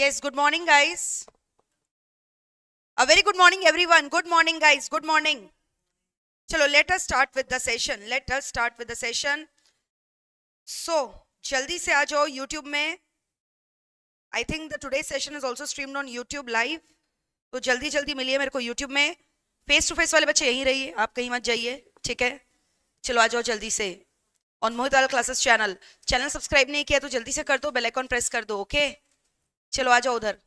Yes, good morning, guys. A very good morning, everyone. Good morning, guys. Good morning. चलो let us start with the session let us start with the session so जल्दी से आ जाओ YouTube में I think the today session is also streamed on YouTube live तो जल्दी जल्दी मिलिए मेरे को यूट्यूब में फेस टू फेस वाले बच्चे यहीं रहिए आप कहीं मत जाइए ठीक है चलो आ जाओ जल्दी से on Mohit classes channel channel subscribe नहीं किया तो जल्दी से कर दो बेलाइकॉन प्रेस कर दो ओके okay? चलो आ जाओ उधर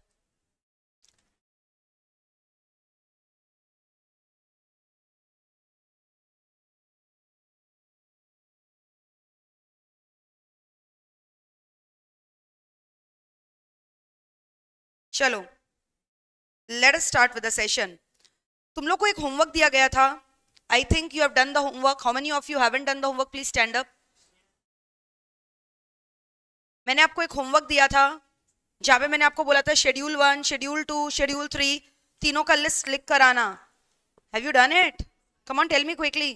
चलो let us start with the session तुम लोग को एक होमवर्क दिया गया था I think you have done the homework how many of you haven't done the homework please stand up मैंने आपको एक होमवर्क दिया था जहां पे मैंने आपको बोला था schedule one schedule two schedule three तीनों का लिस्ट लिख कर आना have you done it come on tell me quickly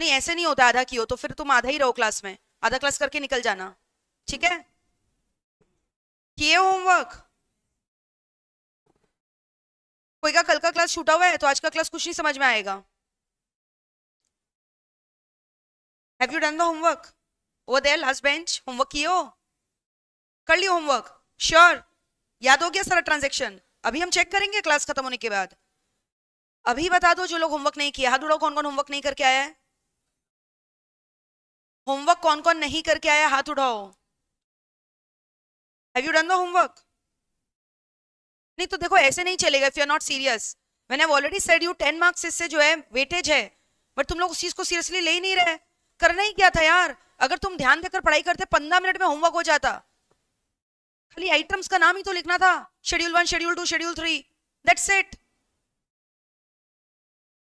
नहीं ऐसे नहीं होता आधा की हो तो फिर तुम आधा ही रहो क्लास में आधा क्लास करके निकल जाना ठीक है किए होमवर्क कोई का कल का क्लास छूटा हुआ है तो आज का क्लास कुछ नहीं समझ में आएगा have you done the homework वो देयर लास्ट बेंच होमवर्क किए हो कर लियो होमवर्क श्योर याद हो गया सारा ट्रांजेक्शन अभी हम चेक करेंगे क्लास खत्म होने के बाद अभी बता दो जो लोग होमवर्क नहीं किया हाथ उड़ाओ कौन कौन होमवर्क नहीं करके आया है होमवर्क कौन कौन नहीं करके आया हाथ उठाओ have you done the homework नहीं तो देखो ऐसे नहीं चलेगा if you are not serious मैंने already said you ten marks इससे जो है वेटेज है बट तुम लोग उस चीज को सीरियसली ले ही नहीं रहे करना ही क्या था यार अगर तुम ध्यान देकर पढ़ाई करते पंद्रह मिनट में होमवर्क हो जाता खाली आइटम्स का नाम ही तो लिखना था schedule one schedule two schedule three that's it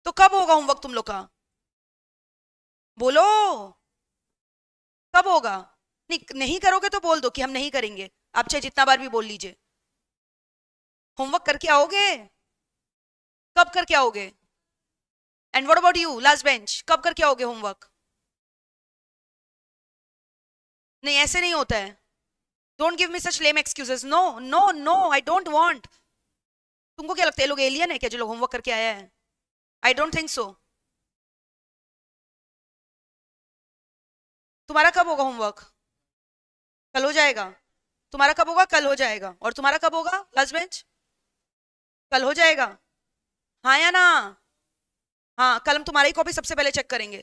तो कब होगा होमवर्क तुम लोग का बोलो कब होगा नहीं नहीं करोगे तो बोल दो कि हम नहीं करेंगे आप चाहे जितना बार भी बोल लीजिए होमवर्क करके आओगे कब करके आओगे and what about you last bench कब करके आओगे होमवर्क नहीं ऐसे नहीं होता है don't give me such lame excuses no no no I don't want तुमको क्या लगता है लोग एलियन है क्या जो लोग होमवर्क करके आया है आई डोंट थिंक सो तुम्हारा कब होगा होमवर्क कल हो जाएगा तुम्हारा कब होगा कल हो जाएगा और तुम्हारा कब होगा लास्ट कल हो जाएगा हाँ या ना हाँ कल हम तुम्हारी कॉपी सबसे पहले चेक करेंगे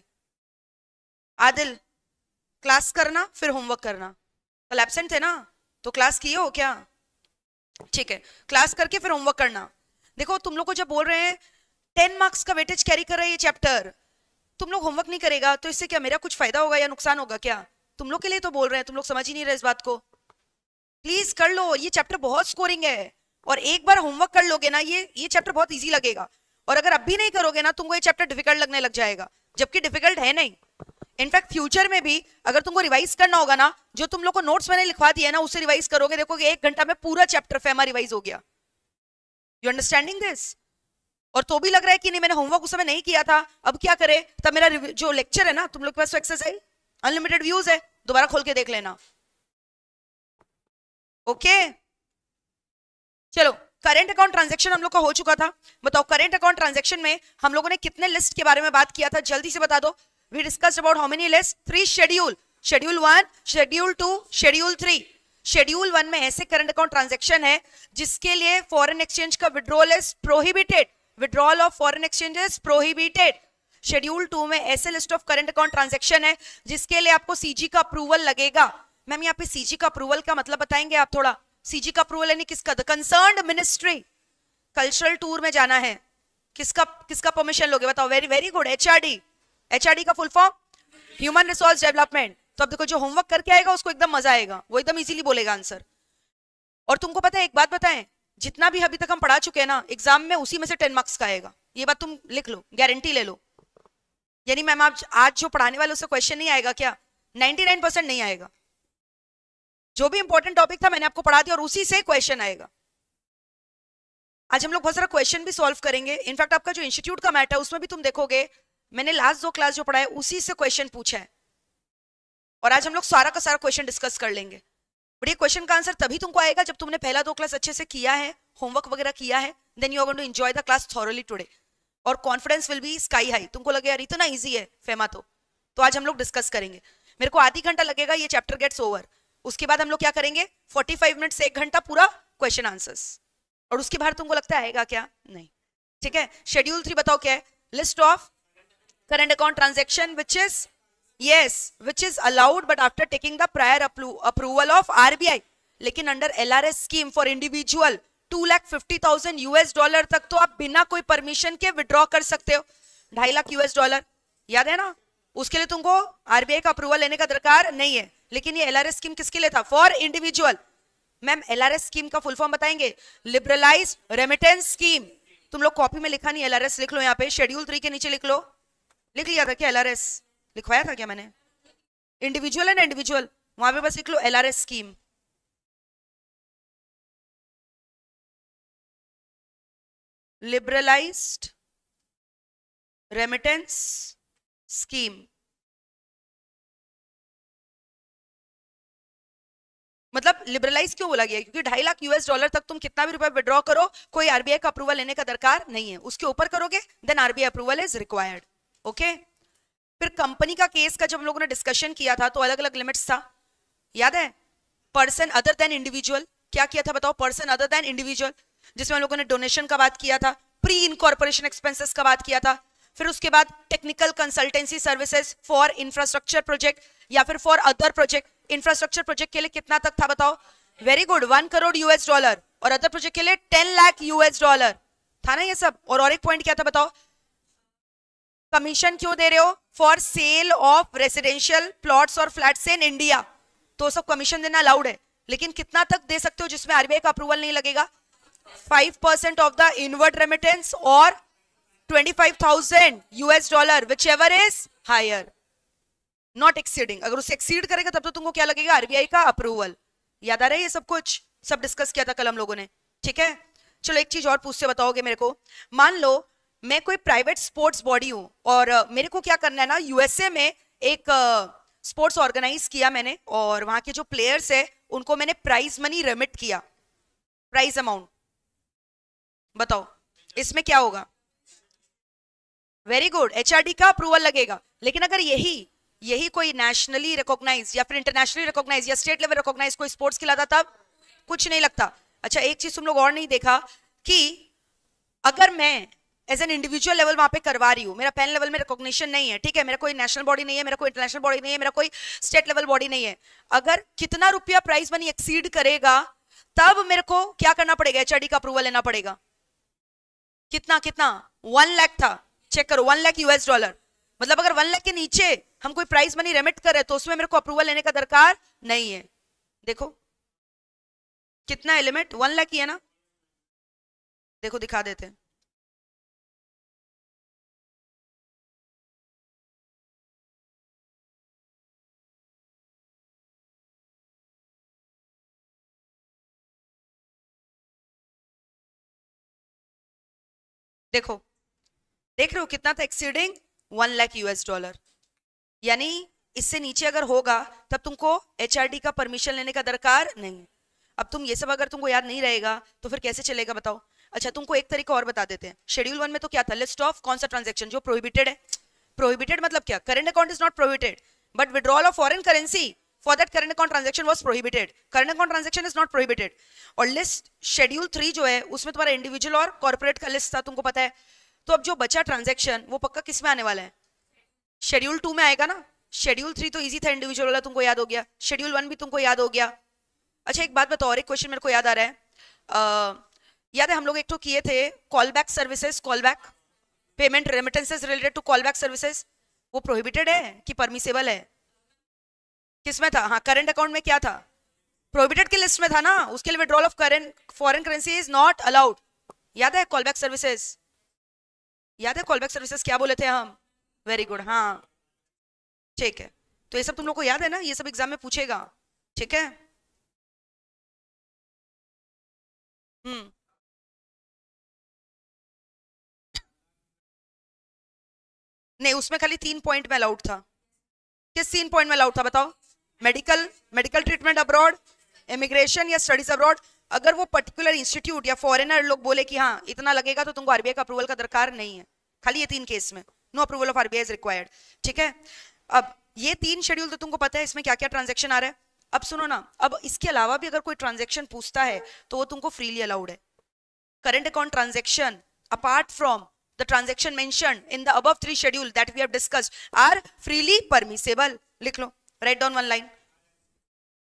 आदिल क्लास करना फिर होमवर्क करना कल एबसेंट थे ना तो क्लास किए हो क्या ठीक है क्लास करके फिर होमवर्क करना देखो तुम लोग को जब बोल रहे हैं टेन मार्क्स का वेटेज कैरी कर रहा है ये चैप्टर तुम लोग होमवर्क नहीं करेगा तो इससे क्या मेरा कुछ फायदा होगा या नुकसान होगा क्या तुम लोग के लिए तो बोल रहे हैं तुम लोग समझ ही नहीं रहे इस बात को प्लीज कर लो ये चैप्टर बहुत स्कोरिंग है और एक बार होमवर्क कर लोगे ना ये ये चैप्टर बहुत ईजी लगेगा और अगर अब भी नहीं करोगे ना तुमको ये चैप्टर डिफिकल्ट लगने लग जाएगा जबकि डिफिकल्ट है नहीं इनफैक्ट फ्यूचर में भी अगर तुमको रिवाइज करना होगा ना जो तुम लोग को नोट्स मैंने लिखवा दिया है ना उसे रिवाइज करोगे देखो कि एक घंटा में पूरा चैप्टर फेमा रिवाइज हो गया यू अंडरस्टैंडिंग दिस और तो भी लग रहा है कि नहीं मैंने होमवर्क उस समय नहीं किया था अब क्या करे तब मेरा जो लेक्चर है ना तुम लोग के पास एक्सरसाइज अनलिमिटेड व्यूज है दोबारा खोल के देख लेना ओके okay? चलो करेंट अकाउंट ट्रांजेक्शन हम लोग का हो चुका था बताओ करेंट अकाउंट ट्रांजेक्शन में हम लोगों ने कितने लिस्ट के बारे में बात किया था जल्दी से बता दो we discussed about how many lists three schedule schedule 1 schedule 2 schedule 3 schedule one में ऐसे करंट अकाउंट ट्रांजेक्शन है जिसके लिए फॉरेन एक्सचेंज का withdrawal is prohibited withdrawal of foreign exchange is prohibited schedule two में ऐसे list of current account transaction है जिसके लिए आपको सीजी का अप्रूवल लगेगा मैम यहाँ पे सीजी का अप्रूवल का मतलब बताएंगे आप थोड़ा सीजी का अप्रूवल यानी किसका the concern ministry cultural tour में जाना है किसका किसका परमिशन लोगे बताओ very very good H HRD का full form human resource development तो अब देखो जो होमवर्क करके आएगा उसको एकदम मजा आएगा वो एकदम इजीली बोलेगा आंसर और तुमको पता है एक बात बताएं जितना भी अभी तक हम पढ़ा चुके हैं ना एग्जाम में उसी में से टेन मार्क्स का आएगा ये बात तुम लिख लो गारंटी ले लो यानी मैम आप आज जो पढ़ाने वाले उससे क्वेश्चन नहीं आएगा क्या नाइन परसेंट नहीं आएगा जो भी इंपॉर्टेंट टॉपिक था मैंने आपको पढ़ा दिया और उसी से क्वेश्चन आएगा आज हम लोग बहुत सारा क्वेश्चन भी सॉल्व करेंगे इनफैक्ट आपका जो इंस्टीट्यूट का मैटर है उसमें भी तुम देखोगे मैंने लास्ट दो क्लास जो पढ़ाया उसी से क्वेश्चन पूछा है और आज हम लोग सारा का सारा क्वेश्चन डिस्कस कर लेंगे बट ये क्वेश्चन का आंसर तभी तुमको आएगा जब तुमने पहला दो क्लास अच्छे से किया है होमवर्क वगैरह किया है then you are going to enjoy the class thoroughly today और confidence will be sky high तुमको लगे यार इतना ईजी है फेमा तो तो आज हम लोग डिस्कस करेंगे मेरे को आधी घंटा लगेगा ये चैप्टर गेट्स ओवर उसके बाद हम लोग क्या करेंगे फोर्टी फाइव मिनट से एक घंटा पूरा क्वेश्चन आंसर्स और उसके बाहर तुमको लगता है आएगा क्या नहीं ठीक है शेड्यूल थ्री बताओ क्या है list of current account transaction which is yes which is allowed but after taking the prior appro approval of RBI लेकिन under LRS scheme for individual two lakh fifty thousand US dollar तक तो आप बिना कोई permission के withdraw कर सकते हो ढाई लाख यूएस डॉलर याद है ना उसके लिए तुमको आरबीआई का अप्रूवल लेने का दरकार नहीं है लेकिन ये एलआरएस स्कीम किसके लिए था for individual ma'am LRS scheme का फुल फॉर्म बताएंगे लिबरलाइज रेमिटेंस स्कीम तुम लोग कॉपी में लिखा नहीं एलआरएस लिख लो यहाँ पे शेड्यूल थ्री के नीचे लिख लो लिख लिया था क्या एल लिखवाया था क्या मैंने इंडिविजुअल एंड इंडिविजुअल वहां पे बस लिख लो L scheme liberalise remittance scheme मतलब लिबरलाइज क्यों बोला गया क्योंकि ढाई लाख यूएस डॉलर तक तुम कितना भी रुपया विड्रॉ करो कोई आरबीआई का अप्रूवल लेने का दरकार नहीं है उसके ऊपर करोगे then RBI approval is required okay फिर कंपनी का केस का जब हम लोगों ने डिस्कशन किया था तो अलग अलग लिमिट्स था याद है पर्सन अदर देन इंडिविजुअल क्या किया था बताओ पर्सन अदर देन इंडिविजुअल जिसमें हम लोगों ने डोनेशन का बात किया था प्री इनकॉर्पोरेशन एक्सपेंसेस का बात किया था फिर उसके बाद technical consultancy services for infrastructure project या फिर for other project infrastructure project के लिए कितना तक था बताओ very good one crore US dollar और अदर प्रोजेक्ट के लिए टेन लाख यूएस डॉलर था ना ये सब और और एक पॉइंट क्या था बताओ कमीशन क्यों दे रहे हो for sale of residential plots और फ्लैट्स इन इंडिया तो सब कमीशन देना अलाउड है लेकिन कितना तक दे सकते हो जिसमें आरबीआई का अप्रूवल नहीं लगेगा five percent of the inward remittance और twenty five thousand US dollar whichever is higher not exceeding अगर उसे एक्सीड करेगा तब तो तुमको क्या लगेगा आरबीआई का अप्रूवल याद आ रहा है ये सब कुछ सब डिस्कस किया था कल हम लोगों ने ठीक है चलो एक चीज और पूछते बताओगे मेरे को मान लो मैं कोई प्राइवेट स्पोर्ट्स बॉडी हूँ और मेरे को क्या करना है ना यूएसए में एक स्पोर्ट्स ऑर्गेनाइज किया मैंने और वहाँ के जो प्लेयर्स है उनको मैंने प्राइज मनी रेमिट किया प्राइज अमाउंट बताओ इसमें क्या होगा वेरी गुड एच का अप्रूवल लगेगा लेकिन अगर यही यही कोई नेशनली रिकॉग्नाइज या फिर इंटरनेशनली रिकॉग्नाइज या स्टेट लेवल रिकॉग्नाइज कोई स्पोर्ट्स खिलाता तब कुछ नहीं लगता अच्छा एक चीज तुम लोग और नहीं देखा कि अगर मैं एज एन इंडिविजुअल लेवल वहां पे करवा रही हूँ मेरा पेन लेवल में रिकॉग्निशन नहीं है ठीक है मेरा कोई नेशनल बॉडी नहीं है मेरा कोई इंटरनेशनल बॉडी नहीं है मेरा कोई स्टेट लेवल बॉडी नहीं है अगर कितना रुपया प्राइस मनी एक्सीड करेगा तब मेरे को क्या करना पड़ेगा एच का अप्रूवल लेना पड़ेगा कितना कितना वन लाख था चेक करो वन लाख यूएस डॉलर मतलब अगर वन लाख के नीचे हम कोई प्राइस मनी रेमिट कर रहे तो उसमें मेरे को अप्रूवल लेने का दरकार नहीं है देखो कितना है लिमिट वन लाख ही है ना देखो दिखा देते हैं देखो देख रहे हो कितना था exceeding one lakh US dollar यानी इससे नीचे अगर होगा तब तुमको एच का परमिशन लेने का दरकार नहीं अब तुम ये सब अगर तुमको याद नहीं रहेगा तो फिर कैसे चलेगा बताओ अच्छा तुमको एक तरीका और बता देते हैं शेड्यूल वन में तो क्या था लिस्ट ऑफ कौन सा ट्रांजेक्शन जो प्रोहिबिटेड है प्रोहिबिटेड मतलब क्या current account is not prohibited but withdrawal of foreign currency for that current account transaction was prohibited current account transaction is not prohibited or list schedule 3 jo hai usme tumhara individual aur corporate ka list tha tumko pata hai to ab jo bacha transaction wo pakka kisme aane wala hai schedule 2 mein aayega na schedule 3 तो easy tha individual wala tumko yaad ho gaya schedule 1 bhi tumko yaad ho gaya acha ek baat बताओ aur ek question mere ko yaad aa raha hai uh, yaad hai hum log ek to kiye the call back services call back payment remittances related to call back services wo prohibited hai ki permissible hai किस में था हाँ current account में क्या था prohibited की list में था ना उसके लिए withdrawal of current foreign currency is not allowed याद है कॉलबैक सर्विसेज याद है कॉलबैक सर्विसेज क्या बोले थे हम वेरी गुड हाँ ठीक है तो ये सब तुम लोग को याद है ना ये सब एग्जाम में पूछेगा ठीक है हम्म नहीं उसमें खाली तीन पॉइंट में अलाउड था किस तीन पॉइंट में अलाउड था बताओ medical medical treatment abroad immigration या स्टडीज अब्रॉड अगर वो पर्टिकुलर इंस्टीट्यूट या फॉरेनर लोग बोले कि हाँ इतना लगेगा तो तुमको आरबीआई का अप्रूवल का दरकार नहीं है खाली ये तीन केस में no approval of RBI is required ठीक है अब ये तीन शेड्यूल तो तुमको पता है इसमें क्या क्या ट्रांजेक्शन आ रहा है अब सुनो ना अब इसके अलावा भी अगर कोई ट्रांजेक्शन पूछता है तो वो तुमको फ्रीली अलाउड है current account transaction apart from the transaction mentioned in the above three schedule that we have discussed are freely permissible लिख लो राइट डाउन वन लाइन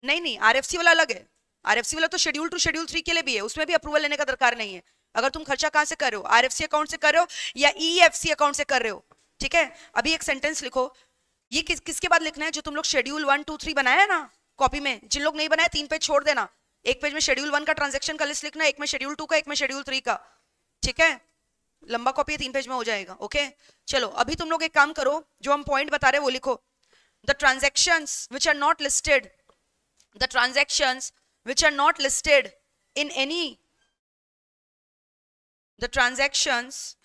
नहीं नहीं आरएफसी वाला अलग है आरएफसी वाला तो शेड्यूल टू शेड्यूल थ्री के लिए भी है उसमें भी अप्रूवल लेने का दरकार नहीं है अगर तुम खर्चा कहां से कर रहे हो आरएफसी अकाउंट से कर रहे हो या ईएफसी e अकाउंट से कर रहे हो ठीक है अभी एक सेंटेंस लिखो ये किस किसके बाद लिखना है जो तुम लोग शेड्यूल वन टू थ्री बनाया है ना कॉपी में जिन लोग नहीं बनाया तीन पेज छोड़ देना एक पेज में शेड्यूल वन का ट्रांजेक्शन का लिस्ट लिखना एक में शेड्यूल टू का एक में शेड्यूल थ्री का ठीक है लंबा कॉपी तीन पेज में हो जाएगा ओके चलो अभी तुम लोग एक काम करो जो हम पॉइंट बता रहे हैं वो लिखो the transactions which are not listed, the transactions which are not listed in any, the transactions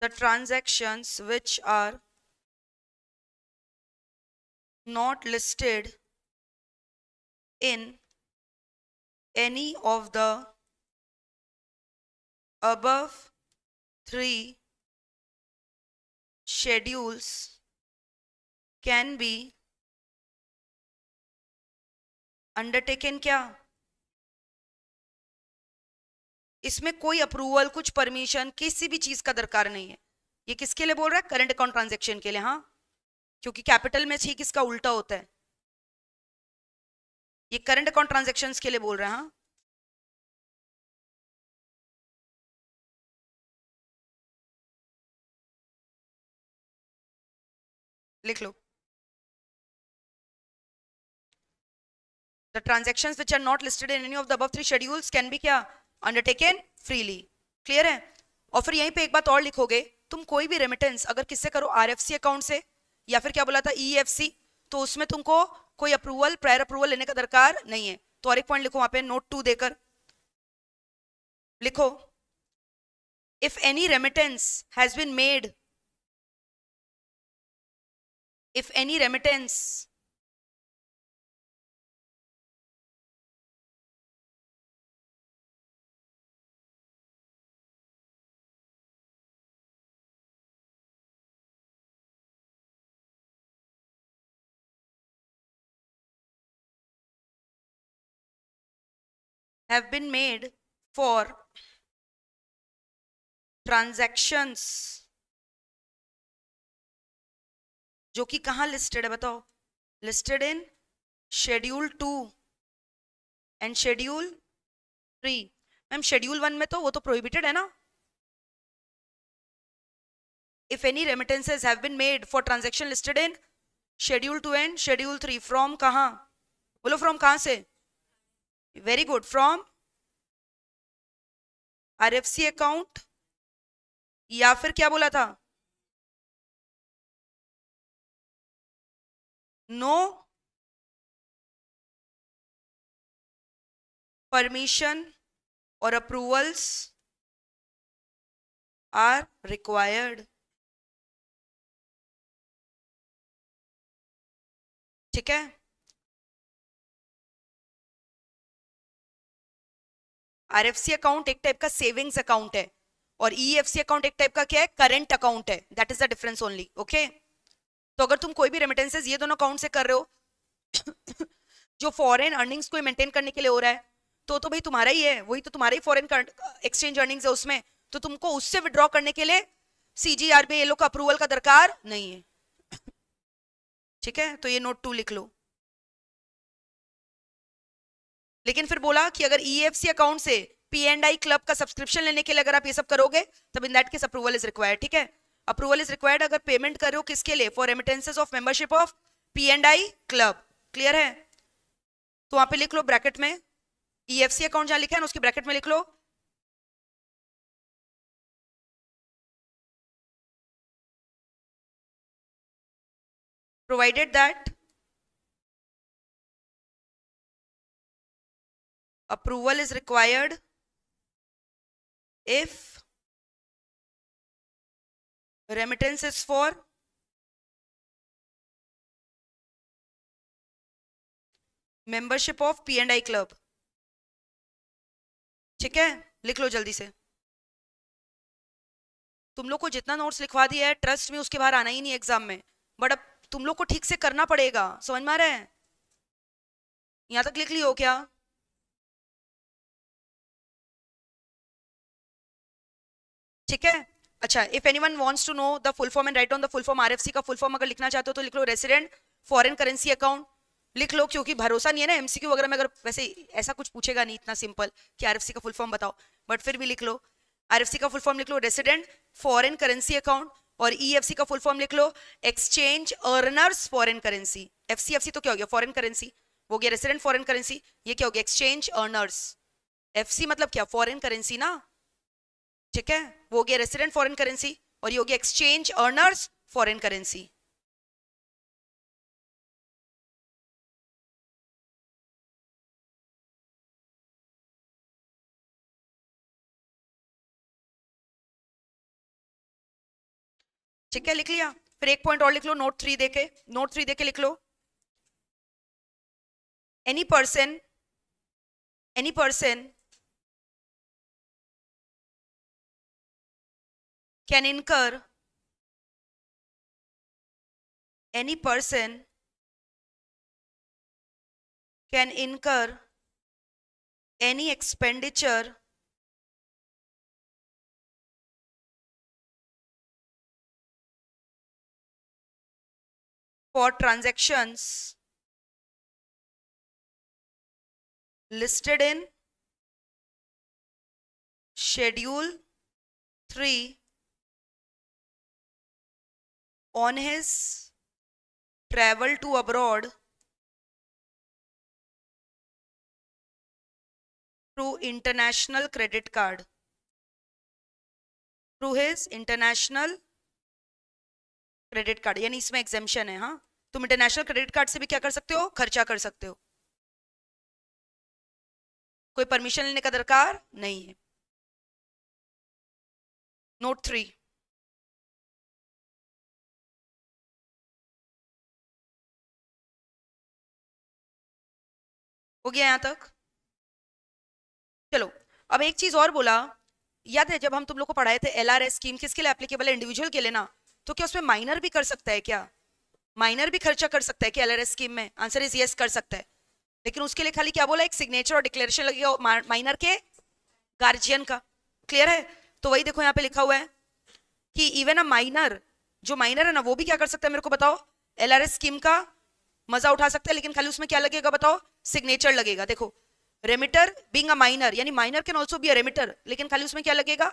the transactions which are not listed in any of the above three schedules can be undertaken क्या इसमें कोई approval कुछ permission किसी भी चीज का दरकार नहीं है ये किसके लिए बोल रहा है करंट अकाउंट ट्रांजेक्शन के लिए हाँ क्योंकि कैपिटल में ठीक इसका उल्टा होता है ये करंट अकाउंट ट्रांजेक्शन के लिए बोल रहे हैं हाँ? लिख लो the transaction which are not listed in any of the above three schedules can be क्या अंडरटेकन फ्रीली क्लियर है और फिर यहीं पे एक बात और लिखोगे तुम कोई भी रेमिटेंस अगर किससे करो आर अकाउंट से या फिर क्या बोला था ई e तो उसमें तुमको कोई अप्रूवल प्रायर अप्रूवल लेने का दरकार नहीं है तो और एक पॉइंट लिखो वहां पे नोट टू देकर लिखो if any remittance has been made if any remittance have been made for transactions जो कि कहाँ लिस्टेड है बताओ listed in schedule two and schedule three ma'am schedule one में तो वो तो प्रोहिबिटेड है ना if any remittances have been made for transaction listed in schedule two and schedule three from कहाँ बोलो फ्रॉम कहाँ से from R F RFC account या फिर क्या बोला था नो परमिशन और अप्रूवल्स आर रिक्वायर्ड ठीक है आरएफसी अकाउंट एक टाइप का सेविंग्स अकाउंट है और सी e अकाउंट एक टाइप का क्या है करेंट अकाउंट है that is the difference only okay तो अगर तुम कोई भी रेमिटेंसेज ये दोनों अकाउंट से कर रहे हो जो फॉरेन अर्निंग्स को मेंटेन करने के लिए हो रहा है तो तो भाई तुम्हारा ही है वही तो तुम्हारा ही फॉरेन एक्सचेंज अर्निंग्स है उसमें तो तुमको उससे विड्रॉ करने के लिए सी जी आर बी लोग का अप्रूवल का दरकार नहीं है ठीक है तो ये नोट टू लिख लो लेकिन फिर बोला कि अगर ई e अकाउंट से पी एंड आई क्लब का सब्सक्रिप्शन लेने के लिए अगर आप ये सब करोगे तब in that case approval is required ठीक है अप्रूवल इज रिक्वायर्ड अगर पेमेंट करो किसके लिए for remittances of membership of P and I club clear है तो वहां पे लिख लो ब्रैकेट में ई अकाउंट जहां लिखा है ना उसके ब्रैकेट में लिख लो provided that approval is required if remittance is for membership of P and I club ठीक है लिख लो जल्दी से तुम लोग को जितना नोट्स लिखवा दिया है ट्रस्ट में उसके बाहर आना ही नहीं एग्जाम में बट अब तुम लोग को ठीक से करना पड़ेगा समझ में आ रहा है यहां तक लिख लियो क्या ठीक है अच्छा if anyone wants to know the full form and write on the full form RFC का फुल फॉर्म अगर लिखना चाहते हो तो लिख लो रेसिडेंट फॉरन करेंसी अकाउंट लिख लो क्योंकि भरोसा नहीं है ना एमसीक्यू वगैरह में अगर वैसे ऐसा कुछ पूछेगा नहीं इतना सिंपल कि आरएफसी का फुल फॉर्म बताओ बट फिर भी लिख लो आरएफसी का फुल फॉर्म लिख लो रेसिडेंट फॉरेन करेंसी अकाउंट और ईएफसी e का फुल फॉर्म लिख लो exchange earners foreign currency FCFC तो क्या हो गया फॉरेन करेंसी हो गया रेसिडेंट फॉरन करेंसी ये क्या हो गया एक्सचेंज अर्नर्स सी मतलब क्या फॉरन करेंसी ना ठीक है वो हो गया रेसिडेंट फॉरेन करेंसी और ये हो गया एक्सचेंज अर्नर्स फॉरेन करेंसी ठीक है लिख लिया फिर एक पॉइंट और लिख लो नोट थ्री देके नोट थ्री देके लिख लो any person any person can incur any person can incur any expenditure for transactions listed in schedule 3 on his travel to abroad through international credit card through his international credit card यानी इसमें एग्जेम्पन है हाँ तुम international credit card से भी क्या कर सकते हो खर्चा कर सकते हो कोई परमिशन लेने का दरकार नहीं है नोट थ्री हो गया यहाँ तक चलो अब एक चीज और बोला याद है जब हम तुम लोग को पढ़ाए थे एल स्कीम किसके लिए एप्लीकेबल है इंडिविजुअल के लिए ना तो क्या उसमें माइनर भी कर सकता है क्या माइनर भी खर्चा कर सकता है कि एल स्कीम में आंसर इज यस कर सकता है लेकिन उसके लिए खाली क्या बोला एक सिग्नेचर और डिक्लेरेशन लगेगा माइनर के गार्जियन का क्लियर है तो वही देखो यहाँ पे लिखा हुआ है कि इवन अ माइनर जो माइनर है ना वो भी क्या कर सकता है मेरे को बताओ एल स्कीम का मजा उठा सकते हैं लेकिन खाली उसमें क्या लगेगा बताओ सिग्नेचर लगेगा देखो रेमिटर बींग अ माइनर यानी minor can also be a remitter लेकिन खाली उसमें क्या लगेगा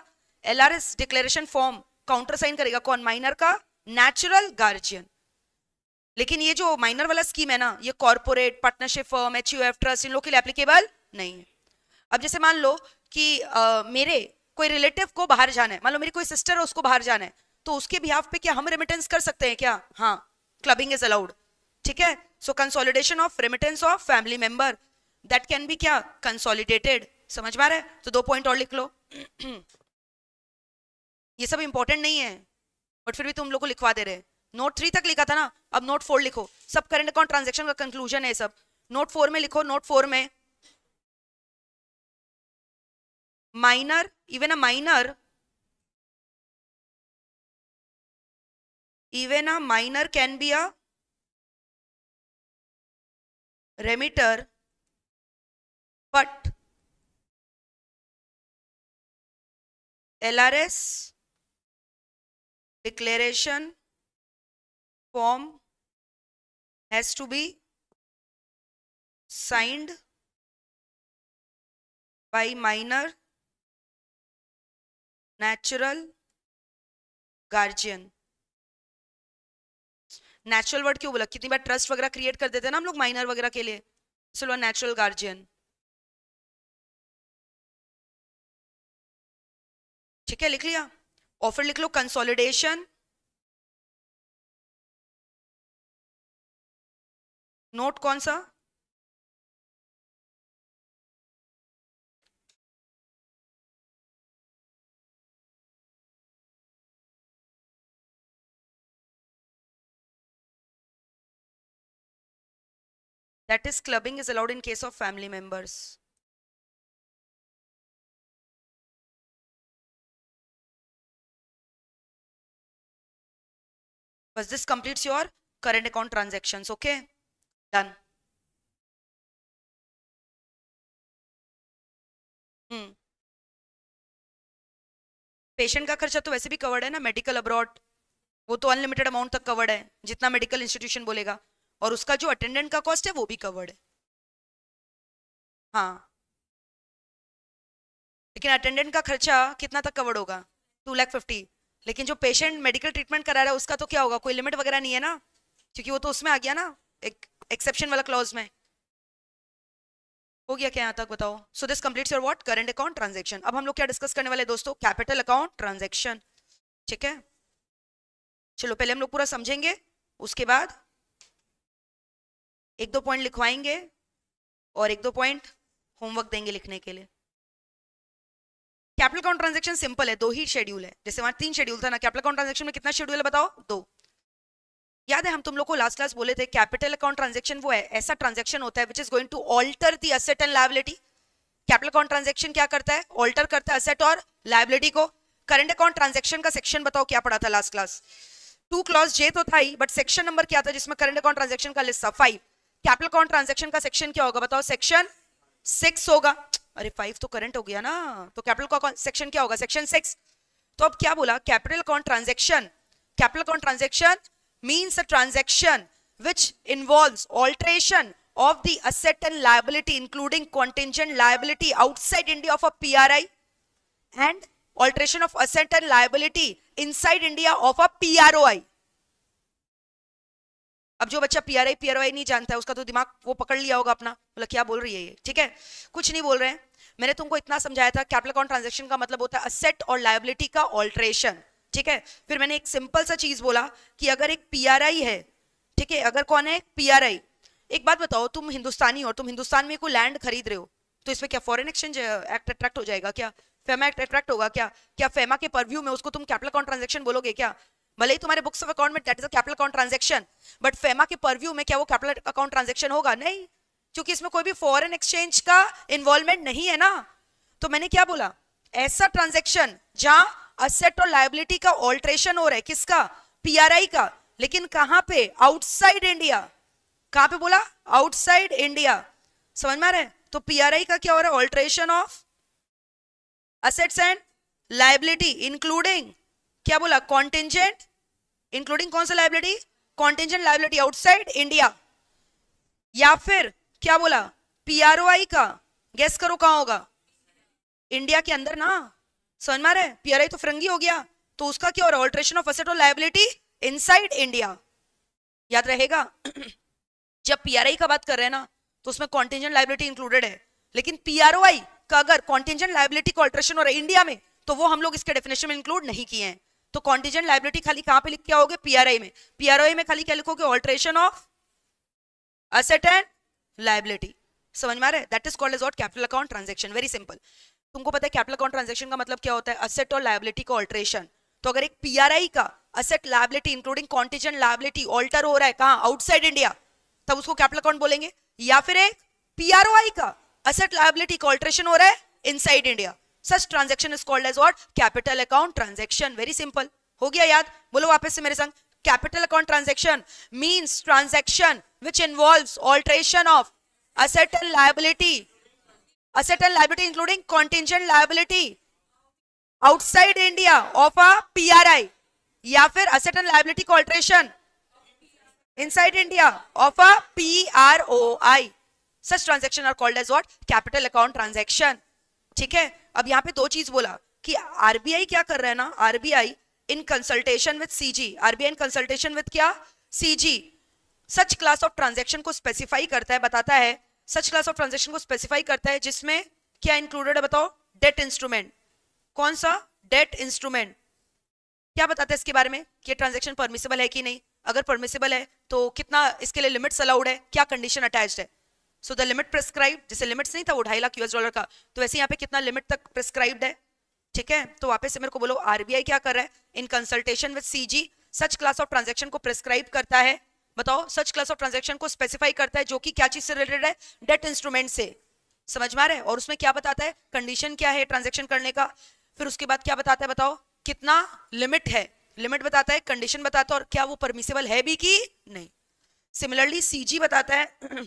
L R S declaration form countersign करेगा कौन माइनर का नेचुरल गार्जियन लेकिन ये जो माइनर वाला स्कीम है ना ये corporate partnership firm H U F trust इन लोग के लिए एप्लीकेबल नहीं है अब जैसे मान लो कि आ, मेरे कोई रिलेटिव को बाहर जाना है मान लो मेरी कोई सिस्टर है उसको बाहर जाना है तो उसके बिहाफ पे क्या हम रेमिटेंस कर सकते हैं क्या हाँ क्लबिंग इज अलाउड ठीक है so consolidation of remittance of family member that can be क्या कंसोलिडेटेड समझ में आ रहा है तो दो पॉइंट और लिख लो ये सब इंपॉर्टेंट नहीं है बट फिर भी तुम लोग को लिखवा दे रहे नोट थ्री तक लिखा था ना अब नोट फोर लिखो सब करेंट अकाउंट ट्रांजेक्शन का कंक्लूजन है सब नोट फोर में लिखो नोट फोर में minor even a minor even a minor can be a remitter but LRS declaration form has to be signed by minor natural guardian natural word क्यों बोला कितनी बार trust वगैरह create कर देते हैं ना हम लोग माइनर वगैरह के लिए इसलिए नेचुरल गार्जियन ठीक है लिख लिया और फिर लिख लो कंसोलिडेशन नोट कौन सा that is clubbing is allowed in case of family members because this completes your current account transactions okay done hmm patient का खर्चा तो वैसे भी कवर्ड है ना मेडिकल अब्रॉड वो तो अनलिमिटेड अमाउंट तक कवर्ड है जितना मेडिकल इंस्टीट्यूशन बोलेगा और उसका जो अटेंडेंट का कॉस्ट है वो भी कवर्ड है हाँ लेकिन अटेंडेंट का खर्चा कितना तक कवर्ड होगा टू लैख फिफ्टी लेकिन जो पेशेंट मेडिकल ट्रीटमेंट करा रहा है उसका तो क्या होगा कोई लिमिट वगैरह नहीं है ना क्योंकि वो तो उसमें आ गया ना एक एक्सेप्शन वाला क्लॉज में हो गया क्या यहाँ तक बताओ so this completes your what current account transaction अब हम लोग क्या डिस्कस करने वाले दोस्तों कैपिटल अकाउंट ट्रांजेक्शन ठीक है चलो पहले हम लोग पूरा समझेंगे उसके बाद एक दो पॉइंट लिखवाएंगे और एक दो पॉइंट होमवर्क देंगे लिखने के लिए कैपिटल अकाउंट ट्रांजेक्शन सिंपल है दो ही शेड्यूल है जैसे वहां तीन शेड्यूल था ना कैपिटल अकाउंट ट्रांजेक्शन में कितना शेड्यूल है बताओ दो याद है हम तुम लोग को लास्ट क्लास बोले थे कैपिटल अकाउंट ट्रांजेक्शन वो है ऐसा ट्रांजेक्शन होता है which is going to alter the asset and liability capital account transaction क्या करता है ऑल्टर करता है असेट और लाइबिलिटी को करंट अकाउंट ट्रांजेक्शन का सेक्शन बताओ क्या पढ़ा था last class two clause J तो था ही बट सेक्शन नंबर क्या था जिसमें करंट अकाउंट ट्रांजेक्शन का लिस्ट था फाइव कैपिटल अकाउंट ट्रांजेक्शन का सेक्शन क्या होगा बताओ सेक्शन सिक्स होगा अरे फाइव तो करंट हो गया ना तो कैपिटल सेक्शन क्या होगा सेक्शन सिक्स तो अब क्या बोला capital account transaction capital account transaction means a transaction which involve alteration of the asset and liability including contingent liability outside India of a P R I and alteration of asset and liability inside India of a P R O I अब जो बच्चा P R I P R Y नहीं जानता है उसका तो दिमाग वो पकड़ लिया होगा अपना बोला क्या बोल रही है ये ठीक है कुछ नहीं बोल रहे हैं मैंने तुमको इतना समझाया था कैपिटल अकाउंट ट्रांजेक्शन का मतलब होता है असेट और लाइबिलिटी का ऑल्ट्रेशन ठीक है फिर मैंने एक सिंपल सा चीज बोला कि अगर एक पी आर आई है ठीक है अगर कौन है पी आर आई एक बात बताओ तुम हिंदुस्तानी हो तुम हिंदुस्तान में कोई लैंड खरीद रहे हो तो इसमें क्या फॉरन एक्सचेंज एक्ट अट्रैक्ट हो जाएगा क्या फेमा एक्ट अट्रैक्ट होगा क्या क्या फेमा के परव्यू में उसको तुम कैपिटल अकाउंट ट्रांजेक्शन बोलोगे क्या भले ही तुम्हारे बुक्स ऑफ अकाउंट में that is a capital account transaction but FEMA के परव्यू में क्या वो कैपिटल अकाउंट ट्रांजेक्शन होगा नहीं क्योंकि इसमें कोई भी फॉरेन एक्सचेंज का इन्वॉल्वमेंट नहीं है ना तो मैंने क्या बोला ऐसा ट्रांजेक्शन जहां असेट और लाइबिलिटी का ऑल्ट्रेशन हो रहा है किसका पी का लेकिन कहां पे आउटसाइड इंडिया कहां पे बोला आउटसाइड इंडिया समझ में आ रहा है तो पीआरआई का क्या हो रहा है alteration of assets and liability including क्या बोला कॉन्टिजेंट इंक्लूडिंग कौन सा liability contingent liability outside India या फिर क्या बोला पीआरओआई का गैस करो कहा होगा इंडिया के अंदर ना समझ में रहे पीआरआई तो फिरंगी हो गया तो उसका क्या हो रहा ऑल्ट्रेशन ऑफ असेट और लाइबिलिटी इनसाइड इंडिया याद रहेगा जब पीआरआई का बात कर रहे हैं ना तो उसमें कॉन्टेंजेंट लाइबिलिटी इंक्लूडेड है लेकिन पीआरओआई का अगर कॉन्टेंजेंट लाइबिलिटी का ऑल्ट्रेशन हो रहा है इंडिया में तो वो हम लोग इसके डेफिनेशन में इंक्लूड नहीं किए हैं तो कॉन्टीजेंट लाइबिलिटी खाली कहां पे लिख के आओगे पीआरआई में पीआरआई में खाली क्या लिखोगे alteration of asset and liability समझ में आ रहा है that is called as ought capital account transaction very simple तुमको पता है कैपिटल अकाउंट ट्रांजेक्शन का मतलब क्या होता है असेट और लाइबिलिटी का ऑल्ट्रेशन तो अगर एक पीआरआई का asset liability including contingent liability alter हो रहा है कहा आउटसाइड इंडिया तब उसको कैपिटल अकाउंट बोलेंगे या फिर एक पीआरओआई का असेट लाइबिलिटी का ऑल्ट्रेशन हो रहा है inside India such transaction is called as what capital account transaction very simple हो गया याद बोलो वापस से मेरे संग capital account transaction mean transaction which involve alteration of asset and liability asset and liability including contingent liability outside India of a P R I या फिर असेट एंड लाइबिलिटी को alteration inside India of a P R O I such transaction are called as what capital account transaction ठीक है अब यहाँ पे दो चीज बोला कि आरबीआई क्या कर रहा है ना RBI in consultation with CG RBI in consultation with क्या CG such class of transaction को स्पेसिफाई करता है बताता है सच क्लास ऑफ ट्रांजेक्शन को स्पेसिफाई करता है जिसमें क्या इंक्लूडेड है बताओ डेट इंस्ट्रूमेंट कौन सा डेट इंस्ट्रूमेंट क्या बताता है इसके बारे में कि ट्रांजेक्शन परमिसेबल है कि नहीं अगर परमिसेबल है तो कितना इसके लिए लिमिट्स अलाउड है क्या कंडीशन अटैच्ड है सो द लिमिट प्रेस्क्राइब जैसे लिमिट्स नहीं था वो ढाई लाख यूएस डॉलर का तो वैसे यहाँ पे कितना लिमिट तक प्रिस्क्राइब्ड है ठीक है तो वापस से मेरे को बोलो आरबीआई क्या कर रहा है in consultation with CG such class of transaction को प्रेस्क्राइब करता है बताओ सच क्लास ऑफ ट्रांजेक्शन को स्पेसिफाई करता है जो कि क्या चीज से रिलेटेड है डेट इंस्ट्रूमेंट से समझ में आ रहा है और उसमें क्या बताता है कंडीशन क्या है ट्रांजेक्शन करने का फिर उसके बाद क्या बताता है बताओ कितना लिमिट है लिमिट बताता है कंडीशन बताता है और क्या वो परमिसेबल है भी कि नहीं सिमिलरली सीजी बताता है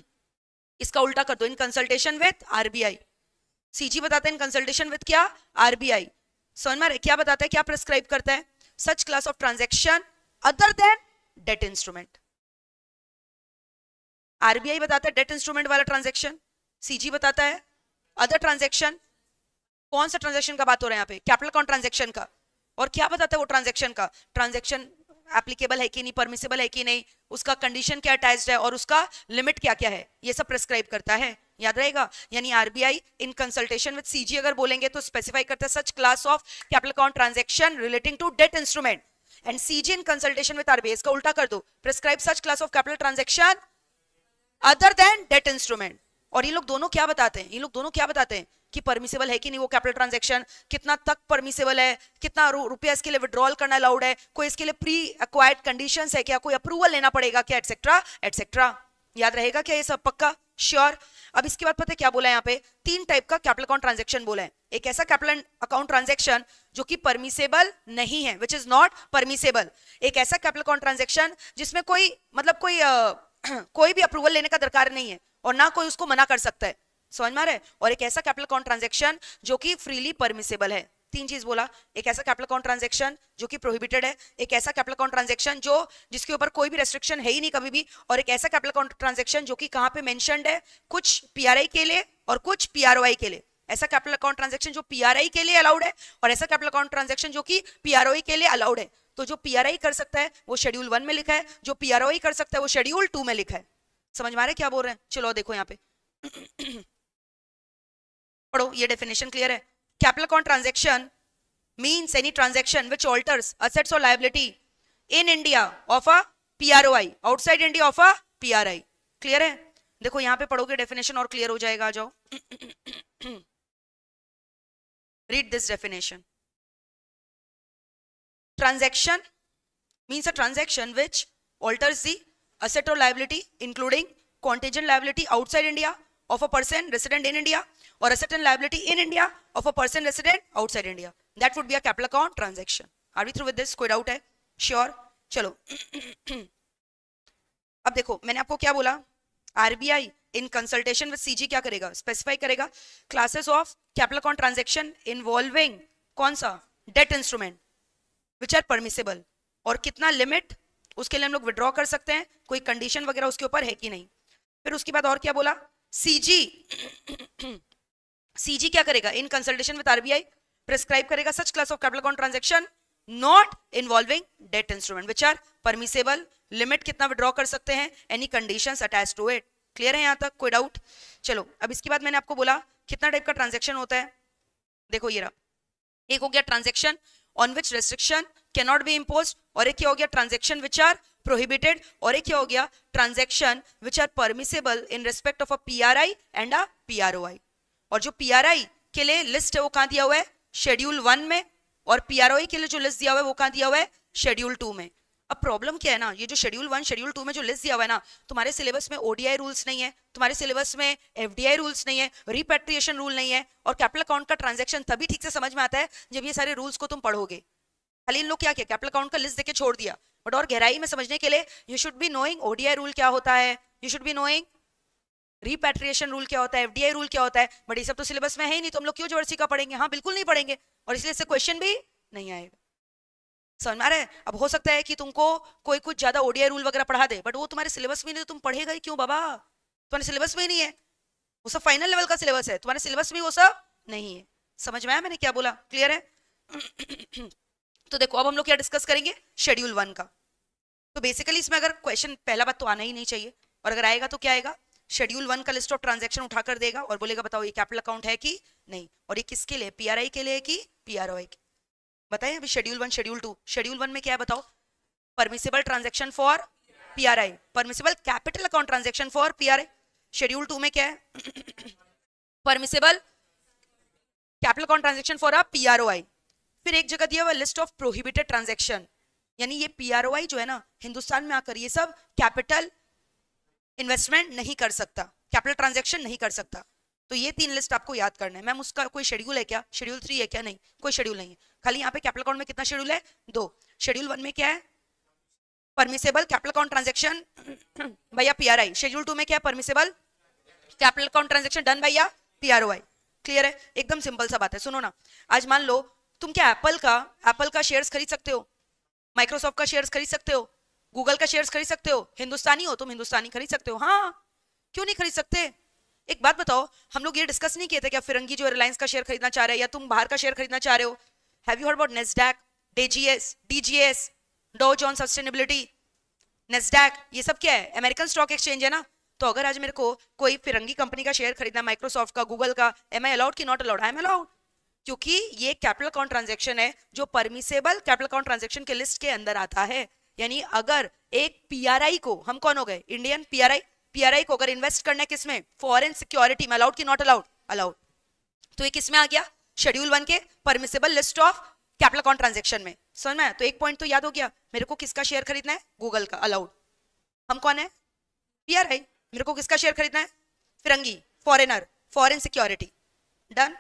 इसका उल्टा कर दो in consultation with RBI CG बताते हैं इन कंसल्टेशन विथ क्या आरबीआई समझ क्या बताता है क्या प्रेस्क्राइब करता है such class of transaction other than debt instrument RBI बताता है डेट इंस्ट्रूमेंट वाला ट्रांजेक्शन सीजी बताता है अदर ट्रांजेक्शन कौन सा ट्रांजेक्शन का बात हो रहा है यहाँ पे कैपिटल अकाउंट ट्रांजेक्शन का और क्या बताता है वो ट्रांजेक्शन का ट्रांजेक्शन एप्लीकेबल है कि नहीं परमिसेबल है कि नहीं उसका कंडीशन क्या अटैच है और उसका लिमिट क्या क्या है ये सब प्रेस्क्राइब करता है याद रहेगा यानी RBI in consultation with CG अगर बोलेंगे तो स्पेसिफाई करता है such class of capital account transaction relating to debt instrument and CG in consultation with RBI इसका उल्टा कर दो prescribe such class of capital transaction other than debt instrument और ये लोग दोनों क्या बताते हैं ये लोग दोनों क्या बताते हैं कि परमिसेबल है कि नहीं वो कैपिटल ट्रांजेक्शन कितना तक परमिसेबल है कितना रु, रुपया इसके लिए विड्रॉल करना अलाउड है कोई इसके लिए प्री अक्वायर्ड कंडीशन है क्या कोई अप्रूवल लेना पड़ेगा क्या एटसेट्रा एटसेट्रा याद रहेगा क्या ये सब पक्का श्योर sure. अब इसके बाद पता है क्या बोला है यहाँ पे तीन टाइप का कैपिटल अकाउंट ट्रांजेक्शन बोला है एक ऐसा कैपिटल अकाउंट ट्रांजेक्शन जो कि परमिसेबल नहीं है विच इज नॉट परमिसेबल एक ऐसा कैपिटल अकाउंट ट्रांजेक्शन जिसमें कोई मतलब कोई आ, कोई भी अप्रूवल लेने का दरकार नहीं है और ना कोई उसको मना कर सकता है समझ मारे है और एक ऐसा कैपिटल कॉन ट्रांजेक्शन जो कि फ्रीली परमिसेबल है तीन चीज बोला एक ऐसा कैपिटल अकाउंट ट्रांजेक्शन जो कि प्रोहिबिटेड है एक ऐसा कैपिटल कॉन ट्रांजेक्शन जो जिसके ऊपर कोई भी रेस्ट्रिक्शन है ही नहीं कभी भी और एक ऐसा कैपिटल अकाउंट ट्रांजेक्शन जो कि कहां पे मेंशनड है कुछ पीआरआई के लिए और कुछ पीआरओआई के लिए ऐसा कैपिटल अकाउंट ट्रांजेक्शन जो पीआरआई के लिए अलाउड है और ऐसा कैपिटल अकाउंट ट्रांजेक्शन जो कि पीआरओआई के लिए अलाउड है तो जो पीआरआई कर सकता है वो शेड्यूल वन में लिखा है जो पीआरओआई कर सकता है वो शेड्यूल टू में लिखा है समझ में आ क्या बोल रहे हैं चलो देखो यहाँ पे पढ़ो ये डेफिनेशन क्लियर है capital account transaction means any transaction which alters assets और liability in India of a P R O I outside India of a P R I clear है देखो यहाँ पे पढ़ोगे डेफिनेशन और क्लियर हो जाएगा जाओ read this definition transaction means a transaction which alters the asset or liability including contingent liability outside India of a person resident in India or asset and liability in India of a person resident outside India. That would be a capital account transaction. Are we through with this? कोई doubt है? Sure. चलो अब देखो मैंने आपको क्या बोला RBI in consultation with CG क्या करेगा स्पेसिफाई करेगा classes of capital account transaction involving कौन सा debt instrument which are permissible और कितना लिमिट उसके लिए हम लोग विड्रॉ कर सकते हैं कोई कंडीशन वगैरह उसके ऊपर है कि नहीं फिर उसके बाद और क्या बोला सीजी सीजी क्या करेगा in consultation with RBI prescribe करेगा such class of capital account transaction not involving debt instrument which are permissible limit कितना विड्रॉ कर सकते हैं any condition attach to it clear है यहाँ तक कोई डाउट चलो अब इसके बाद मैंने आपको बोला कितना टाइप का ट्रांजेक्शन होता है देखो ये रहा एक हो गया transaction on which restriction cannot be impose और एक क्या हो गया ट्रांजेक्शन विच आर प्रोहिबिटेड और एक क्या हो गया transaction which are permissible in respect of a P R I and a P R O I और जो पी आर आई के लिए लिस्ट है वो कहाँ दिया हुआ है शेड्यूल वन में और पी आर ओ आई के लिए जो लिस्ट दिया हुआ है वो कहाँ दिया हुआ है शेड्यूल टू में अब प्रॉब्लम क्या है ना ये जो शेड्यूल वन शेड्यूल टू में जो लिस्ट दिया हुआ है ना तुम्हारे सिलेबस में ओडीआई रूल्स नहीं है तुम्हारे सिलेबस में एफडीआई रूल्स नहीं है रिपेट्रिएशन रूल नहीं है और कैपिटल अकाउंट का ट्रांजेक्शन तभी ठीक से समझ में आता है जब ये सारे रूल्स को तुम पढ़ोगे खाली इन लोग क्या किया कैपिटल अकाउंट का लिस्ट देकर छोड़ दिया बट और गहराई में समझने के लिए you should be knowing ODI rule क्या होता है you should be knowing repatriation rule क्या होता है एफडीआई रूल क्या होता है बट ये सब तो सिलेबस में है ही नहीं तो हम लोग क्यों जोरसी का पढ़ेंगे हाँ बिल्कुल नहीं पढ़ेंगे और इसलिए इससे क्वेश्चन भी नहीं आएगा समझ में आ रहा है अब हो सकता है कि तुमको कोई कुछ ज्यादा ओडिया रूल वगैरह पढ़ा दे बट वो तुम्हारे सिलेबस में नहीं तो तुम पढ़ेगा ही क्यों बाबा तुम्हारे सिलेबस में ही नहीं है वो सब फाइनल लेवल का सिलेबस है तुम्हारे सिलेबस में वो सब नहीं है समझ में आया मैंने क्या बोला क्लियर है तो देखो अब हम लोग क्या डिस्कस करेंगे शेड्यूल वन का तो बेसिकली इसमें अगर क्वेश्चन पहला बात तो आना ही नहीं चाहिए और अगर आएगा तो क्या आएगा शेड्यूल वन का लिस्ट ऑफ ट्रांजेक्शन उठाकर देगा और बोलेगा बताओ ये कैपिटल अकाउंट है कि नहीं और ये किसके लिए पीआरआई के लिए कि पीआरओआई के बताए अभी schedule one schedule two schedule one में क्या है बताओ permissible transaction for P R I permissible capital account transaction for P R I schedule two में क्या है permissible capital account transaction for a P R O I फिर एक जगह दिया हुआ लिस्ट ऑफ प्रोहिबिटेड ट्रांजेक्शन यानी ये पी आर ओ आई जो है ना हिंदुस्तान में आकर ये सब कैपिटल इन्वेस्टमेंट नहीं कर सकता कैपिटल ट्रांजेक्शन नहीं कर सकता तो ये तीन लिस्ट आपको याद करना है मैम उसका कोई शेड्यूल है क्या शेड्यूल थ्री है क्या नहीं कोई शेड्यूल नहीं है खाली यहाँ पे कैपिटल में कितना शेड्यूल है दो शेड्यूल वन में क्या है परमिसेबल कैपिटल अकाउंट ट्रांजेक्शन भैया पीआरआई शेड्यूल टू में क्या है permissible capital account transaction done भैया पीआरओआई क्लियर है एकदम सिंपल सा बात है सुनो ना आज मान लो तुम क्या एप्पल का एप्पल का शेयर्स खरीद सकते हो माइक्रोसॉफ्ट का शेयर्स खरीद सकते हो गूगल का शेयर्स खरीद सकते हो हिंदुस्तानी हो तुम हिंदुस्तानी खरीद सकते हो हाँ क्यों नहीं खरीद सकते एक बात बताओ हम लोग ये डिस्कस नहीं किए थे कि फिरंगी जो रिलायंस का शेयर खरीदना चाह रहे हैं या तुम बाहर का शेयर खरीदना चाह रहे हो have you heard about Nasdaq DGS DGS Dow Jones sustainability Nasdaq ये सब क्या है अमेरिकन स्टॉक एक्सचेंज है ना तो अगर आज मेरे को कोई फिरंगी कंपनी का शेयर खरीदना माइक्रोसॉफ्ट का गूगल का एम आई अलाउड की not allowed I am allowed क्योंकि ये कैपिटल अकाउंट ट्रांजेक्शन है जो परमिसेबल कैपिटल अकाउंट ट्रांजेक्शन के लिस्ट के अंदर आता है यानी अगर एक पीआरआई को हम कौन हो गए इंडियन पीआरआई पीआरआई को अगर इन्वेस्ट करना है किसमें फॉरेन सिक्योरिटी में अलाउड की नॉट अलाउड अलाउड तो ये किसमें आ गया शेड्यूल वन के permissible list of capital account transaction में समझ में तो एक पॉइंट तो याद हो गया मेरे को किसका शेयर खरीदना है गूगल का अलाउड हम कौन है पी मेरे को किसका शेयर खरीदना है फिरंगी फॉरेनर फॉरेन सिक्योरिटी डन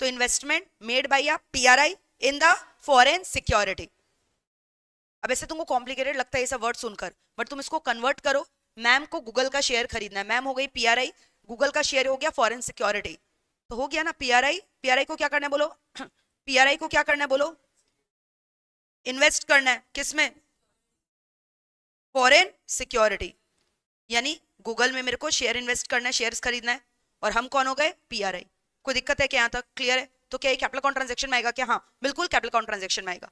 तो इन्वेस्टमेंट मेड बाई या PRI in the foreign security अब ऐसे तुमको कॉम्प्लिकेटेड लगता है ऐसा वर्ड सुनकर बट तुम इसको कन्वर्ट करो मैम को गूगल का शेयर खरीदना है मैम हो गई पीआरआई गूगल का शेयर हो गया फॉरेन सिक्योरिटी तो हो गया ना पीआरआई पीआरआई को क्या करना है बोलो पीआरआई को क्या करना है बोलो इन्वेस्ट करना है किसमें फॉरेन सिक्योरिटी यानी गूगल में मेरे को शेयर इन्वेस्ट करना है शेयर्स खरीदना है और हम कौन हो गए पीआरआई कोई दिक्कत है क्या यहाँ तक क्लियर है तो क्या कैपिटल अकाउंट ट्रांजेक्शन में आएगा क्या हाँ बिल्कुल कैपिटल अकाउंट ट्रांजेक्शन में आएगा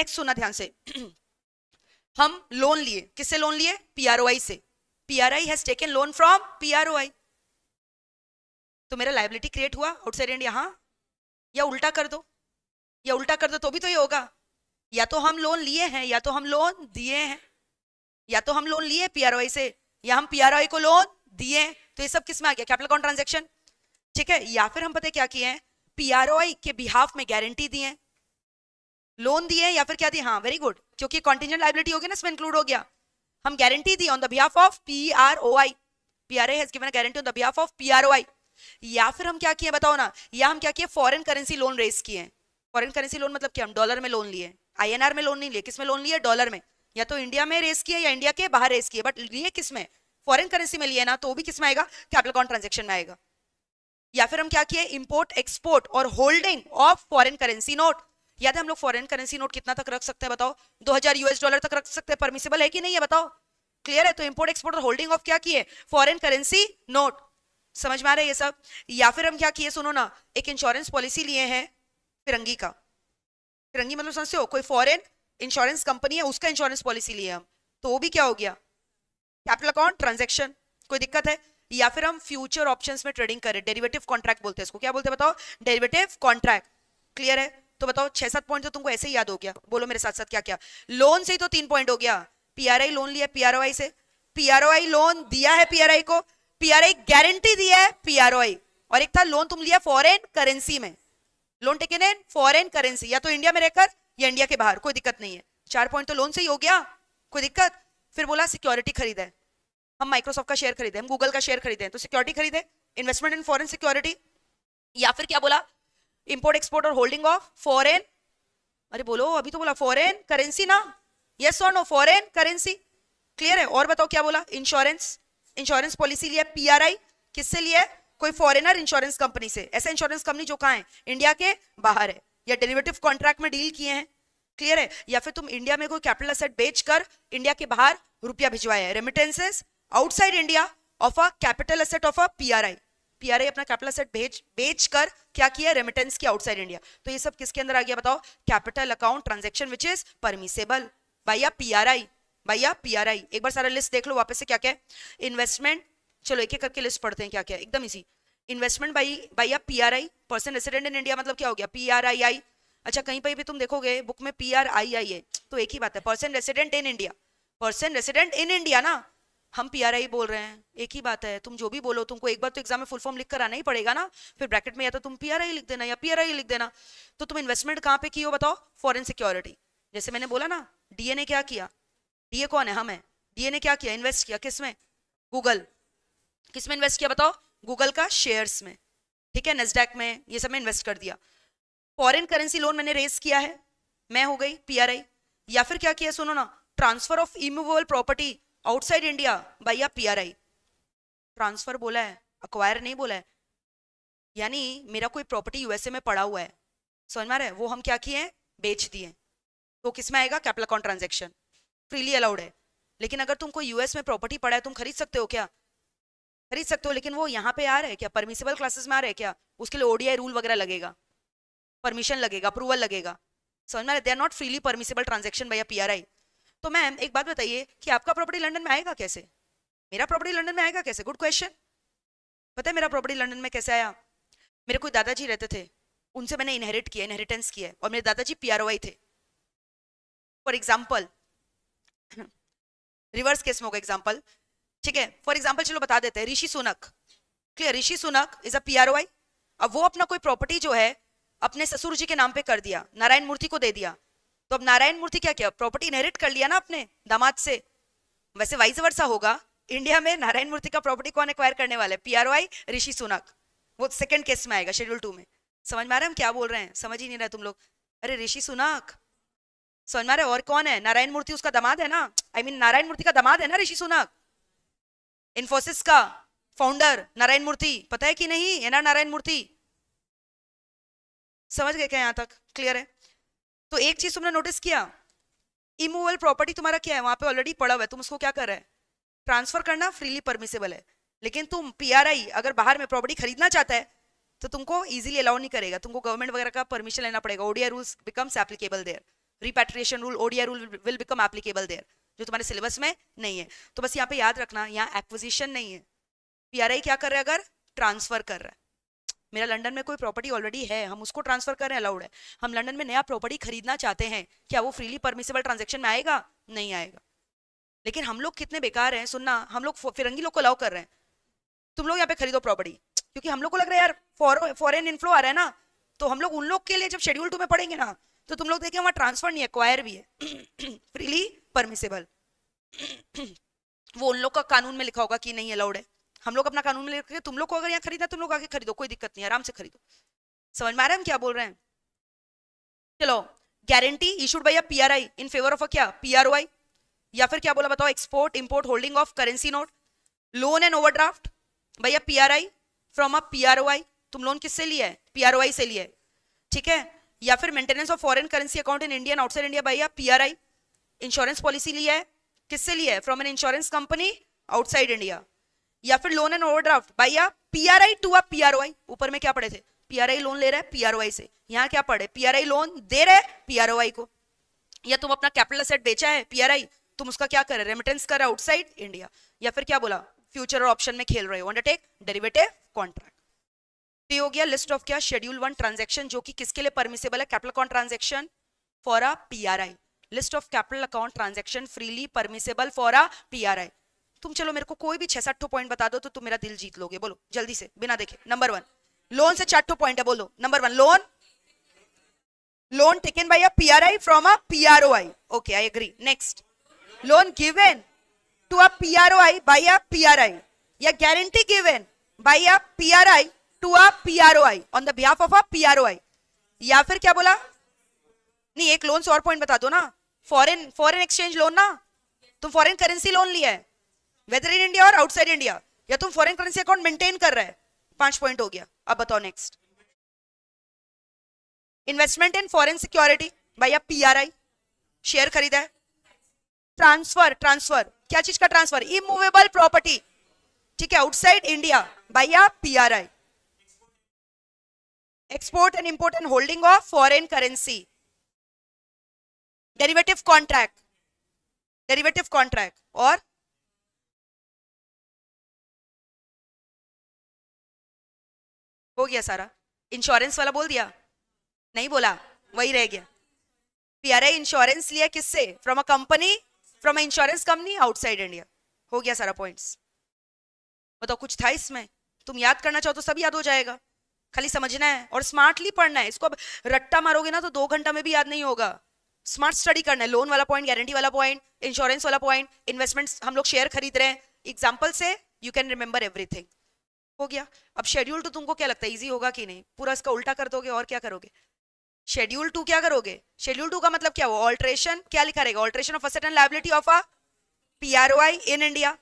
नेक्स्ट सुना ध्यान से हम लोन लिए किससे लोन लिए पीआरओआई से PRI has taken loan from PROI तो मेरा लाइबिलिटी क्रिएट हुआ आउटसाइड एंड यहां या उल्टा कर दो या उल्टा कर दो तो भी तो ये होगा या तो हम लोन लिए हैं या तो हम लोन दिए हैं या तो हम लोन लिए पीआरओआई से या हम पीआरओआई को लोन दिए तो ये सब किस में आ गया कैपिटल कॉन ट्रांजेक्शन ठीक है या फिर हम पता क्या किए हैं पीआरओआई के बिहाफ में गारंटी दिए लोन दिए या फिर क्या दिए हाँ वेरी गुड क्योंकि कॉन्टिजेंट लाइबिलिटी हो गया ना इसमें इंक्लूड हो गया हम गारंटी दी on the behalf of P R O I P R has given guarantee on the behalf of P R O I या फिर हम क्या किए बताओ ना या हम क्या किए फॉरेन करेंसी लोन रेस किए फॉरेन करेंसी लोन मतलब क्या हम डॉलर में लोन लिए आईएनआर में लोन नहीं लिए किस में लोन लिए डॉलर में या तो इंडिया में रेस किए या इंडिया के बाहर रेस किए बट लिए किस में फॉरेन करेंसी में लिए ना तो भी किस में आएगा कैपिटल अकाउंट ट्रांजेक्शन में आएगा या फिर हम क्या किए इंपोर्ट एक्सपोर्ट और holding of foreign currency note याद है हम लोग फॉरेन करेंसी नोट कितना तक रख सकते हैं बताओ 2000 यूएस डॉलर तक रख सकते हैं परमिसेबल है कि नहीं है बताओ क्लियर है तो इंपोर्ट एक्सपोर्ट और होल्डिंग ऑफ क्या किए फॉरेन करेंसी नोट समझ में आ रहा है ये सब या फिर हम क्या किए सुनो ना एक इंश्योरेंस पॉलिसी लिए हैं फिरंगी का फिरंगी मतलब समझते हो कोई फॉरेन इंश्योरेंस कंपनी है उसका इंश्योरेंस पॉलिसी लिए हम तो वो भी क्या हो गया कैपिटल अकाउंट ट्रांजेक्शन कोई दिक्कत है या फिर हम फ्यूचर ऑप्शंस में ट्रेडिंग करें डेरिवेटिव कॉन्ट्रैक्ट बोलते हैं इसको क्या बोलते हैं बताओ डेरिवेटिव कॉन्ट्रैक्ट क्लियर है तो बताओ छह सात पॉइंट तो तुमको ऐसे ही याद हो गया बोलो मेरे साथ साथ क्या क्या लोन से ही तो तीन पॉइंट हो गया पीआरआई लोन लिया पीआरओआई से पीआरओआई लोन दिया है पीआरआई को पीआरआई गारंटी दिया है पीआरओआई और एक था लोन तुम लिया फॉरेन करेंसी में loan taken in foreign currency या तो इंडिया में रहकर या इंडिया के बाहर कोई दिक्कत नहीं है चार पॉइंट तो लोन से ही हो गया कोई दिक्कत फिर बोला सिक्योरिटी खरीदा है हम माइक्रोसॉफ्ट का शेयर खरीदे हम गूगल का शेयर खरीदे तो सिक्योरिटी खरीदे इन्वेस्टमेंट इन फॉरेन सिक्योरिटी या फिर क्या बोला इंपोर्ट एक्सपोर्ट और होल्डिंग ऑफ फॉरेन अरे बोलो अभी तो बोला फॉरेन करेंसी ना यस और नो फॉरेन करेंसी क्लियर है और बताओ क्या बोला इंश्योरेंस इंश्योरेंस पॉलिसी लिया पीआरआई किससे लिया है कोई फॉरेनर इंश्योरेंस कंपनी से ऐसा इंश्योरेंस कंपनी जो कहा है इंडिया के बाहर है या डेरिवेटिव कॉन्ट्रैक्ट में डील किए हैं क्लियर है या फिर तुम इंडिया में कोई कैपिटल असेट बेचकर इंडिया के बाहर रुपया भिजवाया है remittances outside India of a capital asset of a PRI PRI अपना कैपिटल सेट भेज बेच कर क्या किया रेमिटेंस की आउटसाइड इंडिया तो ये सब किसके अंदर आ गया बताओ capital account transaction which is permissible भैया पीआरआई भैया पीआरआई एक बार सारा लिस्ट देख लो वापस से क्या क्या है इन्वेस्टमेंट चलो एक एक करके लिस्ट पढ़ते हैं क्या क्या एकदम इसी इन्वेस्टमेंट बाई भैया P R person resident in India मतलब क्या हो गया पीआरआईआई अच्छा कहीं पर भी तुम देखोगे बुक में पीआरआईआई है तो एक ही बात है person resident in India person resident in India ना हम पी आर आई बोल रहे हैं एक ही बात है तुम जो भी बोलो तुमको एक बार तो एग्जाम में फुल फॉर्म लिख कर आना ही पड़ेगा ना फिर ब्रैकेट में या तो तुम पी आर आई लिख देना या पी आर आई लिख देना तो तुम इन्वेस्टमेंट कहाँ पे की हो बताओ फॉरन सिक्योरिटी जैसे मैंने बोला ना डीए ने क्या किया डीए कौन है हम है डीए ने क्या किया इन्वेस्ट किया किसमें गूगल किस में इन्वेस्ट किया बताओ गूगल का शेयर्स में ठीक है नेस्डैक में ये सब में इन्वेस्ट कर दिया फॉरेन करेंसी लोन मैंने रेस किया है मैं हो गई आई या फिर क्या किया सुनो ना transfer of immovable property outside India भैया आई ट्रांसफर बोला है अक्वायर नहीं बोला है यानी मेरा कोई प्रॉपर्टी यूएसए में पड़ा हुआ है समझ में रहे वो हम क्या किए बेच दिए तो किस में आएगा कैपिटल ट्रांजेक्शन फ्रीली अलाउड है लेकिन अगर तुमको यूएस में प्रॉपर्टी पड़ा है तुम खरीद सकते हो क्या खरीद सकते हो लेकिन वो यहाँ पे आ रहा है क्या परमिसिबल क्लासेस में आ रहा है क्या उसके लिए ओडीआई रूल वगैरह लगेगा परमिशन लगेगा अप्रूवल लगेगा समझ में they are not freely permissible transaction by P R I तो मैम एक बात बताइए कि आपका प्रॉपर्टी लंदन में आएगा कैसे मेरा प्रॉपर्टी लंदन में आएगा कैसे गुड क्वेश्चन पता है मेरा प्रॉपर्टी लंदन में कैसे आया मेरे कोई दादाजी रहते थे उनसे मैंने इनहेरिट किया इनहेरिटेंस किया और मेरे दादाजी पी आर थे फॉर एग्जाम्पल रिवर्स केस में होगा एग्जाम्पल ठीक है फॉर एग्जाम्पल चलो बता देते हैं Rishi Sunak clear Rishi Sunak is a P R अब वो अपना कोई प्रॉपर्टी जो है अपने ससुर जी के नाम पे कर दिया नारायण मूर्ति को दे दिया तो अब नारायण मूर्ति क्या किया प्रॉपर्टी इनहेरिट कर लिया ना अपने दामाद से वैसे वाइज वर्षा होगा इंडिया में नारायण मूर्ति का प्रॉपर्टी कौन एक्वायर करने वाला है पीआरवाई ऋषि सुनक वो सेकंड केस में आएगा शेड्यूल टू में समझ में आ हम क्या बोल रहे हैं समझ ही नहीं रहे तुम लोग अरे ऋषि सुनक समझ में और कौन है नारायण मूर्ति उसका दमाद है ना I I mean mean, Narayana Murthy का दमाद है ना ऋषि सुनक इन्फोसिस का फाउंडर नारायण मूर्ति पता है कि नहीं ना नारायण मूर्ति समझ गए क्या यहाँ तक क्लियर है तो एक चीज तुमने नोटिस किया इमूवेबल प्रॉपर्टी तुम्हारा क्या है वहां पे ऑलरेडी पड़ा हुआ है तुम उसको क्या कर रहे हैं ट्रांसफर करना फ्रीली परमिसेबल है लेकिन तुम पीआरआई अगर बाहर में प्रॉपर्टी खरीदना चाहता है तो तुमको इजीली अलाउ नहीं करेगा तुमको गवर्नमेंट वगैरह का परमिशन लेना पड़ेगा ODI rules becomes applicable there repatriation rule ODI rule will become applicable there जो तुम्हारे सिलेबस में नहीं है तो बस यहाँ पे याद रखना यहाँ एक्विजिशन नहीं है पी क्या कर रहा है अगर ट्रांसफर कर रहा है मेरा लंदन में कोई प्रॉपर्टी ऑलरेडी है हम उसको ट्रांसफर करें अलाउड है हम लंदन में नया प्रॉपर्टी खरीदना चाहते हैं क्या वो फ्रीली परमिसेबल ट्रांजेक्शन में आएगा नहीं आएगा लेकिन हम लोग कितने बेकार हैं सुनना हम लोग फिरंगी लोग को अलाउ कर रहे हैं तुम लोग यहाँ पे खरीदो प्रॉपर्टी क्योंकि हम लोग को लग रहा है यार फॉरेन इन्फ्लो आ रहा है ना तो हम लोग उन लोग के लिए जब शेड्यूल टू में पड़ेंगे ना तो तुम लोग देखें वहाँ ट्रांसफर नहीं एक्वायर भी है फ्रीली परमिसेबल वो उन लोग का कानून में लिखा होगा कि नहीं अलाउड है हम लोग अपना कानून में लेकर तुम लोग को अगर यहाँ खरीदना तुम लोग आगे खरीदो कोई दिक्कत नहीं आराम से खरीदो समझ में आ हम क्या बोल रहे हैं चलो guarantee issued by P R I in favour of a क्या पी आर ओ आई या फिर क्या बोला बताओ export import holding of currency note loan and ओवर ड्राफ्ट भैया P R I from a P R O I तुम लोन किससे लिया है पी आर ओ आई से लिया है ठीक है या फिर maintenance of foreign currency account in India outside India भैया P R I insurance policy लिया है किससे लिया है from an insurance company outside India या फिर लोन एंड ओवरड्राफ्ट भैया पीआरआई टू आप पीआरओआई ऊपर में क्या पढ़े थे पीआरआई लोन ले रहा है पीआरओआई से यहाँ क्या पढ़े पीआरआई लोन दे रहे पीआरओआई को या तुम अपना कैपिटल सेट बेचा है पीआरआई तुम उसका क्या कर रहे रेमिटेंस कर आउटसाइड इंडिया या फिर क्या बोला फ्यूचर और ऑप्शन में खेल रहे हो अंडरटेक डेरिवेटिव कॉन्ट्रैक्ट ये हो गया लिस्ट ऑफ क्या शेड्यूल वन ट्रांजेक्शन जो कि किसके लिए परमिसेबल है capital account transaction for a PRI list of capital account transaction freely permissible for a PRI तुम चलो मेरे को कोई भी छह सठो पॉइंट बता दो तो तुम मेरा दिल जीत लोगे बोलो जल्दी से बिना देखे नंबर वन लोन से चार पॉइंट है बोलो number one loan loan taken by a P R I from a P R O I okay I agree next loan given to a P R O I by a P R I या guarantee given by a P R I to a P R O I on the behalf of a P R O I या फिर क्या बोला नहीं एक loan से और point बता दो ना फॉरेन फॉरेन एक्सचेंज लोन ना तुम फॉरेन करेंसी लोन लिया है वेदर इन इंडिया और आउटसाइड इंडिया या तुम फॉरेन करेंसी अकाउंट मेंटेन कर रहे हैं पांच पॉइंट हो गया अब बताओ next investment in foreign security भाई भैया पीआरआई शेयर खरीदा है ट्रांसफर ट्रांसफर क्या चीज का ट्रांसफर इमूवेबल प्रॉपर्टी ठीक है आउटसाइड इंडिया भैया I export and import and holding of foreign currency derivative contract derivative contract और हो गया सारा इंश्योरेंस वाला बोल दिया नहीं बोला वही रह गया पीआरआई इंश्योरेंस लिया किससे from a company from a insurance company outside India हो गया सारा पॉइंट्स बताओ कुछ था इसमें तुम याद करना चाहो तो सब याद हो जाएगा खाली समझना है और स्मार्टली पढ़ना है इसको अब रट्टा मारोगे ना तो दो घंटा में भी याद नहीं होगा स्मार्ट स्टडी करना है लोन वाला पॉइंट गारंटी वाला पॉइंट इंश्योरेंस वाला पॉइंट इन्वेस्टमेंट्स हम लोग शेयर खरीद रहे हैं एग्जाम्पल से यू कैन रिमेंबर एवरीथिंग हो गया अब शेड्यूल टू तो तुमको क्या लगता है इजी होगा कि नहीं पूरा इसका उल्टा कर दोगे और क्या करोगे शेड्यूल टू क्या करोगे शेड्यूल टू का मतलब क्या हुआ ऑल्ट्रेशन क्या लिखा रहेगा alteration of asset and liability of a P R in India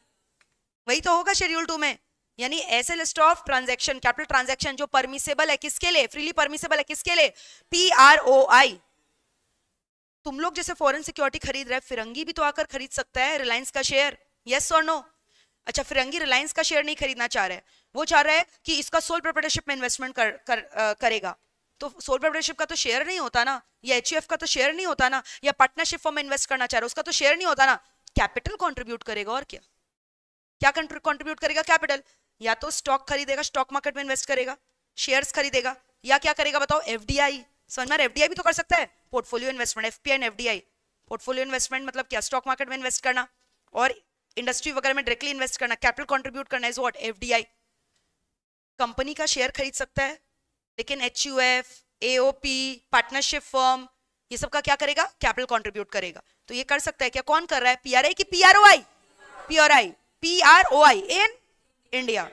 वही तो होगा शेड्यूल टू में यानी ऐसे list of transaction capital transaction जो परमिसेबल है किसके लिए फ्रीली परमिसेबल है किसके लिए पी आर ओ आई तुम लोग जैसे फॉरेन सिक्योरिटी खरीद रहे फिरंगी भी तो आकर खरीद सकता है रिलायंस का शेयर यस और नो अच्छा फिरंगी रिलायंस का शेयर नहीं खरीदना चाह रहे वो चाह रहा है कि इसका सोल प्रोपरेटरशिप में इन्वेस्टमेंट कर, कर करेगा तो सोल प्रोपरेटरशिप का तो शेयर नहीं होता ना या एच का तो शेयर नहीं होता ना या पार्टनरशिप फॉर्म में इन्वेस्ट करना चाह रहा है उसका तो शेयर नहीं होता ना कैपिटल कॉन्ट्रीब्यूट करेगा और क्या क्या कॉन्ट्रीब्यूट करेगा कैपिटल या तो स्टॉक खरीदेगा स्टॉक मार्केट में इन्वेस्ट करेगा शेयर्स खरीदेगा या क्या करेगा बताओ एफडीआई समझ आई एफडीआई भी तो कर सकता है portfolio investment FPI and FDI portfolio investment मतलब क्या स्टॉक मार्केट में इन्वेस्ट करना और इंडस्ट्री वगैरह में डायरेक्टली इन्वेस्ट करना कैपिटल कॉन्ट्रीब्यूट करना इज वॉट एफडीआई कंपनी का शेयर खरीद सकता है लेकिन H U F AOP partnership firm ये सब का क्या करेगा कैपिटल कंट्रीब्यूट करेगा तो ये कर सकता है क्या कौन कर रहा है पीआरआई की पीआरओआई पीआरआई पीआरओआई इन इंडिया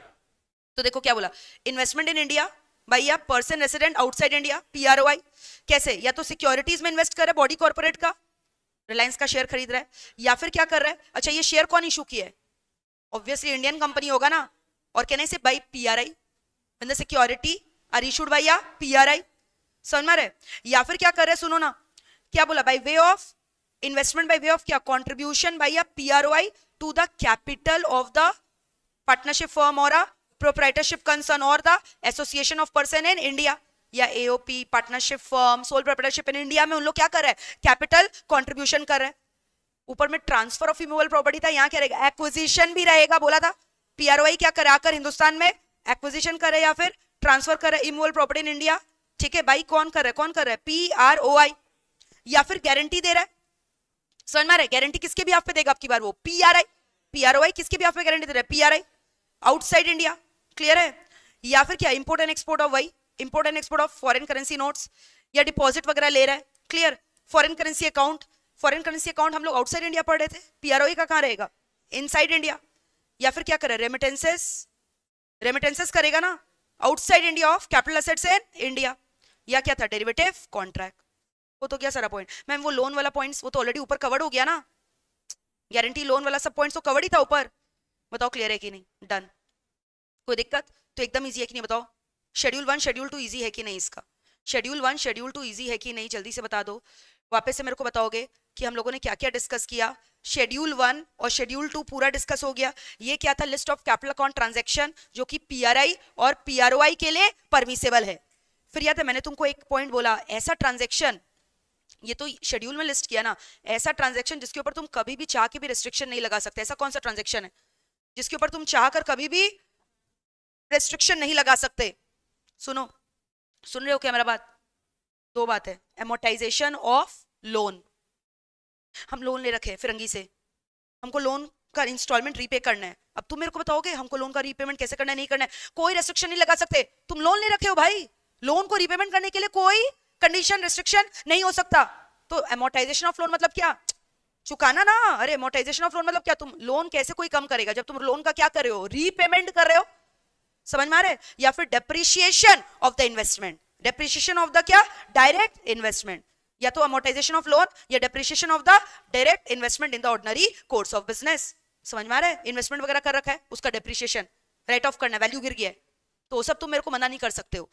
तो देखो क्या बोला इन्वेस्टमेंट इन इंडिया या person resident outside India PROI कैसे या तो सिक्योरिटीज में इन्वेस्ट कर रहा है बॉडी कॉर्पोरेट का रिलायंस का शेयर खरीद रहा है या फिर क्या कर रहा है अच्छा ये शेयर कौन इशू किया है ऑब्वियसली इंडियन कंपनी होगा ना और कहने से भाई PRI security the security are issued by या आई समझ रहे या फिर क्या कर रहे सुनो ना क्या बोला by way of investment by way of क्या कॉन्ट्रीब्यूशन बाई या आई to the capital of the partnership firm और प्रोपराइटरशिप कंसर्न और the association of person in India या AOP partnership firm sole proprietorship in India में उन लोग क्या कर रहे हैं कैपिटल कॉन्ट्रीब्यूशन कर रहे हैं ऊपर में ट्रांसफर ऑफ इमूवल प्रॉपर्टी था यहाँ क्या रहेगा एक्विजिशन भी रहेगा बोला था पीआरओआई क्या कराकर हिंदुस्तान में एक्विजिशन करे या फिर ट्रांसफर करे इमोल प्रॉपर्टी इन इंडिया ठीक है भाई कौन कर रहा है कौन कर रहा है पी आर ओ आई या फिर गारंटी दे रहा है समझ में आ रहा है गारंटी किसके भी आप पे देगा आपकी बार वो P R I P R O I किसके भी आप पे गारंटी दे रहा है P R I outside India clear है या फिर क्या इंपोर्ट एंड एक्सपोर्ट ऑफ वही import and export of foreign currency notes या डिपॉजिट वगैरह ले रहा है clear foreign currency account foreign currency account हम लोग आउटसाइड इंडिया पढ़ रहे थे पीआरओई का कहाँ रहेगा इनसाइड इंडिया या फिर क्या कर रहे हैं रेमिटेंसेस रेमिटेंसेस करेगा ना outside India of capital assets in India या क्या था डेरिवेटिव कॉन्ट्रैक्ट वो तो क्या सारा पॉइंट मैम वो लोन वाला पॉइंट्स वो तो ऑलरेडी ऊपर कवर्ड हो गया ना गारंटी लोन वाला सब पॉइंट्स तो कवर्ड ही था ऊपर बताओ क्लियर है कि नहीं डन कोई दिक्कत तो एकदम ईजी है कि नहीं बताओ schedule one schedule two easy है कि नहीं इसका schedule one schedule two easy है कि नहीं जल्दी से बता दो वापस से मेरे को बताओगे कि हम लोगों ने क्या क्या डिस्कस किया शेड्यूल वन और शेड्यूल टू पूरा डिस्कस हो गया ये क्या था list of capital account transaction जो कि पीआरआई और पीआरओआई के लिए परमिसेबल है फिर याद है मैंने तुमको एक पॉइंट बोला ऐसा ट्रांजेक्शन ये तो शेड्यूल में लिस्ट किया ना ऐसा ट्रांजेक्शन जिसके ऊपर तुम कभी भी चाह के भी रिस्ट्रिक्शन नहीं लगा सकते ऐसा कौन सा ट्रांजेक्शन है जिसके ऊपर तुम चाह कर कभी भी रेस्ट्रिक्शन नहीं लगा सकते सुनो सुन रहे हो क्या मेरा बात दो बात है एमोटाइजेशन ऑफ लोन हम लोन ले रखे फिरंगी से हमको लोन का इंस्टॉलमेंट रीपे करना है अब तुम मेरे को बताओगे हमको लोन का रीपेमेंट कैसे करना है नहीं करना है कोई रेस्ट्रिक्शन नहीं लगा सकते तुम लोन ले रखे हो भाई लोन को रीपेमेंट करने के लिए कोई कंडीशन रेस्ट्रिक्शन नहीं हो सकता तो एमोटाइजेशन ऑफ लोन मतलब क्या चुकाना ना अरे एमोटाइजेशन ऑफ लोन मतलब क्या तुम लोन कैसे कोई कम करेगा जब तुम लोन का क्या कर रहे हो रीपेमेंट कर रहे हो समझ में आ रहे या फिर depreciation of the investment depreciation of the क्या डायरेक्ट इन्वेस्टमेंट या तो अमोटाइजेशन ऑफ लोन या depreciation of the direct investment in the ordinary course of business समझ में आ रहा है इन्वेस्टमेंट वगैरह कर रखा है उसका डेप्रिशिएशन राइट ऑफ करना वैल्यू गिर गया है तो वो सब तुम मेरे को मना नहीं कर सकते हो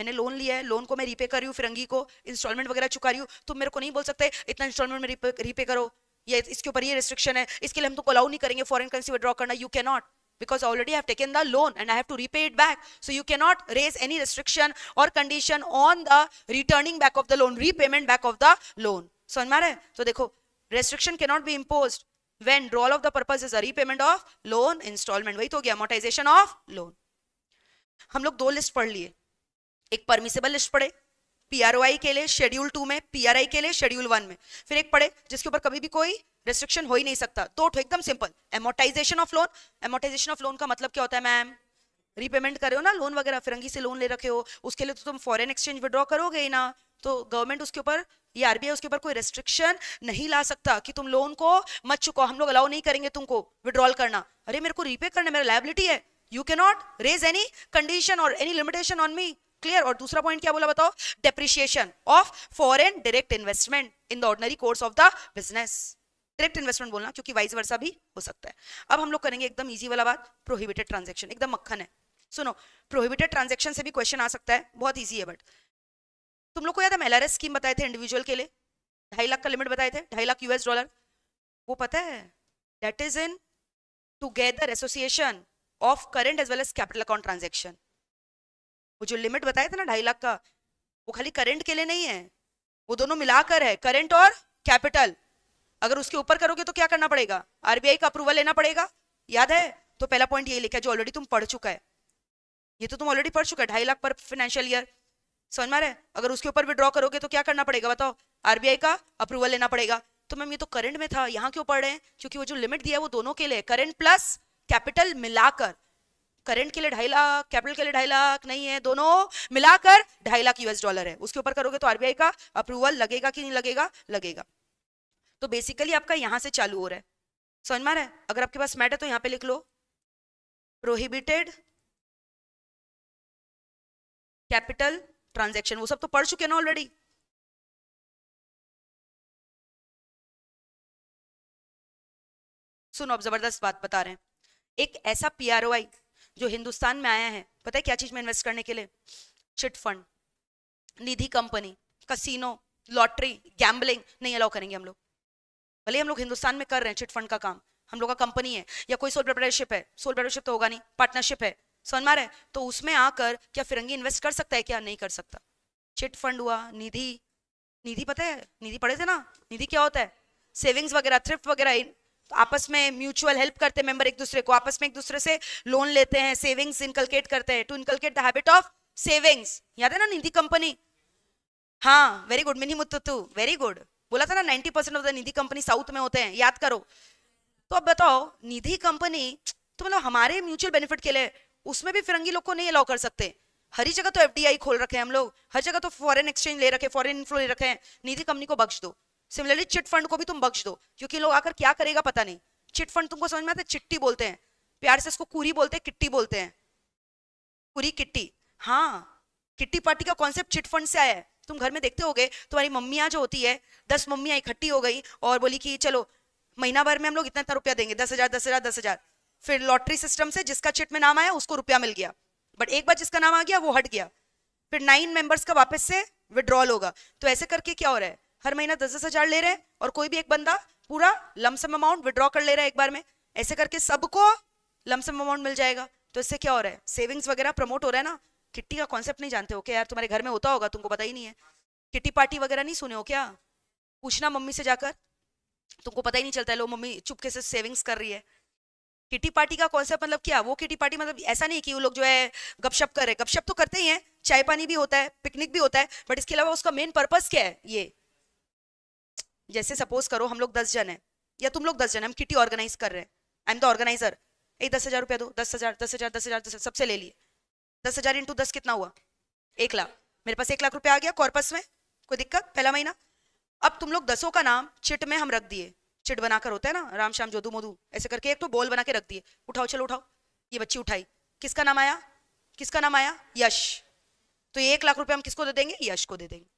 मैंने लोन लिया है लोन को मैं रीपे कर रही हूँ फिरंगी को इंस्टॉलमेंट वगैरह चुका रही हूँ तुम मेरे को नहीं बोल सकते इतना इंस्टॉलमेंट में रीपे, करो ये इसके ऊपर ये रिस्ट्रिक्शन है इसके लिए हम तुमको अलाउ नहीं करेंगे फॉरन करेंसी विड्रॉ करना you can not because already I have taken the loan and I have to repay it back. So you cannot raise any restriction or condition on the returning back of the loan, repayment back of the loan. So, so dekho restriction cannot be imposed when drawal of the purpose is a repayment of loan installment. वही तो gaya amortization of loan. hum log do list pad liye ek permissible list पढ़े पीआरओआई के लिए schedule two में PRI के लिए schedule one में फिर एक पढ़े जिसके ऊपर कभी भी कोई रिस्ट्रिक्शन हो ही नहीं सकता तो एकदम simple amortisation of loan amortisation of loan का मतलब क्या होता है मैम रीपेमेंट कर रहे हो ना लोन वगैरह फिरंगी से लोन ले रखे हो उसके लिए तो तुम फॉरन एक्सचेंज विड्रॉ करोगे ना तो गवर्नमेंट उसके ऊपर ये e आरबीआई उसके ऊपर कोई रेस्ट्रिक्शन नहीं ला सकता कि तुम लोन को मत चुको हम लोग अलाउ नहीं करेंगे तुमको विड्रॉल करना अरे मेरे को रीपे करना मेरा लाइबिलिटी है you can not raise any condition और any limitation on me clear और दूसरा पॉइंट क्या बोला बताओ depreciation of foreign direct investment in the ordinary course of the business direct investment बोलना क्योंकि वाइस वर्षा भी हो सकता है अब हम लोग करेंगे एकदम ईजी वाला बात प्रोहिबिटेड ट्रांजेक्शन एकदम मक्खन है सुनो प्रोहिबिटेड ट्रांजेक्शन से भी क्वेश्चन आ सकता है बहुत ईजी है बट तुम लोग को याद है एल स्कीम बताए थे इंडिविजुअल के लिए ढाई लाख का लिमिट बताए थे ढाई लाख यूएस डॉलर वो पता है that is in together association of current as well as capital account transaction वो जो लिमिट बताया था ना ढाई लाख का वो खाली करंट के लिए नहीं है वो दोनों मिलाकर है करंट और कैपिटल अगर उसके ऊपर करोगे तो क्या करना पड़ेगा आरबीआई का अप्रूवल लेना पड़ेगा याद है तो पहला पॉइंट यही लिखा जो ऑलरेडी तुम पढ़ चुका है ये तो तुम ऑलरेडी पढ़ चुका है ढाई लाख पर फाइनेंशियल ईयर समझ मारे अगर उसके ऊपर विड्रॉ करोगे तो क्या करना पड़ेगा बताओ आरबीआई का अप्रूवल लेना पड़ेगा तो मैम ये तो करंट में था यहाँ क्यों पढ़ रहे हैं क्योंकि वो जो लिमिट दिया है वो दोनों के लिए करंट प्लस कैपिटल मिलाकर करंट के लिए ढाई लाख कैपिटल के लिए ढाई लाख नहीं है दोनों मिलाकर ढाई लाख यूएस डॉलर है उसके ऊपर करोगे तो आरबीआई का अप्रूवल लगेगा कि नहीं लगेगा लगेगा तो बेसिकली आपका यहां से चालू हो रहा है समझ में है अगर आपके पास मैट है तो यहां पे लिख लो प्रोहिबिटेड कैपिटल ट्रांजेक्शन वो सब तो पढ़ चुके ना ऑलरेडी सुनो आप जबरदस्त बात बता रहे हैं एक ऐसा पीआरओआई जो हिंदुस्तान में आया है पता है क्या चीज़ में इन्वेस्ट करने के लिए chit fund Nidhi company casino lottery gambling नहीं अलाउ करेंगे हम लोग भले हम लोग हिंदुस्तान में कर रहे हैं चिट फंड का काम हम लोग का कंपनी है या कोई सोल प्रोप्रेटरशिप है सोल प्रोप्रेटरशिप तो होगा नहीं पार्टनरशिप है सोनमार है तो उसमें आकर क्या फिरंगी इन्वेस्ट कर सकता है क्या नहीं कर सकता चिट फंड हुआ निधि निधि पता है निधि पढ़े थे ना निधि क्या होता है सेविंग्स वगैरह थ्रिफ्ट वगैरह तो आपस में म्यूचुअल हेल्प करते मेंबर एक दूसरे को आपस में एक दूसरे से लोन लेते हैं सेविंग्स इनकलकेट करते हैं to inculcate the habit of savings याद है ना निधि कंपनी हाँ very good Mini Muttu very good बोला था ना ninety percent of the Nidhi company south में होते हैं याद करो तो अब बताओ निधि कंपनी तो मतलब हमारे म्यूचुअल बेनिफिट के लिए उसमें भी फिरंगी लोग को नहीं अलाउ कर सकते हरी जगह तो एफ खोल रखे हैं हम लोग हर जगह तो फॉरेन एक्सचेंज ले रखे फॉरेन इन्फ्लो ले रखे हैं निधि कंपनी को बख्श दो सिमिलरली चिट फंड को भी तुम बख्श दो क्योंकि लोग आकर क्या करेगा पता नहीं चिट फंड तुमको समझ में आता है चिट्टी बोलते हैं प्यार से इसको कुरी बोलते हैं किट्टी बोलते हैं कुरी किट्टी हाँ किट्टी पार्टी का कॉन्सेप्ट चिट फंड से आया है तुम घर में देखते गए तुम्हारी मम्मियाँ जो होती है दस मम्मियाँ इकट्ठी हो गई और बोली कि चलो महीना भर में हम लोग इतना इतना रुपया देंगे दस हजार दस हजार दस हजार फिर लॉटरी सिस्टम से जिसका चिट में नाम आया उसको रुपया मिल गया बट एक बार जिसका नाम आ गया वो हट गया फिर नाइन मेंबर्स का वापस से विड्रॉल होगा तो ऐसे करके क्या हो रहा है हर महीना दस दस हजार ले रहे हैं और कोई भी एक बंदा पूरा लमसम अमाउंट विड्रॉ कर ले रहा है एक बार में ऐसे करके सबको लमसम अमाउंट मिल जाएगा तो इससे क्या हो रहा है सेविंग्स वगैरह प्रमोट हो रहा है ना किट्टी का कॉन्सेप्ट नहीं जानते हो क्या यार तुम्हारे घर में होता होगा तुमको पता ही नहीं है किट्टी पार्टी वगैरह नहीं सुने हो क्या पूछना मम्मी से जाकर तुमको पता ही नहीं चलता है लो मम्मी चुपके से सेविंग्स कर रही है किटी पार्टी का कॉन्सेप्ट मतलब क्या वो किटी पार्टी मतलब ऐसा नहीं कि वो लोग जो है गपशप कर रहे गपशप तो करते ही हैं चाय पानी भी होता है पिकनिक भी होता है बट इसके अलावा उसका मेन पर्पज क्या है ये जैसे सपोज करो हम लोग दस जन हैं या तुम लोग दस जन हम किटी ऑर्गेनाइज कर रहे हैं आई एम द ऑर्गेनाइजर एक दस हज़ार रुपया दो दस हज़ार दस हज़ार दस हज़ार सबसे ले लिए दस हज़ार इंटू दस कितना हुआ एक लाख मेरे पास एक लाख रुपया आ गया कॉर्पस में कोई दिक्कत पहला महीना अब तुम लोग दसों का नाम चिट में हम रख दिए चिट बनाकर होता है ना राम श्याम जोधु मोदू ऐसे करके एक तो बॉल बना के रख दिए उठाओ चलो उठाओ ये बच्ची उठाई किसका नाम आया किसका नाम आया यश तो ये एक लाख रुपया हम किसको दे देंगे यश को दे देंगे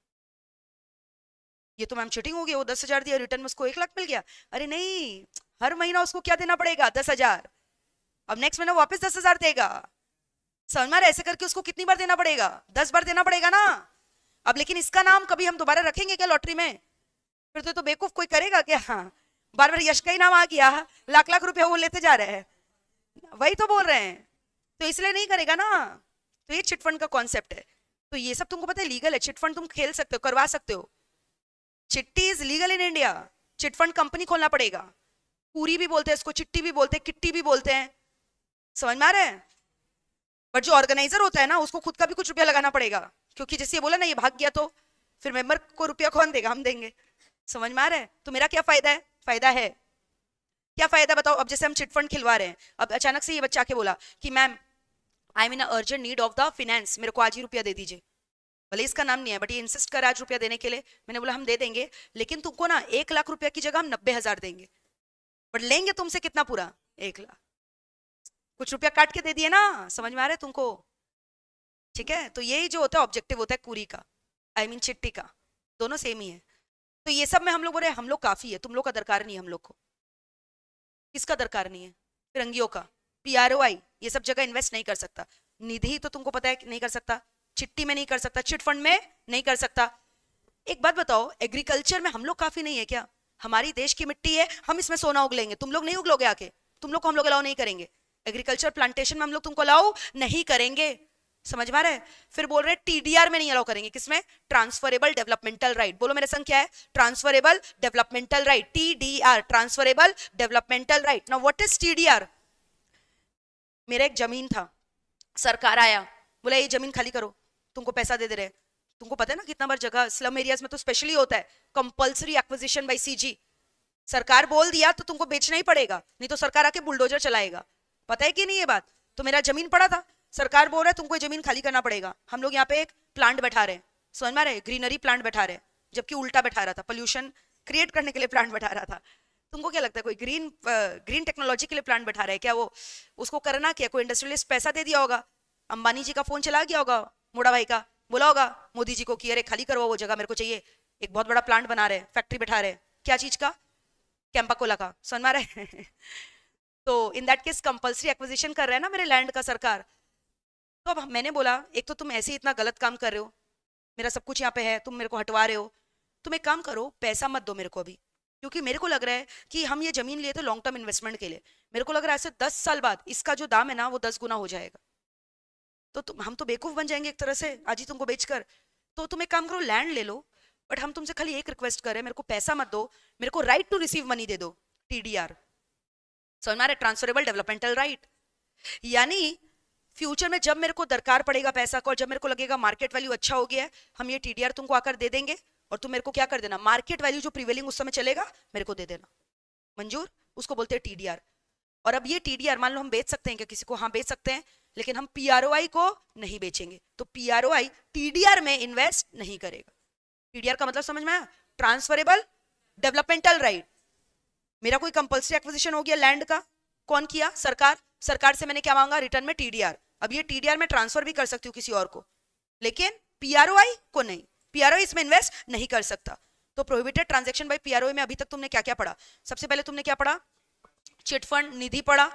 ये तो मैम चिटिंग हो गई वो दस हजार दिया रिटर्न में उसको एक लाख मिल गया अरे नहीं हर महीना उसको क्या देना पड़ेगा दस हजार अब नेक्स्ट महीना वापस दस हजार देगा समझ में ऐसे करके उसको कितनी बार देना पड़ेगा दस बार देना पड़ेगा ना अब लेकिन इसका नाम कभी हम दोबारा रखेंगे क्या लॉटरी में फिर तो, तो बेवकूफ कोई करेगा क्या हाँ बार बार यश का ही नाम आ गया लाख लाख रुपया वो लेते जा रहे हैं वही तो बोल रहे हैं तो इसलिए नहीं करेगा ना तो ये चिटफंड का कॉन्सेप्ट है तो ये सब तुमको पता है लीगल है चिटफंड तुम खेल सकते हो करवा सकते हो chitty is legal in India chit fund company खोलना पड़ेगा पूरी भी बोलते हैं इसको चिट्टी भी बोलते हैं किट्टी भी बोलते हैं समझ में आ रहा है बट जो ऑर्गेनाइजर होता है ना उसको खुद का भी कुछ रुपया लगाना पड़ेगा क्योंकि जैसे ये बोला ना ये भाग गया तो फिर मेंबर को रुपया कौन देगा हम देंगे समझ में आ रहा है तो मेरा क्या फायदा है फायदा है क्या फायदा बताओ अब जैसे हम चिटफंड खिलवा रहे हैं अब अचानक से ये बच्चा के बोला कि ma'am I mean urgent need of the finance मेरे को आज ही रुपया दे दीजिए भले इसका नाम नहीं है बट ये इंसिस्ट कर आज रुपया देने के लिए मैंने बोला हम दे देंगे लेकिन तुमको ना एक लाख रुपया की जगह हम नब्बे हजार देंगे बट लेंगे तुमसे कितना पूरा एक लाख कुछ रुपया काट के दे दिए ना समझ में आ रहा है तुमको ठीक है तो यही जो होता है ऑब्जेक्टिव होता है कुरी का आई I मीन mean चिट्टी का दोनों सेम ही है तो ये सब में हम लोग बोल रहे हम लोग काफ़ी है तुम लोग का दरकार नहीं है हम लोग को किसका दरकार नहीं है फिरंगियों का पी ये सब जगह इन्वेस्ट नहीं कर सकता निधि तो तुमको पता है नहीं कर सकता चिट्टी में नहीं कर सकता चिट फंड में नहीं कर सकता एक बात बताओ एग्रीकल्चर में हम लोग काफी नहीं है क्या हमारी देश की मिट्टी है हम इसमें सोना उगलेंगे तुम लोग नहीं उगलोगे आके तुम लोग को हम लोग अलाउ नहीं करेंगे एग्रीकल्चर प्लांटेशन में हम लोग तुमको अलाउ नहीं करेंगे समझ में आ रहा है फिर बोल रहे टीडीआर में नहीं अलाउ करेंगे किसमें ट्रांसफरेबल डेवलपमेंटल राइट बोलो मेरा संघ क्या है transferable developmental right TDR transferable developmental right now what is TDR मेरा एक जमीन था सरकार आया बोला ये जमीन खाली करो तुमको पैसा दे दे रहे हैं तुमको पता है ना कितना बार जगह स्लम एरियाज में तो स्पेशली होता है कंपल्सरी एक्विजिशन बाई सी सरकार बोल दिया तो तुमको बेचना ही पड़ेगा नहीं तो सरकार आके बुलडोजर चलाएगा पता है कि नहीं ये बात तो मेरा जमीन पड़ा था सरकार बोल रहा है तुमको जमीन खाली करना पड़ेगा हम लोग यहाँ पे एक प्लांट बैठा रहे हैं समझ में रहे ग्रीनरी प्लांट बैठा रहे जबकि उल्टा बैठा रहा था पोल्यूशन क्रिएट करने के लिए प्लांट बैठा रहा था तुमको क्या लगता है कोई ग्रीन ग्रीन टेक्नोलॉजी के लिए प्लांट बैठा रहा है क्या वो उसको करना क्या कोई इंडस्ट्रियलिस्ट पैसा दे दिया होगा अंबानी जी का फोन चला गया होगा मोड़ा भाई का बोला होगा मोदी जी को कि अरे खाली करवाओ वो जगह मेरे को चाहिए एक बहुत बड़ा प्लांट बना रहे फैक्ट्री बैठा रहे हैं क्या चीज का कैंपा कोला का सुन मारे तो in that case compulsory acquisition कर रहे हैं ना मेरे लैंड का सरकार तो अब मैंने बोला एक तो तुम ऐसे इतना गलत काम कर रहे हो मेरा सब कुछ यहाँ पे है तुम मेरे को हटवा रहे हो तुम एक काम करो पैसा मत दो मेरे को अभी क्योंकि मेरे को लग रहा है कि हम ये जमीन लिए थे लॉन्ग टर्म इन्वेस्टमेंट के लिए मेरे को लग रहा है ऐसे दस साल बाद इसका जो दाम है ना वो दस गुना हो जाएगा तो तुम हम तो बेवकूफ़ बन जाएंगे एक तरह से आज ही तुमको बेचकर तो तुम एक काम करो लैंड ले लो बट हम तुमसे खाली एक रिक्वेस्ट कर रहे हैं मेरे को पैसा मत दो मेरे को राइट टू रिसीव मनी दे दो टी डी आर समझ में ट्रांसफरेबल डेवलपमेंटल राइट यानी फ्यूचर में जब मेरे को दरकार पड़ेगा पैसा का और जब मेरे को लगेगा मार्केट वैल्यू अच्छा हो गया है हम ये टी तुमको आकर दे देंगे और तुम मेरे को क्या कर देना मार्केट वैल्यू जो प्रिवेलिंग उस समय चलेगा मेरे को दे देना मंजूर उसको बोलते हैं टी और अब ये टीडीआर मान लो हम बेच सकते हैं क्या किसी को हाँ बेच सकते हैं लेकिन हम पीआरओआई को नहीं बेचेंगे तो पीआरओआई टीडीआर में इन्वेस्ट नहीं करेगा टीडीआर का मतलब समझ में आया ट्रांसफरेबल डेवलपमेंटल राइट मेरा कोई कंपल्सरी एक्विजिशन हो गया लैंड का कौन किया सरकार सरकार से मैंने क्या मांगा रिटर्न में टीडीआर अब ये टीडीआर में ट्रांसफर भी कर सकती हूँ किसी और को लेकिन पीआरओआई को नहीं पीआरओआई इसमें इन्वेस्ट नहीं कर सकता तो प्रोहिबिटेड ट्रांजेक्शन बाई पीआरओआई में अभी तक तुमने क्या क्या पढ़ा सबसे पहले तुमने क्या पढ़ा चिटफंड निधि पढ़ा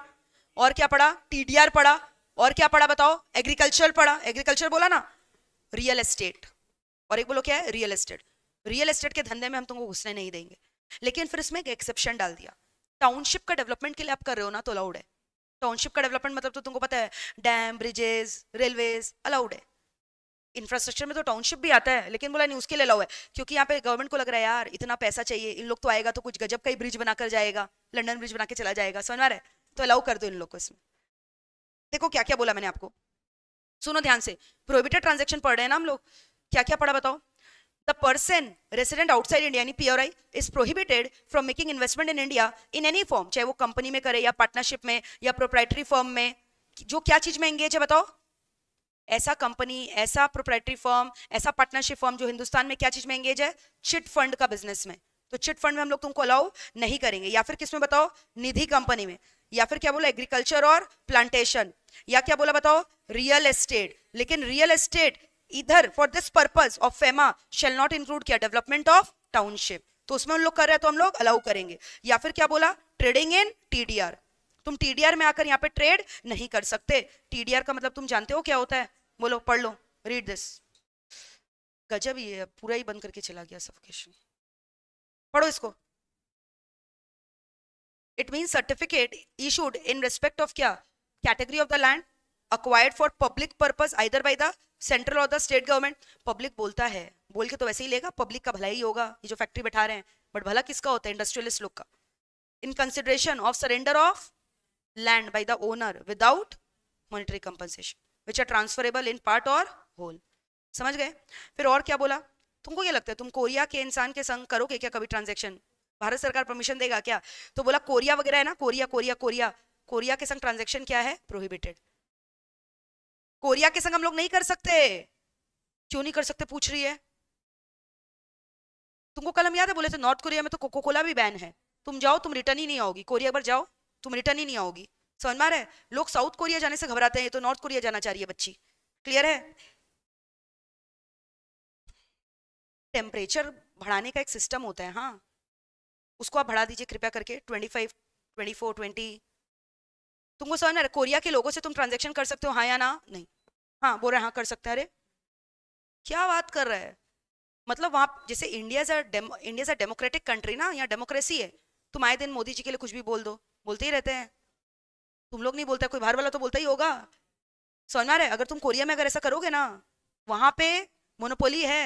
और क्या पढ़ा टीडीआर पढ़ा और क्या पढ़ा बताओ एग्रीकल्चर पढ़ा एग्रीकल्चर बोला ना रियल एस्टेट और एक बोलो क्या है रियल एस्टेट रियल एस्टेट के धंधे में हम तुमको घुसने नहीं देंगे लेकिन फिर इसमें एक एक्सेप्शन डाल दिया टाउनशिप का डेवलपमेंट के लिए आप कर रहे हो ना तो अलाउड है टाउनशिप का डेवलपमेंट मतलब तो तुमको पता है डैम ब्रिजेस रेलवेज अलाउड है इंफ्रास्ट्रक्चर में तो टाउनशिप भी आता है लेकिन बोला नहीं उसके लिए लाओ है क्योंकि यहाँ पे गवर्नमेंट को लग रहा है यार इतना पैसा चाहिए इन लोग तो आएगा तो कुछ गजब का ही ब्रिज बनाकर जाएगा लंडन ब्रिज बना के चला जाएगा समझ है तो अलाउ कर दो इन लोग को इसमें देखो क्या क्या बोला मैंने आपको सुनो ध्यान से प्रोहिबिटेड ट्रांजेक्शन पढ़ रहे हैं ना हम लोग क्या क्या पढ़ा बताओ the person resident outside India यानी pri is prohibited from making investment in India in any form चाहे वो कंपनी में करे या पार्टनरशिप में या प्रोप्राइटरी फॉर्म में जो क्या चीज में एंगेज है बताओ ऐसा कंपनी ऐसा प्रोप्राइटरी फॉर्म ऐसा पार्टनरशिप फॉर्म जो हिंदुस्तान में क्या चीज में एंगेज है चिट फंड का बिजनेस में तो चिट फंड में हम लोग तुमको अलाउ नहीं करेंगे या फिर किसमें बताओ निधि कंपनी में या फिर क्या बोला एग्रीकल्चर और प्लांटेशन या क्या बोला बताओ रियल एस्टेट लेकिन रियल एस्टेट इधर for this purpose of FEMA shall not include किया डेवलपमेंट ऑफ टाउनशिप तो उसमें हम लोग कर रहे हैं तो हम लोग अलाउ करेंगे या फिर क्या बोला ट्रेडिंग इन टीडीआर तुम टीडीआर में आकर यहाँ पे ट्रेड नहीं कर सकते टीडीआर का मतलब तुम जानते हो क्या होता है बोलो पढ़ लो रीड दिस गजब ये पूरा ही बंद करके चला गया सफोकेशन पढ़ो इसको it mean certificate issued in respect of क्या category of the land acquired for public purpose either by the central और द स्टेट गवर्नमेंट पब्लिक बोलता है बोल के तो वैसे ही लेगा पब्लिक का भला ही होगा ये जो फैक्ट्री बैठा रहे हैं बट भला किसका होता है इंडस्ट्रियलिस्ट लोग का in consideration of surrender of land by the owner without monetary compensation which are transferable in part और होल समझ गए फिर और क्या बोला तुमको क्या लगता है तुम कोरिया के इंसान के संग करोगे क्या कभी ट्रांजेक्शन भारत सरकार परमिशन देगा क्या तो बोला कोरिया वगैरह है ना कोरिया कोरिया कोरिया कोरिया के संग ट्रांजेक्शन क्या है प्रोहिबिटेड कोरिया के संग हम लोग नहीं कर सकते क्यों नहीं कर सकते पूछ रही है तुमको कल हम याद है बोले थे नॉर्थ कोरिया में तो कोको कोला भी बैन है तुम जाओ तुम रिटर्न ही नहीं आओगी कोरिया पर जाओ तुम रिटर्न ही नहीं आओगी समझ में है लोग साउथ कोरिया जाने से घबराते हैं तो नॉर्थ कोरिया जाना चाह रही है बच्ची क्लियर है टेम्परेचर बढ़ाने का एक सिस्टम होता है हाँ उसको आप बढ़ा दीजिए कृपया करके twenty five twenty four twenty तुमको समझ में कोरिया के लोगों से तुम ट्रांजेक्शन कर सकते हो हाँ या ना नहीं हाँ बोल रहे हाँ कर सकते हैं अरे क्या बात कर रहा है मतलब वहाँ जैसे India is India is democratic country ना यहाँ डेमोक्रेसी है तुम आए दिन मोदी जी के लिए कुछ भी बोल दो बोलते ही रहते हैं तुम लोग नहीं बोलते कोई बाहर वाला तो बोलता ही होगा समझ में है अगर तुम कोरिया में अगर ऐसा करोगे ना वहां पे मोनोपोली है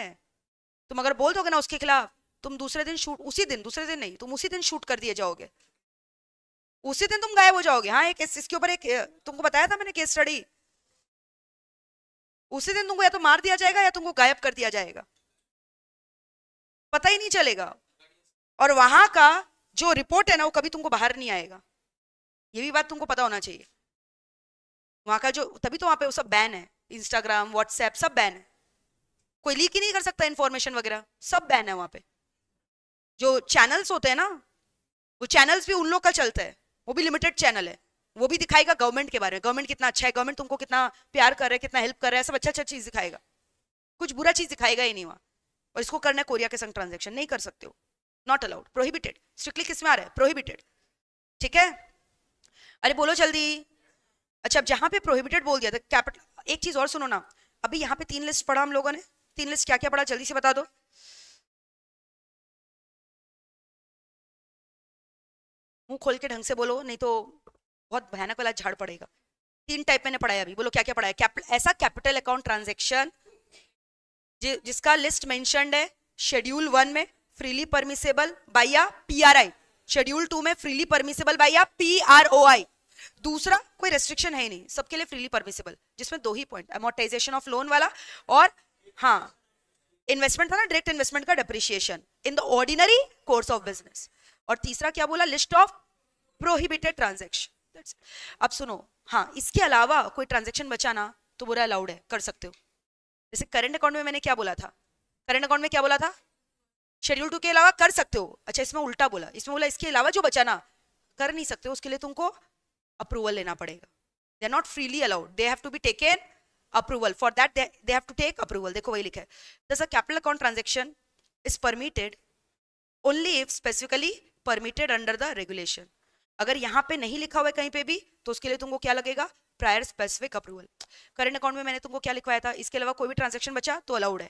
तुम अगर बोल दोगे ना उसके खिलाफ तुम दूसरे दिन शूट उसी दिन दूसरे दिन नहीं तुम उसी दिन शूट कर दिए जाओगे उसी दिन तुम गायब हो जाओगे हाँ एक इसके ऊपर एक तुमको बताया था मैंने केस स्टडी उसी दिन तुमको या तो मार दिया जाएगा या तुमको गायब कर दिया जाएगा पता ही नहीं चलेगा और वहां का जो रिपोर्ट है ना वो कभी तुमको बाहर नहीं आएगा ये भी बात तुमको पता होना चाहिए वहां का जो तभी तो वहां पे वो सब बैन है इंस्टाग्राम व्हाट्सएप सब बैन है कोई लीक ही नहीं कर सकता इन्फॉर्मेशन वगैरह सब बैन है वहां पे जो चैनल्स होते हैं ना वो चैनल्स भी उन लोग का चलता है वो भी लिमिटेड चैनल है वो भी दिखाएगा गवर्नमेंट के बारे में गवर्नमेंट कितना अच्छा है गवर्नमेंट तुमको कितना प्यार कर रहा है कितना हेल्प कर रहा है सब अच्छा अच्छा चीज़ दिखाएगा कुछ बुरा चीज़ दिखाएगा ही नहीं वहाँ और इसको करना है कोरिया के संग ट्रांजेक्शन नहीं कर सकते हो नॉट अलाउड प्रोहिबिटेड स्ट्रिक्टली किसमें आ रहा है प्रोहिबिटेड ठीक है अरे बोलो जल्दी अच्छा अब जहां पे प्रोहिबिटेड बोल दिया था कैपिटल एक चीज़ और सुनो ना अभी यहाँ पे तीन लिस्ट पढ़ा हम लोगों ने तीन लिस्ट क्या क्या पढ़ा जल्दी से बता दो मुंह खोल के ढंग से बोलो नहीं तो बहुत भयानक वाला झाड़ पड़ेगा तीन टाइप मैंने पढ़ाया अभी बोलो क्या क्या पढ़ाया कैप, ऐसा कैपिटल अकाउंट ट्रांजेक्शन जि, जिसका लिस्ट मेंशनड है शेड्यूल वन में freely permissible by P R I schedule two में freely permissible by P R O I दूसरा कोई रेस्ट्रिक्शन है नहीं सबके लिए फ्रीली परमिसेबल जिसमें दो ही पॉइंट अमोर्टाइजेशन ऑफ लोन वाला और हाँ इन्वेस्टमेंट था ना डायरेक्ट इन्वेस्टमेंट का depreciation in the ordinary course of business और तीसरा क्या बोला लिस्ट ऑफ प्रोहिबिटेड ट्रांजेक्शन अब सुनो हाँ इसके अलावा कोई ट्रांजेक्शन बचाना तो बुरा अलाउड है कर सकते हो जैसे करंट अकाउंट में मैंने क्या बोला था करंट अकाउंट में क्या बोला था शेड्यूल टू के अलावा कर सकते हो अच्छा इसमें उल्टा बोला इसमें बोला इसके अलावा जो बचाना कर नहीं सकते उसके लिए तुमको अप्रूवल लेना पड़ेगा they are not freely allowed they have to be taken approval for that they have to take approval देखो वही लिखा है this a capital account transaction is permitted only if specifically permitted under the regulation अगर यहाँ पे नहीं लिखा हुआ है कहीं पे भी तो उसके लिए तुमको क्या लगेगा prior specific approval current account में मैंने तुमको क्या लिखवाया था इसके अलावा कोई भी ट्रांजेक्शन बचा तो अलाउड है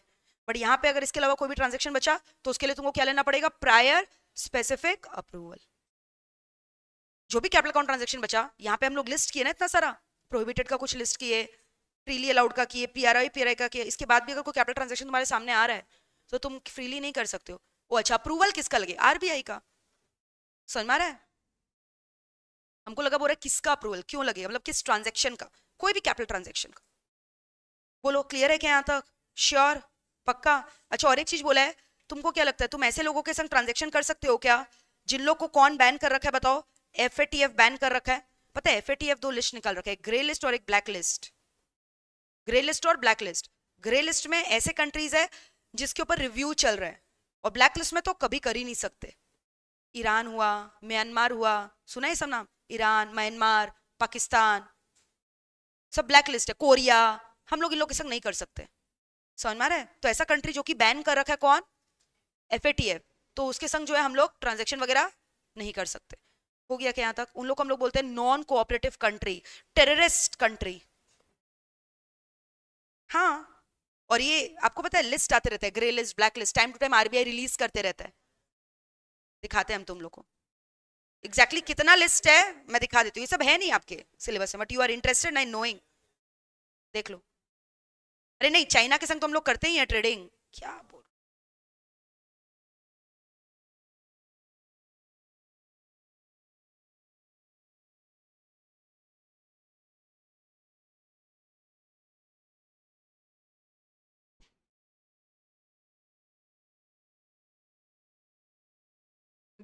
बट यहाँ पे अगर इसके अलावा कोई भी ट्रांजेक्शन बचा तो उसके लिए तुमको क्या लेना पड़ेगा प्रायर स्पेसिफिक अप्रूवल जो भी कैपिटल अकाउंट ट्रांजेक्शन बचा यहाँ पे हम लोग लिस्ट किए ना इतना सारा प्रोहिबिटेड का कुछ लिस्ट किए फ्रीली अलाउड का किए P R I P R I का किए इसके बाद भी अगर कोई कैपिटल ट्रांजेक्शन तुम्हारे सामने आ रहा है तो तुम फ्रीली नहीं कर सकते हो वो अच्छा अप्रूवल किसका लगे आरबीआई का समझ में आ रहा है हमको लगा बोल रहा है किसका अप्रूवल क्यों लगे मतलब किस ट्रांजेक्शन का कोई भी कैपिटल ट्रांजेक्शन का बोलो क्लियर है क्या यहाँ तक श्योर पक्का अच्छा और एक चीज बोला है तुमको क्या लगता है तुम ऐसे लोगों के संग ट्रांजेक्शन कर सकते हो क्या जिन लोग को कौन बैन कर रखा है बताओ एफ बैन कर रखा है पता है एफ दो लिस्ट निकाल रखा है ग्रे लिस्ट और एक ब्लैक लिस्ट ग्रे लिस्ट और ब्लैक लिस्ट ग्रे लिस्ट में ऐसे कंट्रीज है जिसके ऊपर रिव्यू चल रहा है और ब्लैक लिस्ट में तो कभी कर ही नहीं सकते ईरान हुआ म्यांमार हुआ सुना है सब नाम ईरान म्यांमार पाकिस्तान सब ब्लैक लिस्ट है कोरिया हम लोग इन लोग के संग नहीं कर सकते समझ में है तो ऐसा कंट्री जो कि बैन कर रखा है कौन एफ तो उसके संग जो है हम लोग ट्रांजेक्शन वगैरह नहीं कर सकते हो गया क्या यहां तक उन लोग को हम लोग बोलते हैं non cooperative country terrorist country हाँ और ये आपको पता है लिस्ट आते रहते हैं grey list black list time to time RBI release करते रहता है दिखाते हैं हम तुम तो लोग को एग्जैक्टली exactly कितना लिस्ट है मैं दिखा देती हूँ ये सब है नहीं आपके सिलेबस में but you are interested in knowing देख लो अरे नहीं चाइना के संग तो हम लोग करते ही हैं ट्रेडिंग क्या बोल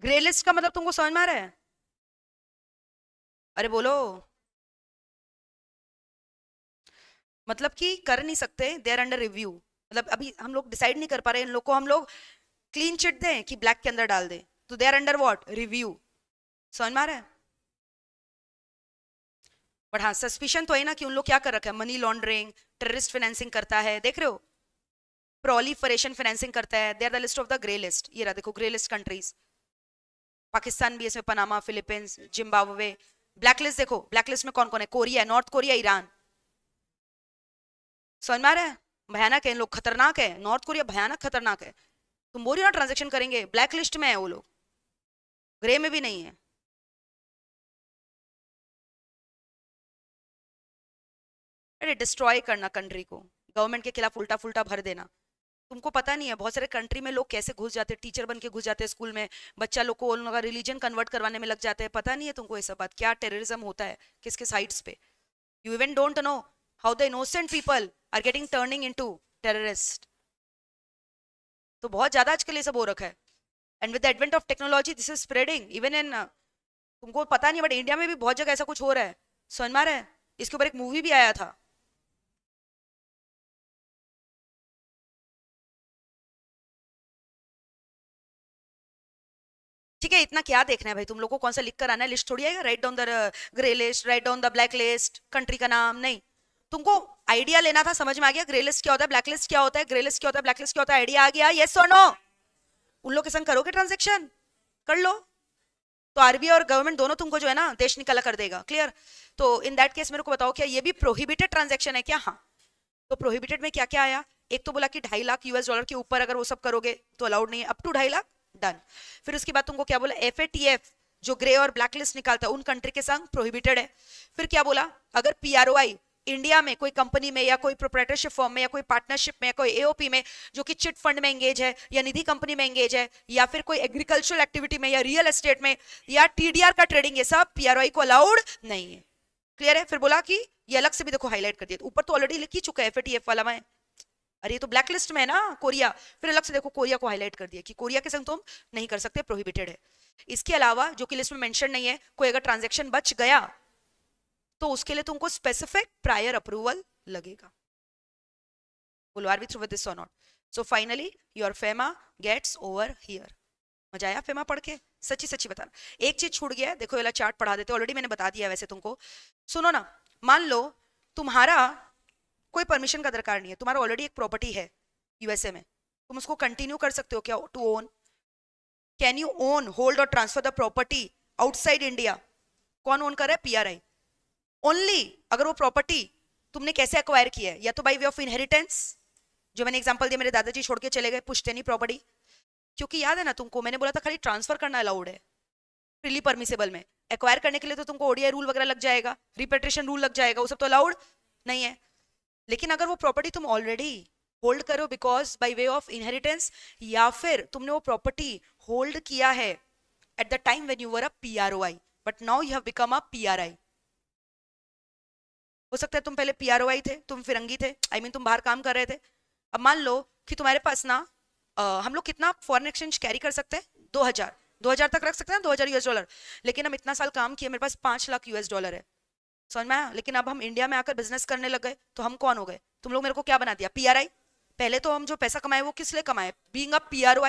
ग्रे लिस्ट का मतलब तुमको समझ में आ रहा है अरे बोलो मतलब कि कर नहीं सकते दे आर अंडर रिव्यू मतलब अभी हम लोग डिसाइड नहीं कर पा रहे इन लोग को हम लोग क्लीन चिट दें कि ब्लैक के अंदर डाल दें तो they are under what review समझ में आ रहा है बट हाँ सस्पिशन तो है ना कि उन लोग क्या कर रखा है मनी लॉन्ड्रिंग टेररिस्ट फाइनेंसिंग करता है देख रहे हो प्रोलीफरेशन फाइनेंसिंग करता है they are the list of the grey list ये रहा देखो ग्रे लिस्ट कंट्रीज पाकिस्तान भी इसमें पनामा फिलीपींस जिम्बाब्वे ब्लैकलिस्ट देखो ब्लैकलिस्ट में कौन कौन है कोरिया नॉर्थ कोरिया ईरान समझ में आ रहा है भयानक है लोग खतरनाक है नॉर्थ कोरिया भयानक खतरनाक है तुम बोरी ना ट्रांजेक्शन करेंगे ब्लैकलिस्ट में है वो लोग ग्रे में भी नहीं है अरे डिस्ट्रॉय करना कंट्री को गवर्नमेंट के खिलाफ उल्टा फुल्टा भर देना तुमको पता नहीं है बहुत सारे कंट्री में लोग कैसे घुस जाते हैं टीचर बन के घुस जाते हैं स्कूल में बच्चा लोग को उन लोगों का रिलीजन कन्वर्ट करवाने में लग जाते हैं पता नहीं है तुमको ऐसा बात क्या टेररिज्म होता है किसके साइड्स पे you even don't know how the innocent people are getting turning into terrorist तो बहुत ज़्यादा आजकल ये सब हो रखा है and with the advent of technology this is spreading even in तुमको पता नहीं बट इंडिया में भी बहुत जगह ऐसा कुछ हो रहा है समझ है इसके ऊपर एक मूवी भी आया था ठीक है इतना क्या देखना है भाई तुम लोग को कौन सा लिख कर आना है लिस्ट थोड़ी आएगा write down the grey list write down the black list country का नाम नहीं तुमको आइडिया लेना था समझ में आ गया ग्रे लिस्ट क्या होता है ब्लैक लिस्ट क्या होता है ग्रे लिस्ट क्या होता है ब्लैक लिस्ट क्या होता है आइडिया आ गया येस और नो उन लोग के संग करोगे ट्रांजेक्शन कर लो तो आरबीआई और गवर्नमेंट दोनों तुमको जो है ना देश निकाला कर देगा क्लियर तो इन दैट केस मेरे को बताओ क्या ये भी प्रोहिबिटेड ट्रांजेक्शन है क्या हाँ तो प्रोहिबिटेड में क्या क्या आया एक तो बोला कि ढाई लाख यूएस डॉलर के ऊपर अगर वो सब करोगे तो अलाउड नहीं है अप टू ढाई लाख डन फिर उसके बाद तुमको क्या बोला एफ जो ग्रे और ब्लैक लिस्ट निकालता है उन कंट्री के संग प्रोहिबिटेड है फिर क्या बोला अगर पी इंडिया में कोई कंपनी में या कोई प्रोपरेटरशिप फॉर्म में या कोई पार्टनरशिप में या कोई एओपी में जो कि चिट फंड में एंगेज है या निधि कंपनी में एंगेज है या फिर कोई एग्रीकल्चरल एक्टिविटी में या रियल एस्टेट में या टीडीआर का ट्रेडिंग ये सब पीआरओआई को अलाउड नहीं है क्लियर है फिर बोला कि ये अलग से भी देखो हाईलाइट कर दिया तो ऊपर तो ऑलरेडी लिख ही चुका है एफ वाला मैं अरे ये तो ब्लैक लिस्ट में है ना कोरिया फिर अलग से देखो कोरिया को हाईलाइट कर दिया कि कोरिया के संग तो हम नहीं कर सकते प्रोहिबिटेड है इसके अलावा जो कि लिस्ट में मेंशन नहीं है कोई अगर ट्रांजेक्शन बच गया तो उसके लिए तुमको स्पेसिफिक प्रायर अप्रूवल लगेगा will are we through with this or so finally your fema gets over here मजा आया फेमा पढ़ के सच्ची सच्ची बताना एक चीज छूट गया है देखो वाला चार्ट पढ़ा देते ऑलरेडी मैंने बता दिया वैसे तुमको सुनो ना मान लो तुम्हारा कोई परमिशन का दरकार नहीं है तुम्हारा ऑलरेडी एक प्रॉपर्टी है यूएसए में तुम उसको कंटिन्यू कर सकते हो क्या to own can you own hold और transfer the property outside India कौन ओन कर रहा है पीआरआई ओनली अगर वो प्रॉपर्टी तुमने कैसे अक्वायर किया है या तो बाई वे ऑफ इनहेरिटेंस जो मैंने एग्जाम्पल दिया मेरे दादाजी छोड़ के चले गए नहीं प्रॉपर्टी क्योंकि याद है ना तुमको मैंने बोला था खाली ट्रांसफर करना अलाउड है फ्रीली परमिसेबल में एक्वायर करने के लिए तो तुमको ओडीआई रूल वगैरह लग जाएगा रिपेट्रेशन रूल लग जाएगा वो सब तो अलाउड नहीं है लेकिन अगर वो प्रॉपर्टी तुम ऑलरेडी होल्ड करो because by way of inheritance या फिर तुमने वो प्रॉपर्टी होल्ड किया है at the time when you were a P R O I but now you have become a P R I हो सकता है तुम पहले पी आर ओ आई थे तुम फिरंगी थे आई I मीन mean, तुम बाहर काम कर रहे थे अब मान लो कि तुम्हारे पास ना आ, हम लोग कितना फॉरन एक्सचेंज कैरी कर सकते हैं दो हजार दो हजार तक रख सकते हैं दो हजार यूएस डॉलर लेकिन हम इतना साल काम किए मेरे पास पांच लाख यूएस डॉलर है समझ में लेकिन अब हम इंडिया में आकर बिजनेस करने लग गए तो हम कौन हो गए तुम लोग मेरे को क्या बना दिया पी पहले तो हम जो पैसा कमाए वो किस लिए कमाए बींग अ पी आर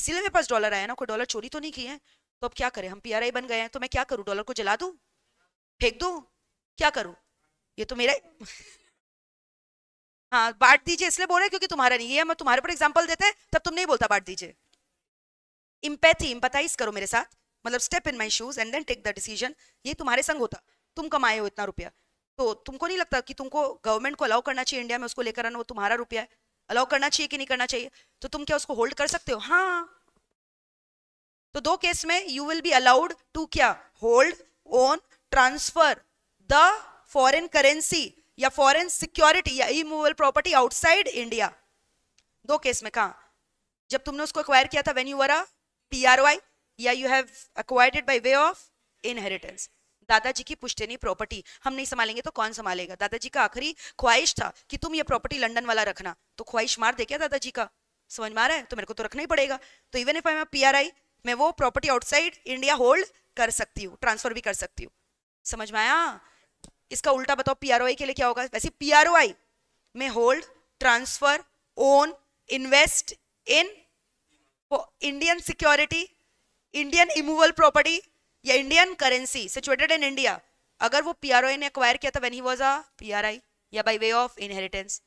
इसीलिए मेरे पास डॉलर आया ना कोई डॉलर चोरी तो नहीं किए हैं तो अब क्या करें हम पी बन गए हैं तो मैं क्या करूँ डॉलर को जला दूँ फेंक दूँ क्या करूँ ये तो मेरा हाँ बांट दीजिए इसलिए बोल रहे क्योंकि तुम्हारा नहीं है मैं तुम्हारे पर एग्जाम्पल देते हैं तब तुम नहीं बोलता बांट दीजिए इम्पैथी इम्पथाइज करो मेरे साथ मतलब step in my shoes and then take the decision ये तुम्हारे संग होता तुम कमाए हो इतना रुपया तो तुमको नहीं लगता कि तुमको गवर्नमेंट को अलाउ करना चाहिए इंडिया में उसको लेकर आना वो तुम्हारा रुपया है अलाउ करना चाहिए कि नहीं करना चाहिए तो तुम क्या उसको होल्ड कर सकते हो हाँ तो दो केस में you will be allowed to क्या hold own transfer the foreign currency या फॉरेन सिक्योरिटी या इमूवेबल प्रॉपर्टी आउटसाइड इंडिया दो केस में कहा जब तुमने उसको अक्वायर किया था when you were a P R या you have acquired by way of inheritance दादाजी की पुश्तनी प्रॉपर्टी हम नहीं संभालेंगे तो कौन संभालेगा दादाजी का आखिरी ख्वाहिश था कि तुम ये प्रॉपर्टी लंदन वाला रखना तो ख्वाहिश मार दे क्या दादाजी का समझ में है तो मेरे को तो रखना ही पड़ेगा तो even if I P R I मैं वो प्रॉपर्टी आउटसाइड इंडिया होल्ड कर सकती हूँ ट्रांसफर भी कर सकती हूँ समझ में आया इसका उल्टा बताओ पी आर ओ आई के लिए क्या होगा वैसे पी आर ओ आई में hold transfer own invest in Indian security Indian immovable property या Indian currency situated in India अगर वो पी आर ओ ने एक्वायर किया था when he was a P R I या बाई वे ऑफ इनहेरिटेंस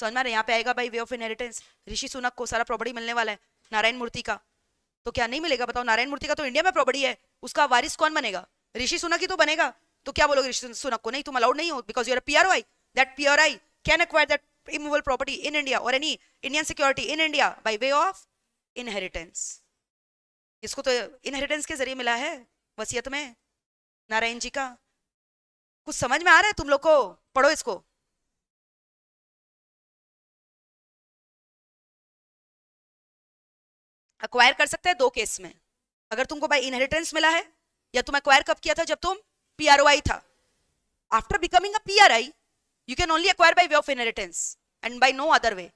समझ में यहाँ पे आएगा by way of inheritance Rishi Sunak को सारा प्रॉपर्टी मिलने वाला है नारायण मूर्ति का तो क्या नहीं मिलेगा बताओ नारायण मूर्ति का तो इंडिया में प्रॉपर्टी है उसका वारिस कौन बनेगा ऋषि सुनक ही तो बनेगा तो क्या बोलोगे ऋषि सुनक को नहीं तुम अलाउड नहीं हो because your P R I that P R I can acquire that immovable property in India और any Indian security in India by way of inheritance इसको तो इनहेरिटेंस के जरिए मिला है वसीयत में नारायण जी का कुछ समझ में आ रहा है तुम लोग को पढ़ो इसको अक्वायर कर सकते हैं दो केस में अगर तुमको बाई इनहेरिटेंस मिला है या तुम अक्वायर कब किया था जब तुम पीआरओआई था after becoming a PRI you can only acquire by way of inheritance and by no other way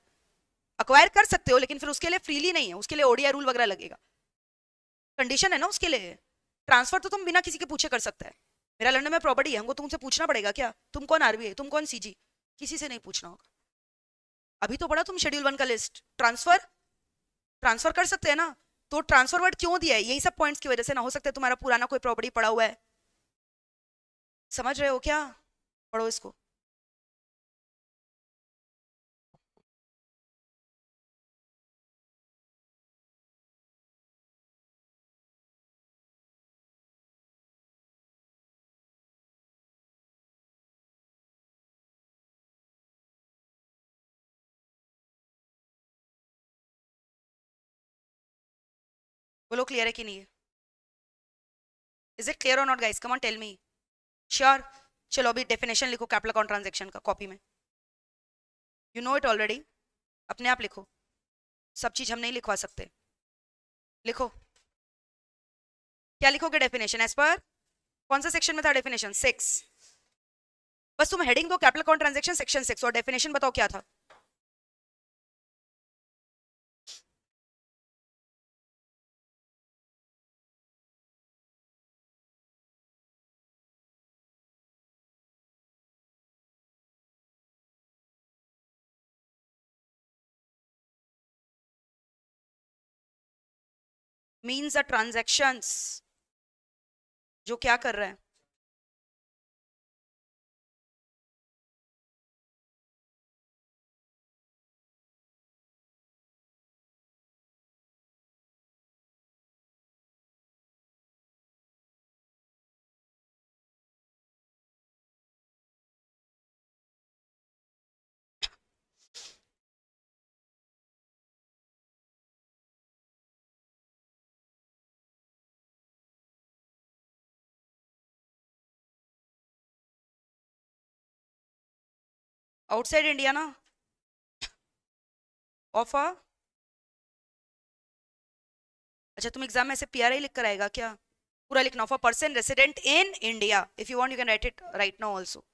acquire कर सकते हो लेकिन फिर उसके लिए फ्रीली नहीं है उसके लिए ओडिया रूल वगैरह लगेगा कंडीशन है ना उसके लिए ट्रांसफर तो तुम बिना किसी के पूछे कर सकते है मेरा लंडन में प्रॉपर्टी है हमको तुमसे पूछना पड़ेगा क्या तुम कौन है तुम कौन सीजी किसी से नहीं पूछना होगा अभी तो पढ़ा तुम शेड्यूल वन का लिस्ट ट्रांसफर ट्रांसफर कर सकते हैं ना तो ट्रांसफर वर्ड क्यों दिया है यही सब पॉइंट्स की वजह से ना हो सकता है तुम्हारा पुराना कोई प्रॉपर्टी पड़ा हुआ है समझ रहे हो क्या पढ़ो इसको बोलो क्लियर है कि नहीं है इज इट क्लियर और not guys come on tell me sure चलो अभी डेफिनेशन लिखो कैपिटल अकाउंट ट्रांजेक्शन का कॉपी में यू नो इट ऑलरेडी अपने आप लिखो सब चीज हम नहीं लिखवा सकते लिखो क्या लिखोगे डेफिनेशन एज पर कौन सा सेक्शन में था डेफिनेशन सिक्स बस तुम हेडिंग दो capital account transaction section six और डेफिनेशन बताओ क्या था मीन्स द ट्रांजेक्शन जो क्या कर रहा है outside Indiana of a अच्छा तुम एग्जाम में ऐसे पी आर आई लिख कर आएगा क्या पूरा लिखना of a person resident in India if you want you can write it right now also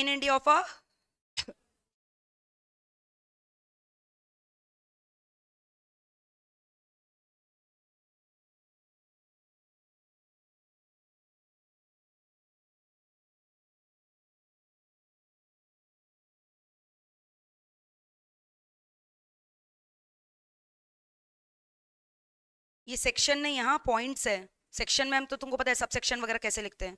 in India of a ये सेक्शन नहीं यहाँ पॉइंट्स है सेक्शन में हम तो तुमको पता है सब सेक्शन वगैरह कैसे लिखते हैं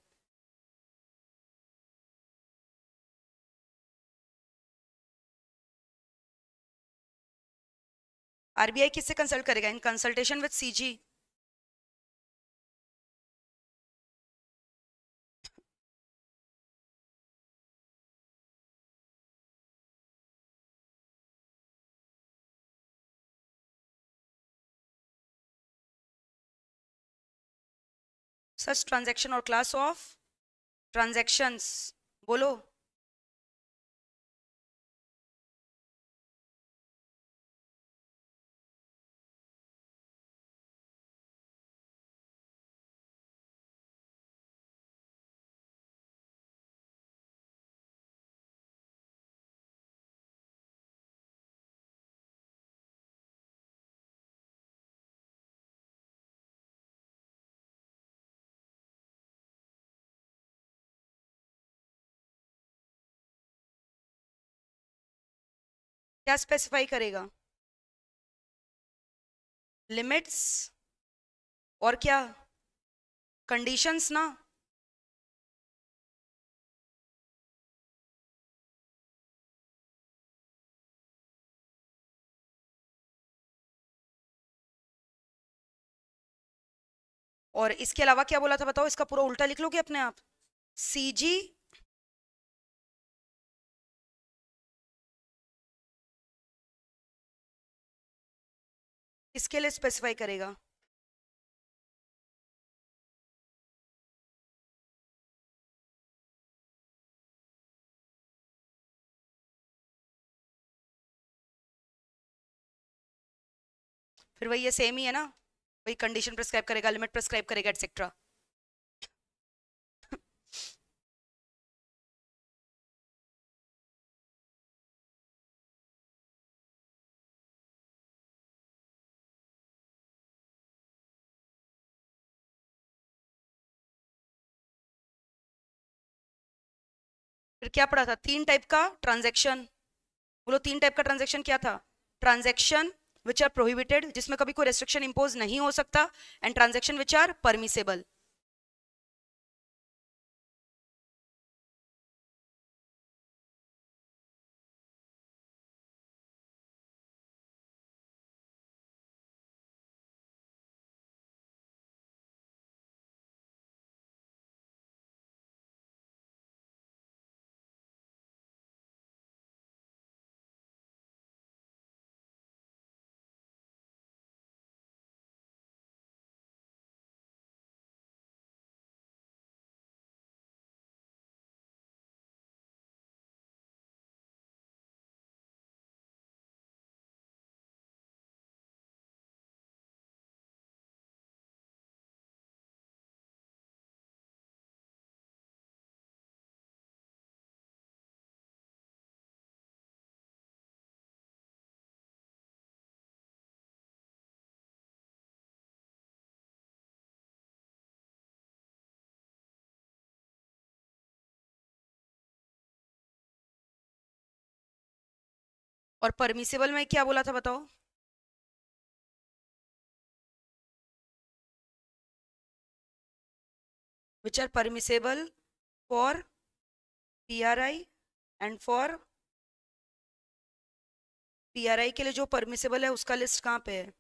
आरबीआई किससे कंसल्ट करेगा in consultation with CG such transaction और क्लास ऑफ ट्रांजेक्शन्स बोलो क्या स्पेसिफाई करेगा लिमिट्स और क्या कंडीशंस ना और इसके अलावा क्या बोला था बताओ इसका पूरा उल्टा लिख लोगे अपने आप सी जी किसके लिए स्पेसिफाई करेगा फिर वही ये सेम ही है ना वही कंडीशन प्रेस्क्राइब करेगा लिमिट प्रेस्क्राइब करेगा एटसेट्रा क्या पढ़ा था तीन टाइप का ट्रांजेक्शन बोलो तीन टाइप का ट्रांजेक्शन क्या था ट्रांजेक्शन विच आर प्रोहिबिटेड जिसमें कभी कोई रेस्ट्रिक्शन इम्पोज नहीं हो सकता and transaction which are permissible और परमिसेबल में क्या बोला था बताओ which are permissible for P R I and for P R I के लिए जो परमिसेबल है उसका लिस्ट कहाँ पे है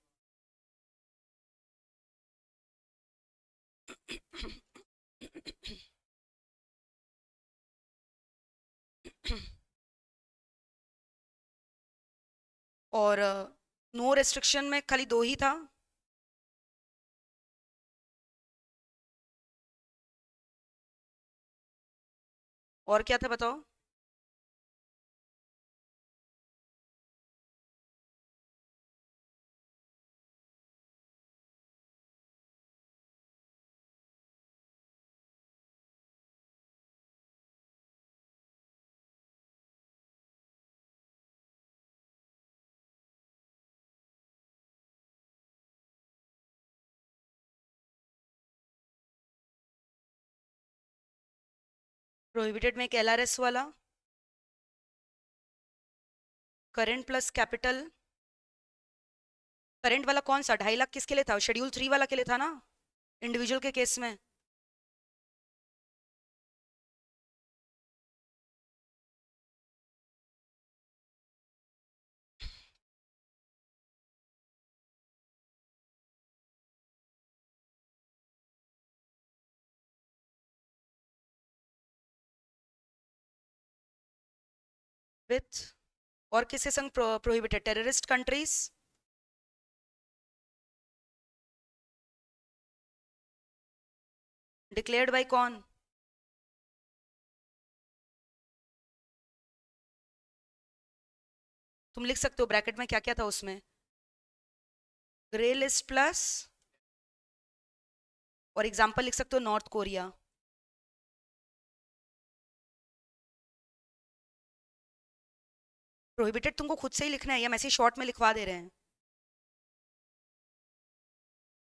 और नो रेस्ट्रिक्शन में खाली दो ही था और क्या था बताओ प्रोहिबिटेड में एक एल वाला करंट प्लस कैपिटल करंट वाला कौन सा ढाई लाख किसके लिए था शेड्यूल थ्री वाला के लिए था ना इंडिविजुअल के केस में विथ और किसके संग pro, prohibited terrorist countries declared by कौन तुम लिख सकते हो ब्रैकेट में क्या क्या था उसमें ग्रे लिस्ट प्लस और एग्जांपल लिख सकते हो नॉर्थ कोरिया प्रोहिबिटेड तुमको खुद से ही लिखना है या मैसेज शॉर्ट में लिखवा दे रहे हैं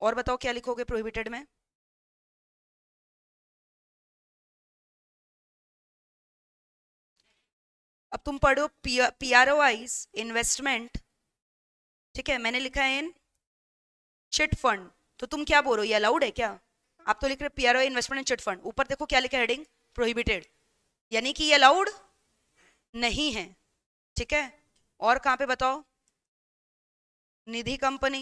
और बताओ क्या लिखोगे प्रोहिबिटेड में अब तुम पढ़ो P R O Is investment ठीक है मैंने लिखा है इन चिट फंड तो तुम क्या बोल रहे हो ये अलाउड है क्या आप तो लिख रहे P R O investment in chit fund ऊपर देखो क्या लिखा है हेडिंग प्रोहिबिटेड यानी कि ये अलाउड नहीं है ठीक है और कहां पे बताओ Nidhi company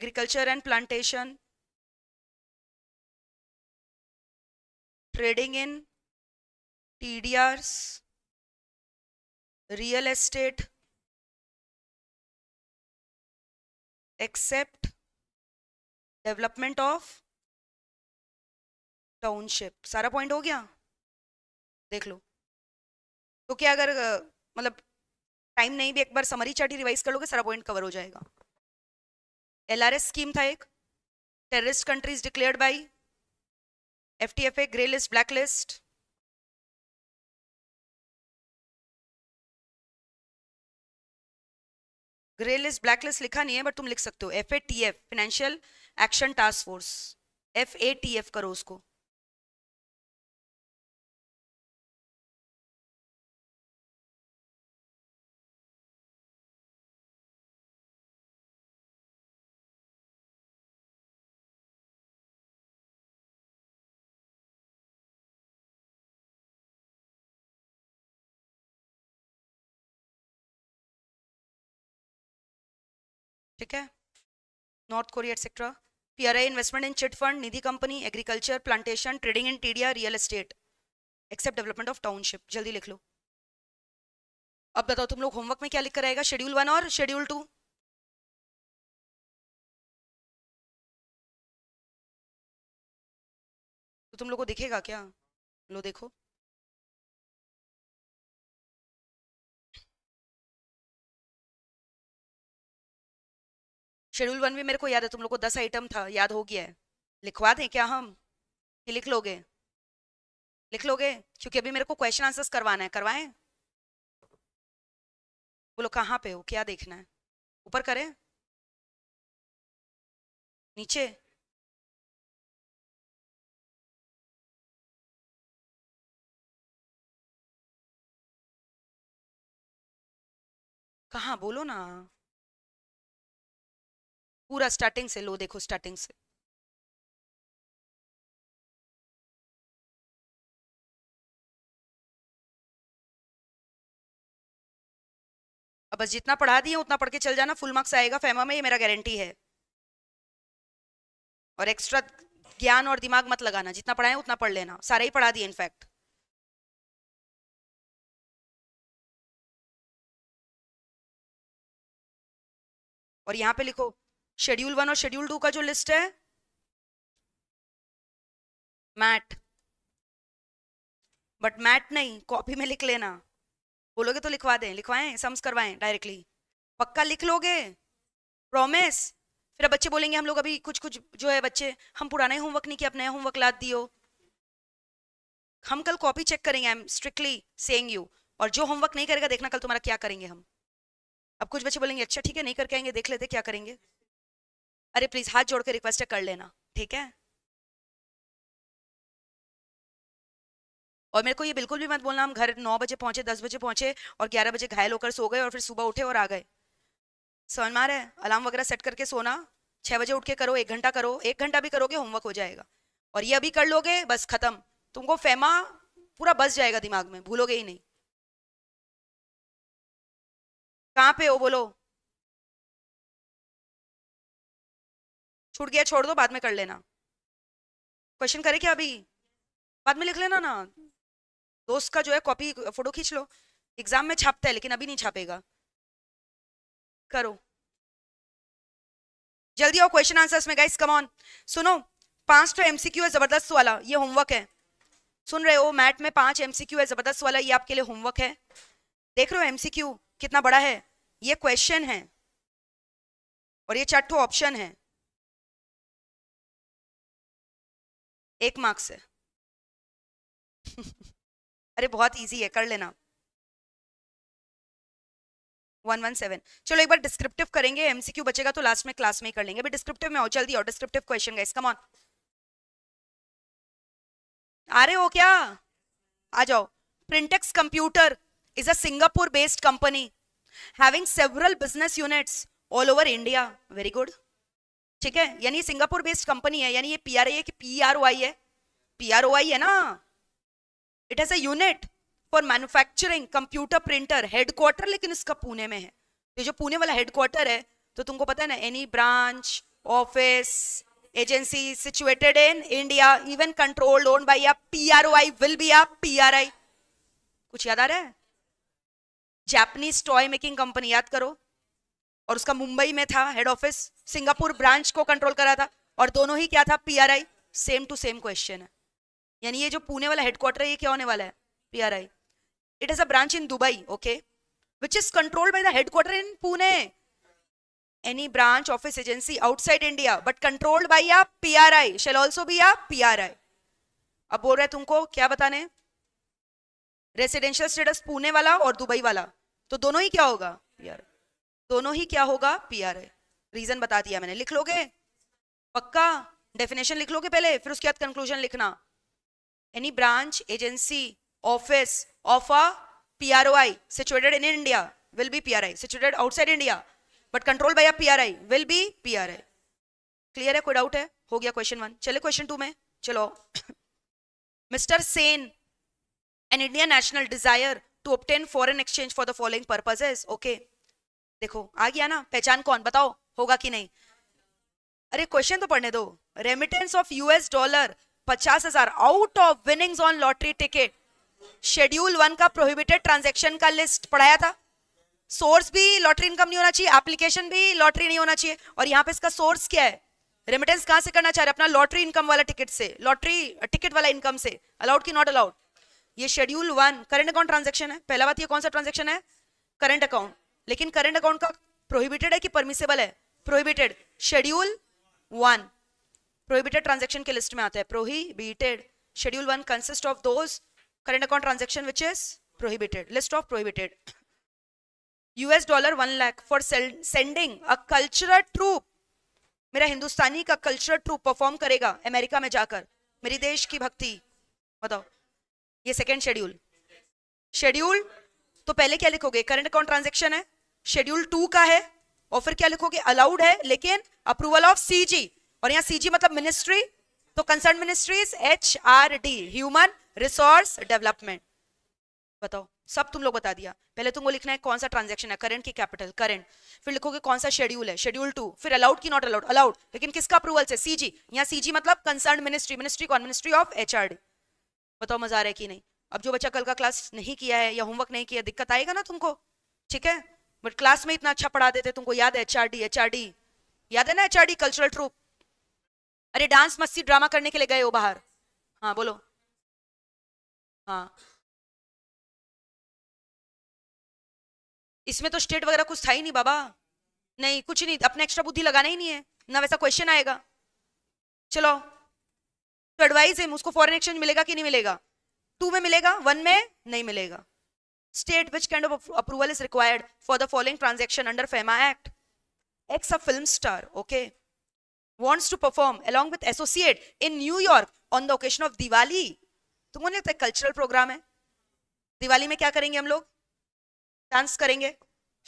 agriculture and plantation trading in TDRs real estate except development of township सारा पॉइंट हो गया देख लो तो क्या अगर मतलब टाइम नहीं भी एक बार समरी चार्टी रिवाइज कर लोगे सारा पॉइंट कवर हो जाएगा एल स्कीम था एक terrorist countries declared by F T F A grey list black list grey list black list लिखा नहीं है बट तुम लिख सकते हो F A T F financial action task force F A T F करो उसको ठीक है North Korea etcetera P R I investment in chit fund Nidhi company agriculture plantation trading in टीडिया real estate except development of township जल्दी लिख लो अब बताओ तुम लोग होमवर्क में क्या लिख कर आएगा शेड्यूल वन और शेड्यूल टू तो तुम लोग को दिखेगा क्या लो देखो शेड्यूल वन भी मेरे को याद है तुम लोग को दस आइटम था याद हो गया है लिखवा दें क्या हम कि लिख लोगे लिख लोगे क्योंकि अभी मेरे को क्वेश्चन आंसर्स करवाना है करवाएं बोलो कहाँ पे हो क्या देखना है ऊपर करें नीचे कहाँ बोलो ना पूरा स्टार्टिंग से लो देखो स्टार्टिंग से अब बस जितना पढ़ा दिए उतना पढ़ के चल जाना फुल मार्क्स आएगा फैमा में ये मेरा गारंटी है और एक्स्ट्रा ज्ञान और दिमाग मत लगाना जितना पढ़ाए उतना पढ़ लेना सारा ही पढ़ा दिए इनफैक्ट और यहां पे लिखो शेड्यूल वन और शेड्यूल टू का जो लिस्ट है मैट बट मैट नहीं कॉपी में लिख लेना बोलोगे तो लिखवा दें लिखवाएं सम्स करवाएं डायरेक्टली पक्का लिख लोगे प्रॉमिस फिर बच्चे बोलेंगे हम लोग अभी कुछ कुछ जो है बच्चे हम पुराने होमवर्क नहीं किया अपने होमवर्क लाद दियो हम कल कॉपी चेक करेंगे I am strictly saying you और जो होमवर्क नहीं करेगा देखना कल तुम्हारा क्या करेंगे हम अब कुछ बच्चे बोलेंगे अच्छा ठीक है नहीं करके आएंगे देख लेते क्या करेंगे अरे प्लीज हाथ जोड़ के रिक्वेस्ट कर लेना ठीक है और मेरे को ये बिल्कुल भी मत बोलना हम घर नौ बजे पहुंचे दस बजे पहुंचे और ग्यारह बजे घायल होकर सो गए और फिर सुबह उठे और आ गए समझ मार है अलार्म वगैरह सेट करके सोना छः बजे उठ के करो एक घंटा करो एक घंटा भी करोगे होमवर्क हो जाएगा और ये अभी कर लोगे बस खत्म तुमको फेमा पूरा बस जाएगा दिमाग में भूलोगे ही नहीं कहाँ पे हो बोलो छूट गया छोड़ दो बाद में कर लेना क्वेश्चन करे क्या अभी बाद में लिख लेना ना दोस्त का जो है कॉपी फोटो खींच लो एग्जाम में छापता है लेकिन अभी नहीं छापेगा करो जल्दी आओ क्वेश्चन आंसर्स में गाइस कम ऑन सुनो पांच तो एमसीक्यू है जबरदस्त वाला ये होमवर्क है सुन रहे हो मैट में पांच एमसीक्यू है जबरदस्त वाला ये आपके लिए होमवर्क है देख रहे हो एमसीक्यू कितना बड़ा है ये क्वेश्चन है और ये चार ऑप्शन है एक मार्क्स है अरे बहुत इजी है कर लेना वन वन सेवन चलो एक बार डिस्क्रिप्टिव करेंगे एमसीक्यू बचेगा तो लास्ट में क्लास में ही कर लेंगे अभी डिस्क्रिप्टिव में आओ जल्दी और descriptive question guys come on आ रहे हो क्या आ जाओ Printex computer is a Singapore based company having several business units all over India very good ठीक है यानी सिंगापुर बेस्ड कंपनी है यानी ये P R I P R O I है पी आर ओ आई है ना it has a unit for manufacturing computer printer headquarter लेकिन इसका पुणे में है ये जो पुणे वाला हेडक्वार्टर है तो तुमको पता है ना any branch office agency situated in India agency own in India, P R O I will be will P R I कुछ याद आ रहा है जापानीज टॉय मेकिंग कंपनी याद करो और उसका मुंबई में था हेड ऑफिस सिंगापुर ब्रांच को कंट्रोल करा था और दोनों ही क्या था PRI same to same question है यानी ये जो पुणे वाला हेडक्वार्टर है ये क्या होने वाला है PRI it is a branch in Dubai okay which is controlled by the headquarter in Pune outside India but agency by India P R I shall also be also P R I अब बोल रहे तुमको क्या बताने residential status Pune वाला और Dubai वाला तो दोनों ही क्या होगा पीआरआई दोनों ही क्या होगा पी आर आई रीजन बता दिया मैंने लिख लोगे पक्का डेफिनेशन लिख लोगे पहले फिर उसके बाद कंक्लूजन लिखना any branch agency office of a P R O I situated in India will be P R I situated outside India but control by a P R I will be P R I clear है कोई doubt है हो गया question one चले question two में चलो mister Sen an Indian national desire to obtain foreign exchange for the following purposes okay देखो आ गया ना पहचान कौन बताओ होगा कि नहीं अरे क्वेश्चन तो पढ़ने दो रेमिटेंस ऑफ यूएस डॉलर पचास हजार out of winnings on lottery ticket schedule one का प्रोहिबिटेड ट्रांजेक्शन का लिस्ट पढ़ाया था सोर्स भी लॉटरी इनकम नहीं होना चाहिए एप्लीकेशन भी लॉटरी नहीं होना चाहिए और यहाँ पे इसका सोर्स क्या है रेमिटेंस कहां से करना चाह रहे अपना लॉटरी इनकम वाला टिकट से लॉटरी टिकट uh, वाला इनकम से अलाउड की नॉट अलाउड ये schedule one current account transaction है पहला बात ये कौन सा ट्रांजेक्शन है करंट अकाउंट लेकिन करंट अकाउंट का प्रोहिबिटेड है कि परमिसेबल है prohibited schedule one prohibited transaction के लिस्ट में आता है prohibited schedule one consist of those current account transaction which is prohibited list of prohibited US dollar one lakh for sending a cultural troupe मेरा हिंदुस्तानी का cultural troupe perform करेगा America में जाकर मेरी देश की भक्ति बताओ ये सेकेंड शेड्यूल शेड्यूल तो पहले क्या लिखोगे करंट अकाउंट ट्रांजेक्शन है शेड्यूल टू का है और फिर क्या लिखोगे अलाउड है लेकिन अप्रूवल ऑफ सीजी और यहाँ सीजी मतलब मिनिस्ट्री तो concern ministries H R D human resource development बताओ सब तुम लोग बता दिया पहले तुमको लिखना है कौन सा ट्रांजेक्शन है करंट की कैपिटल करंट फिर लिखोगे कौन सा शेड्यूल है शेड्यूल टू फिर अलाउड की नॉट अलाउड अलाउड लेकिन किसका अप्रूवल से सीजी यहाँ सीजी मतलब कंसर्न मिनिस्ट्री मिनिस्ट्री कौन मिनिस्ट्री ऑफ एच बताओ मजा आ रहा है कि नहीं अब जो बच्चा कल का क्लास नहीं किया है या होमवर्क नहीं किया दिक्कत आएगा ना तुमको ठीक है बट क्लास में इतना अच्छा पढ़ा देते तुमको याद है एच आर डी याद है ना एच कल्चरल ट्रूप अरे डांस मस्ती ड्रामा करने के लिए गए हो बाहर हाँ बोलो हाँ इसमें तो स्टेट वगैरह कुछ था ही नहीं बाबा नहीं कुछ नहीं अपना एक्स्ट्रा बुद्धि लगाना ही नहीं है ना वैसा क्वेश्चन आएगा चलो तो एडवाइज है मुझको फॉरेन एक्सचेंज मिलेगा कि नहीं मिलेगा टू में मिलेगा वन में नहीं मिलेगा state which kind of approval is required for the following transaction under FEMA act X a film star okay wants to perform along with associate in New York on the occasion of Diwali. तुमको नहीं लगता cultural programme है दिवाली में क्या करेंगे हम लोग dance करेंगे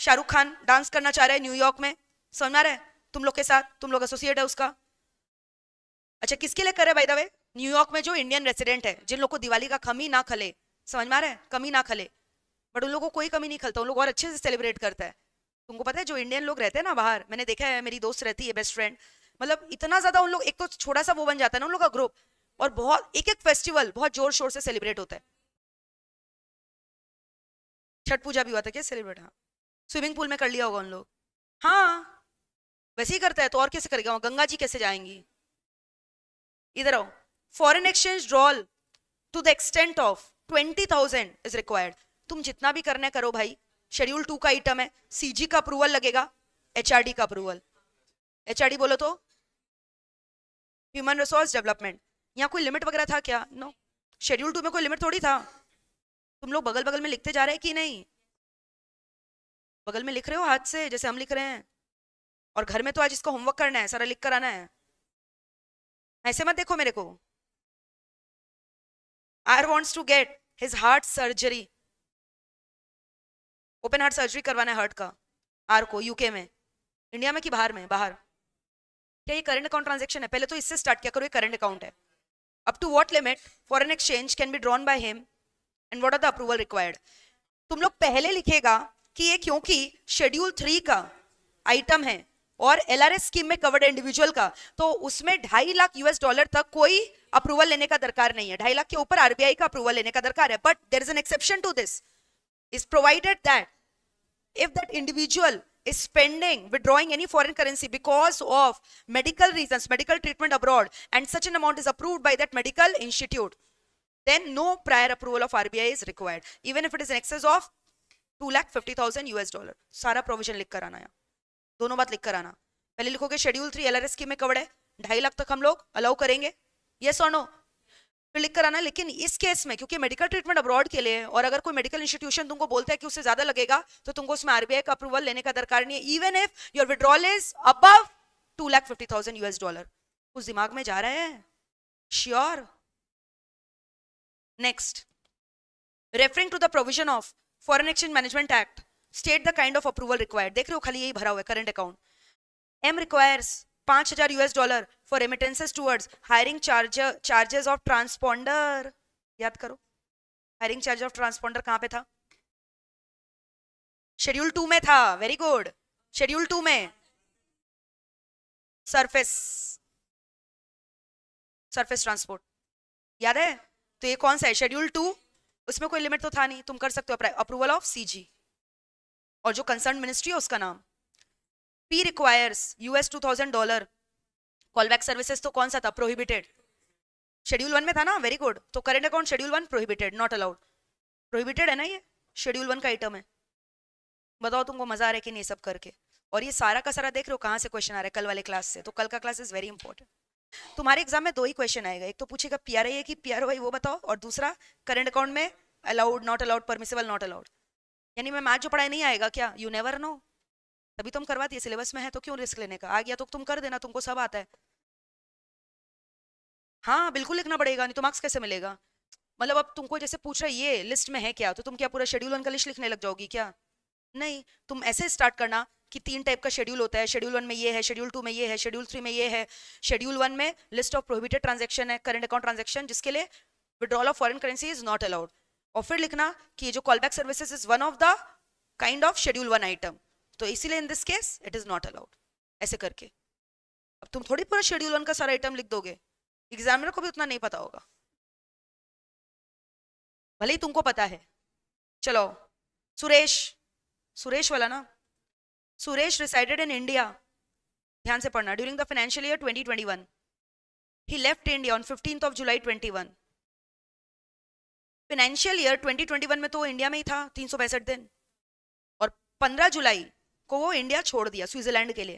शाहरुख खान डांस करना चाह रहे हैं न्यूयॉर्क में समझ में आ रहा है तुम लोग के साथ तुम लोग एसोसिएट है उसका अच्छा किसके लिए कर रहे हैं भाई दवे न्यूयॉर्क में जो इंडियन रेसिडेंट है जिन लोग को दिवाली का कमी ना खले समझ में आ रहा है कमी ना खले बट उन लोगों को कोई कमी नहीं खलता उन लोग और अच्छे से सेलिब्रेट करता है तुमको पता है जो इंडियन लोग रहते हैं ना बाहर मैंने देखा है मेरी दोस्त रहती है बेस्ट फ्रेंड मतलब इतना ज्यादा उन लोग एक तो छोटा सा वो बन जाता है ना उन लोग का ग्रुप और बहुत एक एक फेस्टिवल बहुत जोर शोर से सेलिब्रेट होता है छठ पूजा भी हुआ था क्या सेलिब्रेट हाँ स्विमिंग पूल में कर लिया होगा उन लोग हाँ वैसे ही करता है तो और कैसे करेगा गंगा जी कैसे जाएंगी इधर आओ foreign exchange drawal to the extent of twenty thousand is required तुम जितना भी करने करो भाई शेड्यूल टू का आइटम है सीजी का अप्रूवल लगेगा एचआरडी का अप्रूवल एचआरडी बोलो तो ह्यूमन रिसोर्स डेवलपमेंट यहाँ कोई लिमिट वगैरह था क्या नो शेड्यूल टू में कोई लिमिट थोड़ी था तुम लोग बगल बगल में लिखते जा रहे हैं कि नहीं बगल में लिख रहे हो हाथ से जैसे हम लिख रहे हैं और घर में तो आज इसको होमवर्क करना है सारा लिख कर आना है ऐसे मत देखो मेरे को R wants to get his heart surgery open heart surgery करवाना है हार्ट का आर को यूके में इंडिया में कि बाहर में बाहर क्या ये करंट अकाउंट ट्रांजेक्शन है पहले तो इससे स्टार्ट किया करो ये करंट अकाउंट है up to what limit foreign exchange can be drawn by him and what are the approval required तुम लोग पहले लिखेगा कि ये क्योंकि शेड्यूल थ्री का आइटम है और एल स्कीम में कवर्ड इंडिविजुअल का तो उसमें ढाई लाख यूएस डॉलर तक कोई अप्रूवल लेने का दरकार नहीं है ढाई लाख के ऊपर आरबीआई का अप्रूवल लेने का दरकार है but there is an exception to this is provided that if that individual is spending withdrawing any foreign currency because of medical reasons medical treatment abroad and such an amount is approved by that medical institute then no prior approval of RBI is required even if it is in excess of 2 lakh 50,000 US dollar सारा provision लिख कर आना यहाँ दोनों बात लिख कर आना पहले लिखोगे schedule three L R scheme में कवर है ढाई लाख तक हम लोग अलाउ करेंगे ये और नो फिर लिख कर आना लेकिन इस केस में क्योंकि मेडिकल ट्रीटमेंट अब्रॉड के लिए और अगर कोई मेडिकल इंस्टीट्यूशन तुमको बोलता है कि उससे ज्यादा लगेगा तो तुमको उसमें आरबीआई का अप्रूवल लेने का दरकार नहीं है even if your withdrawal is above two lakh fifty thousand US dollar उस दिमाग में जा रहे हैं sure next referring to the provision of foreign exchange management act state the kind of approval required देख रहे हो खाली यही भरा हुआ है करंट अकाउंट एम रिक्वायर्स पांच हजार US dollar for remittances towards hiring charger charges of transponder याद करो हायरिंग चार्ज ऑफ ट्रांसपोंडर कहां पे था शेड्यूल टू में था वेरी गुड शेड्यूल टू में सरफेस सरफेस ट्रांसपोर्ट याद है तो ये कौन सा है शेड्यूल टू उसमें कोई लिमिट तो था नहीं तुम कर सकते हो अप्रूवल ऑफ सीजी और जो कंसर्न मिनिस्ट्री है उसका नाम P requires US two thousand dollar call back services तो कौन सा था प्रोहिबिटेड शेड्यूल वन में था ना वेरी गुड तो current account schedule one prohibited not allowed prohibited है ना ये शेड्यूल वन का आइटम है बताओ तुमको मजा आ रहा है कि नहीं सब करके और ये सारा का सारा देख रहे हो कहाँ से क्वेश्चन आ रहा है कल वाले क्लास से तो कल का क्लास इज वेरी इंपॉर्टेंट तुम्हारे एग्जाम में दो ही क्वेश्चन आएगा एक तो पूछेगा पी आर आई है कि पी आर वो बताओ और दूसरा करंट अकाउंट में allowed not allowed permissible not allowed यानी मैं मैथ जो पढ़ाई नहीं आएगा क्या यू नेवर नो तभी तुम तो करवाती है सिलेबस में है तो क्यों रिस्क लेने का आ गया तो तुम कर देना तुमको सब आता है हाँ बिल्कुल लिखना पड़ेगा नहीं तो मार्क्स कैसे मिलेगा मतलब अब तुमको जैसे पूछ रहा ये लिस्ट में है क्या तो तुम क्या पूरा शेड्यूल वन का लिस्ट लिखने लग जाओगी क्या नहीं तुम ऐसे स्टार्ट करना कि तीन टाइप का शेड्यूल होता है शेड्यूल वन में ये है शेड्यूल टू में ये है शेड्यूल थ्री में ये है शेड्यूल वन में लिस्ट ऑफ प्रोहिबिटेड ट्रांजेक्शन है करेंट अकाउंट ट्रांजेक्शन जिसके लिए withdrawal of foreign currency is not allowed और फिर लिखना कि ये जो call back services is one of the kind of schedule one item तो इसीलिए in this case it is not allowed ऐसे करके अब तुम थोड़ी पूरा शेड्यूल वन का सारा आइटम लिख दोगे एग्जामिनर को भी उतना नहीं पता होगा भले ही तुमको पता है चलो सुरेश सुरेश वाला ना सुरेश रिसाइडेड इन इंडिया ध्यान से पढ़ना ड्यूरिंग द फाइनेंशियल ईयर 2021 ही left India on 15th of July 21 financial year 2021 में तो वो इंडिया में ही था तीन दिन और 15 जुलाई को वो इंडिया छोड़ दिया स्विट्जरलैंड के लिए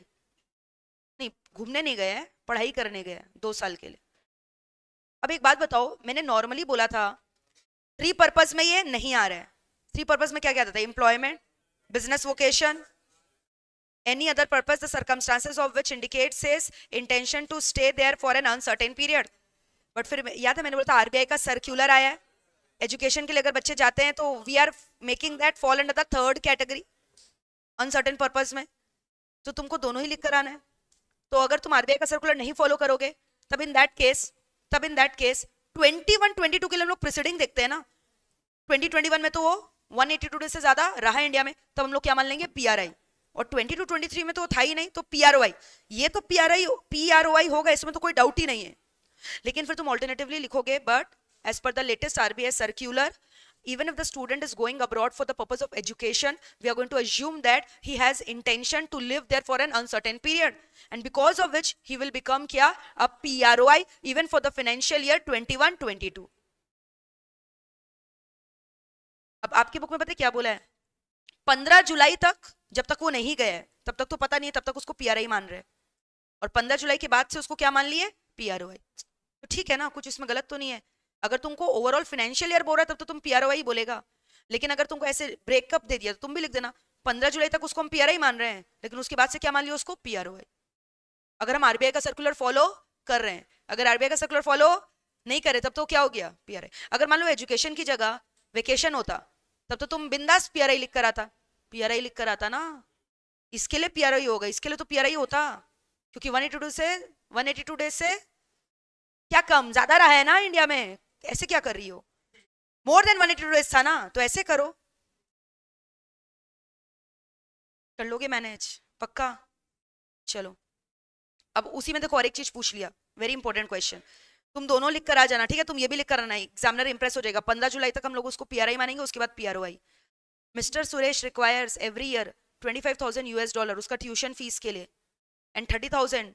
नहीं घूमने नहीं गए पढ़ाई करने गए दो साल के लिए अब एक बात बताओ मैंने नॉर्मली बोला था थ्री पर्पज में ये नहीं आ रहा है थ्री पर्पज में क्या क्या था employment business vocation any other purpose the circumstances of which indicate his intention to stay there for an uncertain period but फिर याद है मैंने बोला था आरबीआई का सर्क्यूलर आया है एजुकेशन के लिए अगर बच्चे जाते हैं तो we are making that fall under the third category uncertain purpose में तो तुमको दोनों ही लिख कर आना है तो अगर तुम आरबीआई का सर्कुलर नहीं फॉलो करोगे तब इन दैट केस तब इन दैट केस 21 22 के लिए हम लोग प्रिसीडिंग देखते हैं ना 2021 में तो वो 182 एटी डेज से ज्यादा रहा इंडिया में तब हम लोग क्या मान लेंगे पीआरआई और 22 23 में तो वो था ही नहीं तो पीआरओआई ये तो पीआरआई पीआरओआई होगा इसमें तो कोई डाउट ही नहीं है लेकिन फिर तुम ऑल्टरनेटिवली लिखोगे but as per the latest RBI circular even if the student is going abroad for the purpose of education we are going to assume that he has intention to live there for an uncertain period and because of which he will become kya a PROI even for the financial year 21 22 ab aapki book mein pata hai kya bola hai 15 july tak जुलाई तक जब तक वो नहीं गए तब तक तो पता नहीं तब तक उसको पीआरआई मान रहे aur 15 july ke baad se usko kya maan liye proi to theek hai na kuch isme galat to nahi hai अगर तुमको ओवरऑल फाइनेंशियल ईयर बोल रहा है तब तो तुम पीआरओ ही बोलेगा लेकिन अगर तुमको ऐसे ब्रेकअप दे दिया तो तुम भी लिख देना पंद्रह जुलाई तक उसको हम पी आई मान रहे हैं लेकिन उसके बाद से क्या मान लिया उसको पी अगर हम आरबीआई का सर्कुलर फॉलो कर रहे हैं अगर आरबीआई का सर्कुलर फॉलो नहीं करे तब तो क्या हो गया पी अगर मान लो एजुकेशन की जगह वेकेशन होता तब तो तुम बिंदास पी लिख कर आता पी लिख कर आता ना इसके लिए पी होगा इसके लिए तो पी होता क्योंकि टू से टू डेज से क्या कम ज्यादा रहा है ना इंडिया में ऐसे क्या कर रही हो more than one eighty days था ना तो ऐसे करो कर लोगे मैनेज पक्का चलो अब उसी में देखो और एक चीज पूछ लिया वेरी इंपॉर्टेंट क्वेश्चन तुम दोनों लिख कर आ जाना ठीक है तुम ये भी लिख कर आना एग्जामिनर इंप्रेस हो जाएगा पंद्रह जुलाई तक हम लोग उसको पी मानेंगे उसके बाद P mister Suresh requires every year twenty five thousand US dollar उसका ट्यूशन फीस के लिए एंड थर्टी थाउजेंड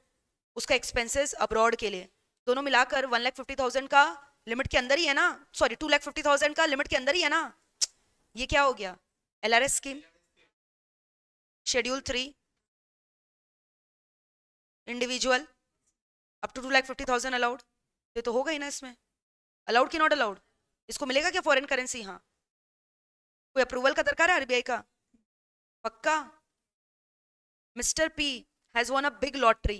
उसका एक्सपेंसेस अब्रॉड के लिए दोनों मिलाकर वन लाख फिफ्टी थाउजेंड का लिमिट के अंदर ही है ना sorry two lakh fifty thousand का लिमिट के अंदर ही है ना ये क्या हो गया L R S scheme schedule three individual up to two lakh fifty thousand allowed ये तो होगा ही ना इसमें अलाउड की नॉट अलाउड इसको मिलेगा क्या फॉरेन करेंसी हाँ कोई अप्रूवल का दरकार है आरबीआई का पक्का mister P has won a big lottery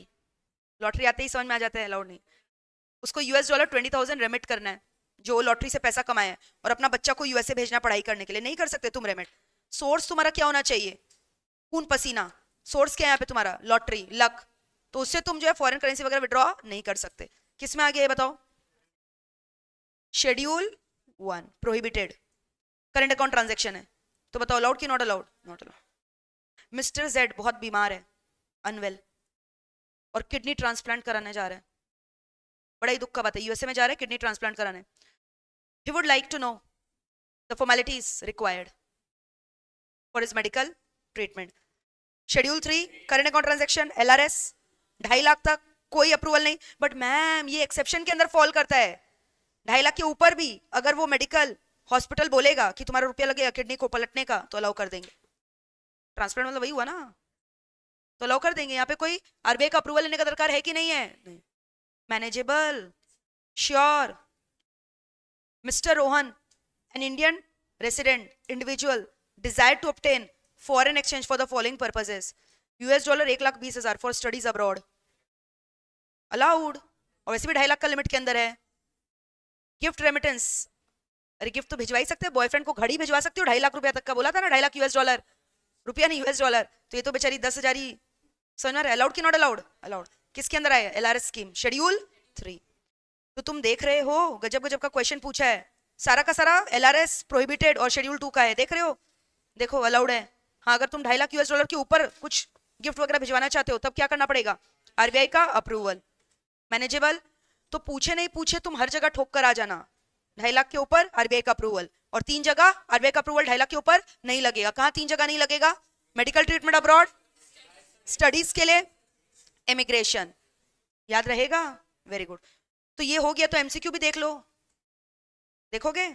lottery आते ही समझ में आ जाता है अलाउड नहीं उसको US dollar twenty thousand remit करना है जो लॉटरी से पैसा कमाया है और अपना बच्चा को यूएसए भेजना पढ़ाई करने के लिए नहीं कर सकते तुम रेमिट सोर्स तुम्हारा क्या होना चाहिए खून पसीना सोर्स क्या है यहाँ पे तुम्हारा लॉटरी लक तो उससे तुम जो है फॉरन करेंसी वगैरह विड्रॉ नहीं कर सकते किस में आ गया ये बताओ schedule one prohibited current account transaction है तो बताओ अलाउड की not allowed not allowed mister Z बहुत बीमार है अनवेल और किडनी ट्रांसप्लांट कराने जा रहे हैं बड़ा ही दुख का बात है यूएसए में जा रहे हैं किडनी ट्रांसप्लांट कराने he would like to know the formality is required for is medical treatment schedule three current account transaction L R S ढाई लाख तक कोई अप्रूवल नहीं बट मैम ये एक्सेप्शन के अंदर फॉल करता है ढाई लाख के ऊपर भी अगर वो मेडिकल हॉस्पिटल बोलेगा कि तुम्हारा रुपया लगेगा किडनी को पलटने का तो अलाउ कर देंगे ट्रांसप्लांट मतलब वही हुआ ना तो अलाउ कर देंगे यहाँ पे कोई आरबीआई का अप्रूवल लेने का दरकार है कि नहीं है नहीं manageable sure mister Rohan an Indian resident individual desire to obtain foreign exchange for the following purposes US dollar एक लाख बीस हजार फॉर स्टडीज अब्रॉड अलाउड और वैसे भी ढाई लाख का लिमिट के अंदर है गिफ्ट रेमिटेंस अरे गिफ्ट तो भिजवा ही सकते हैं बॉयफ्रेंड को घड़ी भिजवा सकते हो ढाई लाख रुपया तक का बोला था ना ढाई लाख यूएस डॉलर रुपया नहीं यूएस डॉलर तो ये तो बेचारी दस हजार ही समझ में अलाउड की नॉट अलाउड अलाउड किसके अंदर आया L R S scheme schedule three तो तुम देख रहे हो गजब गजब का क्वेश्चन पूछा है सारा का सारा एल प्रोहिबिटेड और शेड्यूल टू का है देख रहे हो देखो अलाउड है हाँ अगर तुम ढाई लाख यूएस डॉलर के ऊपर कुछ गिफ्ट वगैरह भिजवाना चाहते हो तब क्या करना पड़ेगा आरबीआई का अप्रूवल मैनेजेबल तो पूछे नहीं पूछे तुम हर जगह ठोक कर आ जाना ढाई लाख के ऊपर आरबीआई का अप्रूवल और तीन जगह आरबीआई का अप्रूवल ढाई लाख के ऊपर नहीं लगेगा कहाँ तीन जगह नहीं लगेगा मेडिकल ट्रीटमेंट अब्रॉड स्टडीज के लिए इमिग्रेशन याद रहेगा वेरी गुड तो ये हो गया तो एमसीक्यू भी देख लो देखोगे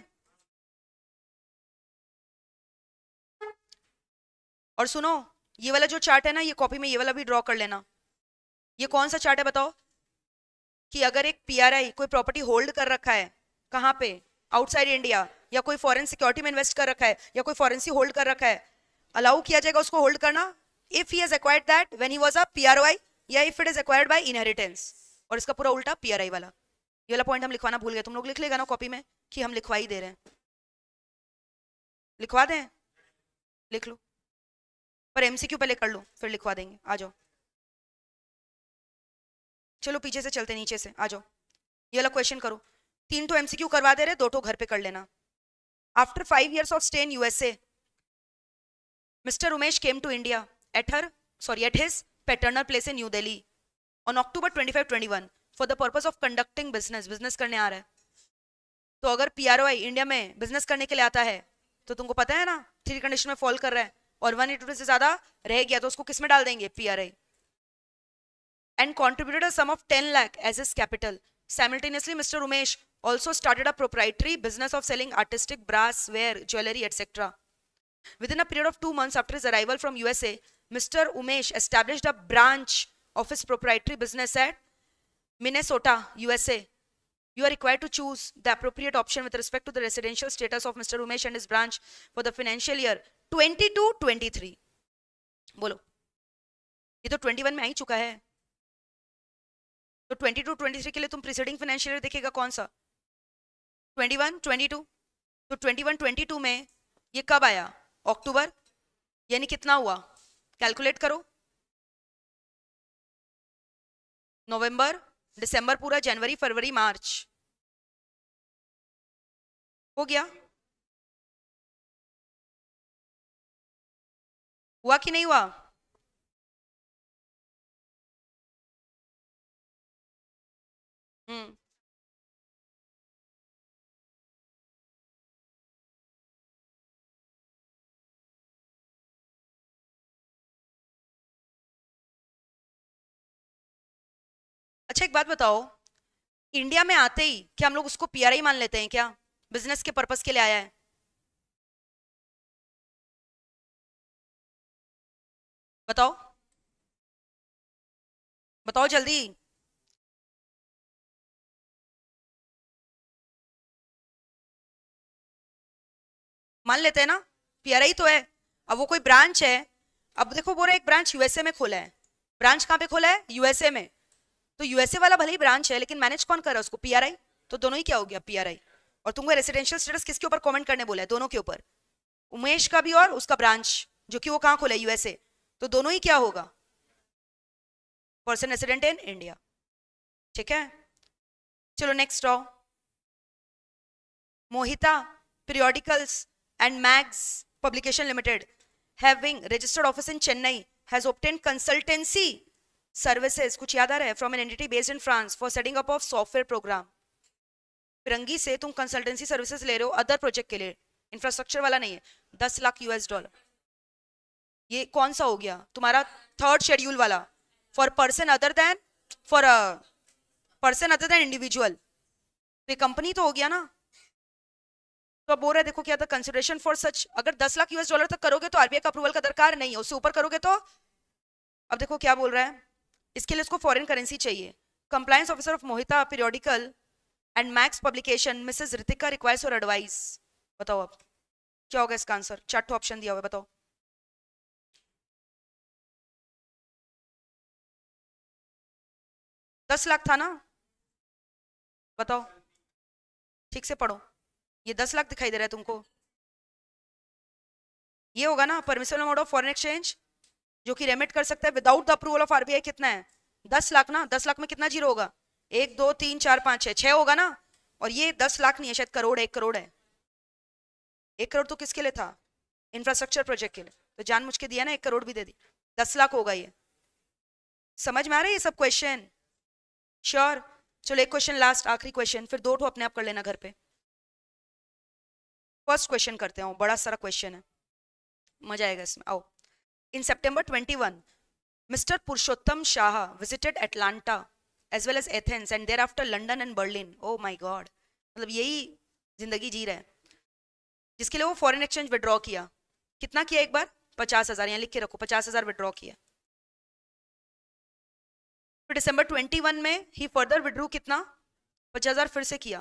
और सुनो ये वाला जो चार्ट है ना ये कॉपी में ये वाला भी ड्रॉ कर लेना ये कौन सा चार्ट है बताओ कि अगर एक पीआरआई कोई प्रॉपर्टी होल्ड कर रखा है कहाँ पे आउटसाइड इंडिया या कोई फॉरेन सिक्योरिटी में इन्वेस्ट कर रखा है या कोई फॉरेंसी होल्ड कर रखा है अलाउ किया जाएगा उसको होल्ड करना if he has acquired that when he was a PROI या if it is acquired by inheritance और इसका पूरा उल्टा पी वाला ये वाला पॉइंट हम लिखवाना भूल गए तुम लोग लिख लेगा ना कॉपी में कि हम लिखवा ही दे रहे हैं लिखवा दें लिख लो पर एमसीक्यू पहले कर लो फिर लिखवा देंगे आ जाओ चलो पीछे से चलते नीचे से आ जाओ ये वाला क्वेश्चन करो तीन तो एमसीक्यू करवा दे रहे दो तो घर पे कर लेना after five years of stay in USA mister Umesh came to India at her sorry at his paternal place in New Delhi on October twenty 21 for the purpose of conducting business business करने आ रहा है तो अगर पी आर इंडिया में business करने के लिए आता है तो तुमको पता है ना थ्री कंडीशन में फॉल कर रहा है और वन एटी से ज्यादा रह गया तो उसको किस में डाल देंगे P R I and contributed sum of ten lakh as is capital simultaneously mister Umesh also started a proprietary business of selling artistic brass ware jewellery etcetera Within a period of 2 months after his arrival from USA, Mr. Umesh established a branch of his proprietary business at Minnesota, USA. You are required to choose the appropriate option with respect to the residential status of Mr. Umesh and his branch for the financial year 22-23. bolo ye to 21 mein aa hi chuka hai तो 22 23 के लिए तुम preceding financial year देखेगा कौन सा 21 22 तो 21 22 में ये कब आया अक्टूबर यानी कितना हुआ कैलकुलेट करो नवंबर दिसंबर पूरा जनवरी फरवरी मार्च हो गया हुआ कि नहीं हुआ हम्म अच्छा एक बात बताओ इंडिया में आते ही क्या हम लोग उसको पीआरआई मान लेते हैं क्या बिजनेस के पर्पज के लिए आया है बताओ बताओ जल्दी मान लेते हैं ना पीआरआई तो है अब वो कोई ब्रांच है अब देखो बोल रहे एक ब्रांच यूएसए में खोला है ब्रांच कहां पे खोला है यूएसए में तो यूएसए वाला भले ही ब्रांच है लेकिन मैनेज कौन कर रहा है उसको पीआरआई तो दोनों ही क्या हो गया पीआरआई और तुमको रेसिडेंशियल स्टेटस किसके ऊपर कॉमेंट करने बोला है दोनों के ऊपर उमेश का भी और उसका ब्रांच जो कि वो कहाँ खोला यूएसए तो दोनों ही क्या होगा पर्सन रेसिडेंट इन इंडिया ठीक है चलो नेक्स्ट आओ Mohita periodicals and mags publication limited having registered office in Chennai has obtained consultancy services कुछ याद आ रहा है from an entity based in France for setting up of software program फिरंगी से तुम कंसल्टेंसी सर्विसेज ले रहे हो अदर प्रोजेक्ट के लिए इंफ्रास्ट्रक्चर वाला नहीं है दस लाख यूएस डॉलर ये कौन सा हो गया तुम्हारा थर्ड शेड्यूल वाला for person other than for person other than individual तो कंपनी तो हो गया ना तो बोल रहे देखो क्या था कंसिडरेशन फॉर सच अगर दस लाख यूएस डॉलर तक करोगे तो आरबीआई का अप्रूवल का दरकार नहीं है उससे ऊपर करोगे तो अब देखो क्या बोल रहा है इसके लिए उसको फॉरेन करेंसी चाहिए compliance officer of Mohita periodical and max publication Mrs Ritika requires और एडवाइस बताओ आप क्या होगा इसका आंसर चार ऑप्शन दिया हुआ बताओ दस लाख था ना बताओ ठीक से पढ़ो ये दस लाख दिखाई दे रहा है तुमको ये होगा ना permission amount of foreign exchange जो कि रेमिट कर सकता है without the approval of RBI कितना है दस लाख ना दस लाख में कितना जीरो होगा एक दो तीन चार पांच छह छह होगा ना और ये दस लाख नहीं है शायद करोड़ एक करोड़ है एक करोड़ तो किसके लिए था इंफ्रास्ट्रक्चर प्रोजेक्ट के लिए तो जान मुझके दिया ना एक करोड़ भी दे दी दस लाख होगा ये समझ में आ रहा है ये सब क्वेश्चन श्योर चलो एक क्वेश्चन लास्ट आखिरी क्वेश्चन फिर दो अपने आप कर लेना घर पे फर्स्ट क्वेश्चन करते हैं बड़ा सारा क्वेश्चन है मजा आएगा इसमें आओ In September 21, Mr. Purushottam Shah visited Atlanta as well as Athens and thereafter London and Berlin. Oh my God! मतलब यही जिंदगी जी रहे हैं जिसके लिए वो फॉरेन एक्सचेंज विड्रॉ किया कितना किया एक बार पचास हज़ार यहाँ लिख के रखो पचास हज़ार विड्रॉ किया फिर दिसंबर 21 में ही फर्दर विड्रू कितना पचास हज़ार फिर से किया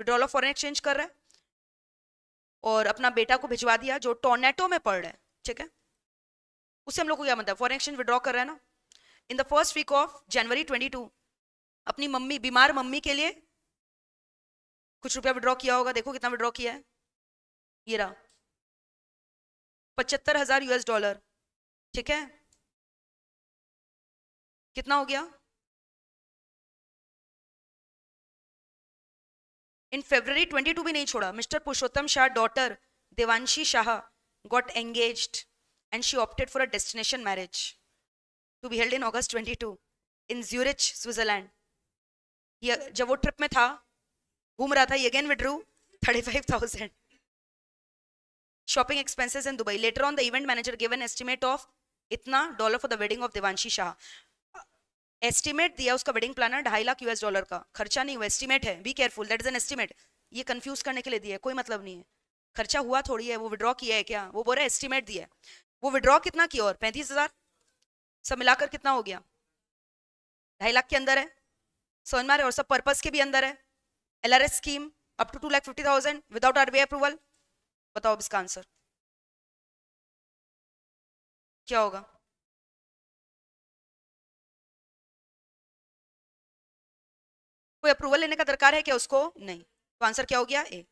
विड्रॉल ऑफ फॉरेन एक्सचेंज कर रहा है और अपना बेटा को भिजवा दिया जो टोनेटो में पढ़ रहा है ठीक है उससे हम लोग को क्या बनता है फॉरन एक्सचेंज विड्रॉ कर रहा है ना in the first week of January to अपनी मम्मी बीमार मम्मी के लिए कुछ रुपया विड्रॉ किया होगा देखो कितना विड्रॉ किया है ये रहा पचहत्तर हजार यूएस डॉलर ठीक है कितना हो गया इन फेब्रवरी 22 भी नहीं छोड़ा mister Purushottam Shah daughter Devanshi Shah got engaged and she opted for a destination marriage to be held in August 22 in Zurich, Switzerland. ये jab wo trip mein tha ghum raha tha he again withdrew 35000 shopping expenses in dubai later on the event manager gave an estimate of itna dollar for the wedding of devanshi shah estimate दिया उसका wedding planner ढाई lakh US dollar का खर्चा नहीं हुआ estimate है be careful that is an estimate ये confuse करने के लिए दिया है कोई मतलब नहीं है खर्चा हुआ थोड़ी है वो विड्रॉ किया है क्या वो बोल रहा है एस्टिमेट दिया है वो विड्रॉ कितना किया और पैंतीस हजार सब मिलाकर कितना हो गया ढाई लाख के अंदर है समझ और सब पर्पज के भी अंदर है L R S scheme up to two lakh fifty thousand without R RBI approval बताओ इसका आंसर क्या होगा कोई अप्रूवल लेने का दरकार है क्या उसको नहीं तो आंसर क्या हो गया ए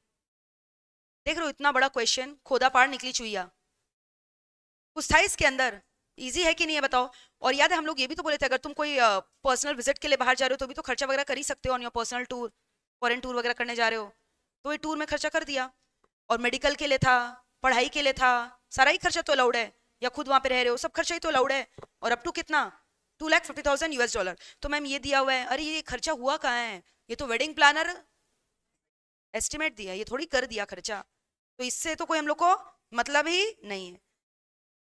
देख रहे हो इतना बड़ा क्वेश्चन खोदा पार निकली चुईया कुछ था इसके अंदर इजी है कि नहीं है बताओ और याद है हम लोग ये भी तो बोले थे अगर तुम कोई पर्सनल विजिट के लिए बाहर जा रहे हो तो भी तो खर्चा वगैरह कर ही सकते हो on your personal tour foreign tour वगैरह करने जा रहे हो तो ये टूर में खर्चा कर दिया और मेडिकल के लिए था पढ़ाई के लिए था सारा ही खर्चा तो अलाउड है या खुद वहाँ पे रह रहे हो सब खर्चा ही तो अलाउड है और अप टू कितना two lakh fifty thousand US dollar तो मैम ये दिया हुआ है अरे ये खर्चा हुआ कहाँ है ये तो वेडिंग प्लानर एस्टिमेट दिया ये थोड़ी कर दिया खर्चा तो इससे तो कोई हम लोग को मतलब ही नहीं है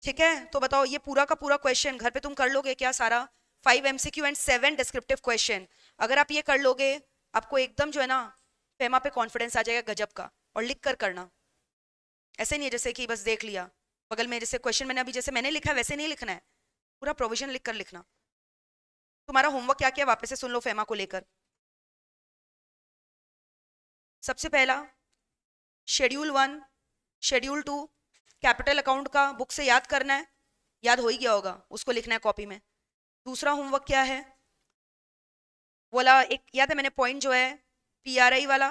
ठीक है तो बताओ ये पूरा का पूरा क्वेश्चन घर पे तुम कर लोगे क्या सारा five M C Q and seven descriptive question अगर आप ये कर लोगे आपको एकदम जो है ना फेमा पे कॉन्फिडेंस आ जाएगा गजब का और लिख कर करना ऐसे नहीं है जैसे कि बस देख लिया बगल में जैसे क्वेश्चन मैंने अभी जैसे मैंने लिखा वैसे नहीं लिखना है पूरा प्रोविजन लिख कर लिखना तुम्हारा होमवर्क क्या क्या वापस से सुन लो फेमा को लेकर सबसे पहला schedule one schedule two capital account का बुक से याद करना है याद हो ही गया होगा उसको लिखना है कॉपी में दूसरा होमवर्क क्या है बोला एक याद है मैंने पॉइंट जो है पी वाला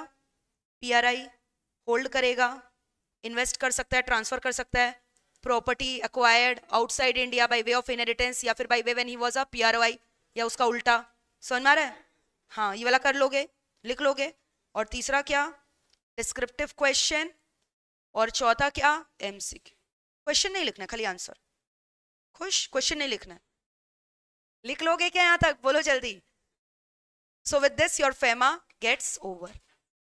आई होल्ड करेगा इन्वेस्ट कर सकता है ट्रांसफर कर सकता है property acquired outside India by way of inheritance या फिर by way when he was a PROI या उसका उल्टा सुन मारा है हाँ ये वाला कर लोगे लिख लोगे और तीसरा क्या डिस्क्रिप्टिव क्वेश्चन और चौथा क्या एमसीक्यू क्वेश्चन नहीं लिखना खाली आंसर खुश क्वेश्चन नहीं लिखना लिख लोगे क्या यहाँ तक बोलो जल्दी so with this your FEMA gets over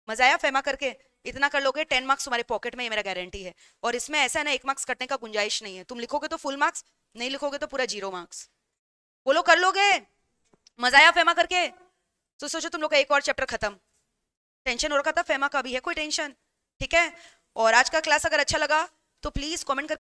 मजा आया फेमा e करके इतना कर लोगे टेन मार्क्स तुम्हारे पॉकेट में ये मेरा गारंटी है और इसमें ऐसा है ना एक मार्क्स कटने का गुंजाइश नहीं है तुम लिखोगे तो फुल मार्क्स नहीं लिखोगे तो पूरा जीरो मार्क्स बोलो कर लोगे मजा आया फेमा e करके तो सोचो तुम लोग का एक और चैप्टर खत्म टेंशन हो रखा था फेमा e का भी है कोई टेंशन ठीक है और आज का क्लास अगर अच्छा लगा तो प्लीज़ कमेंट कर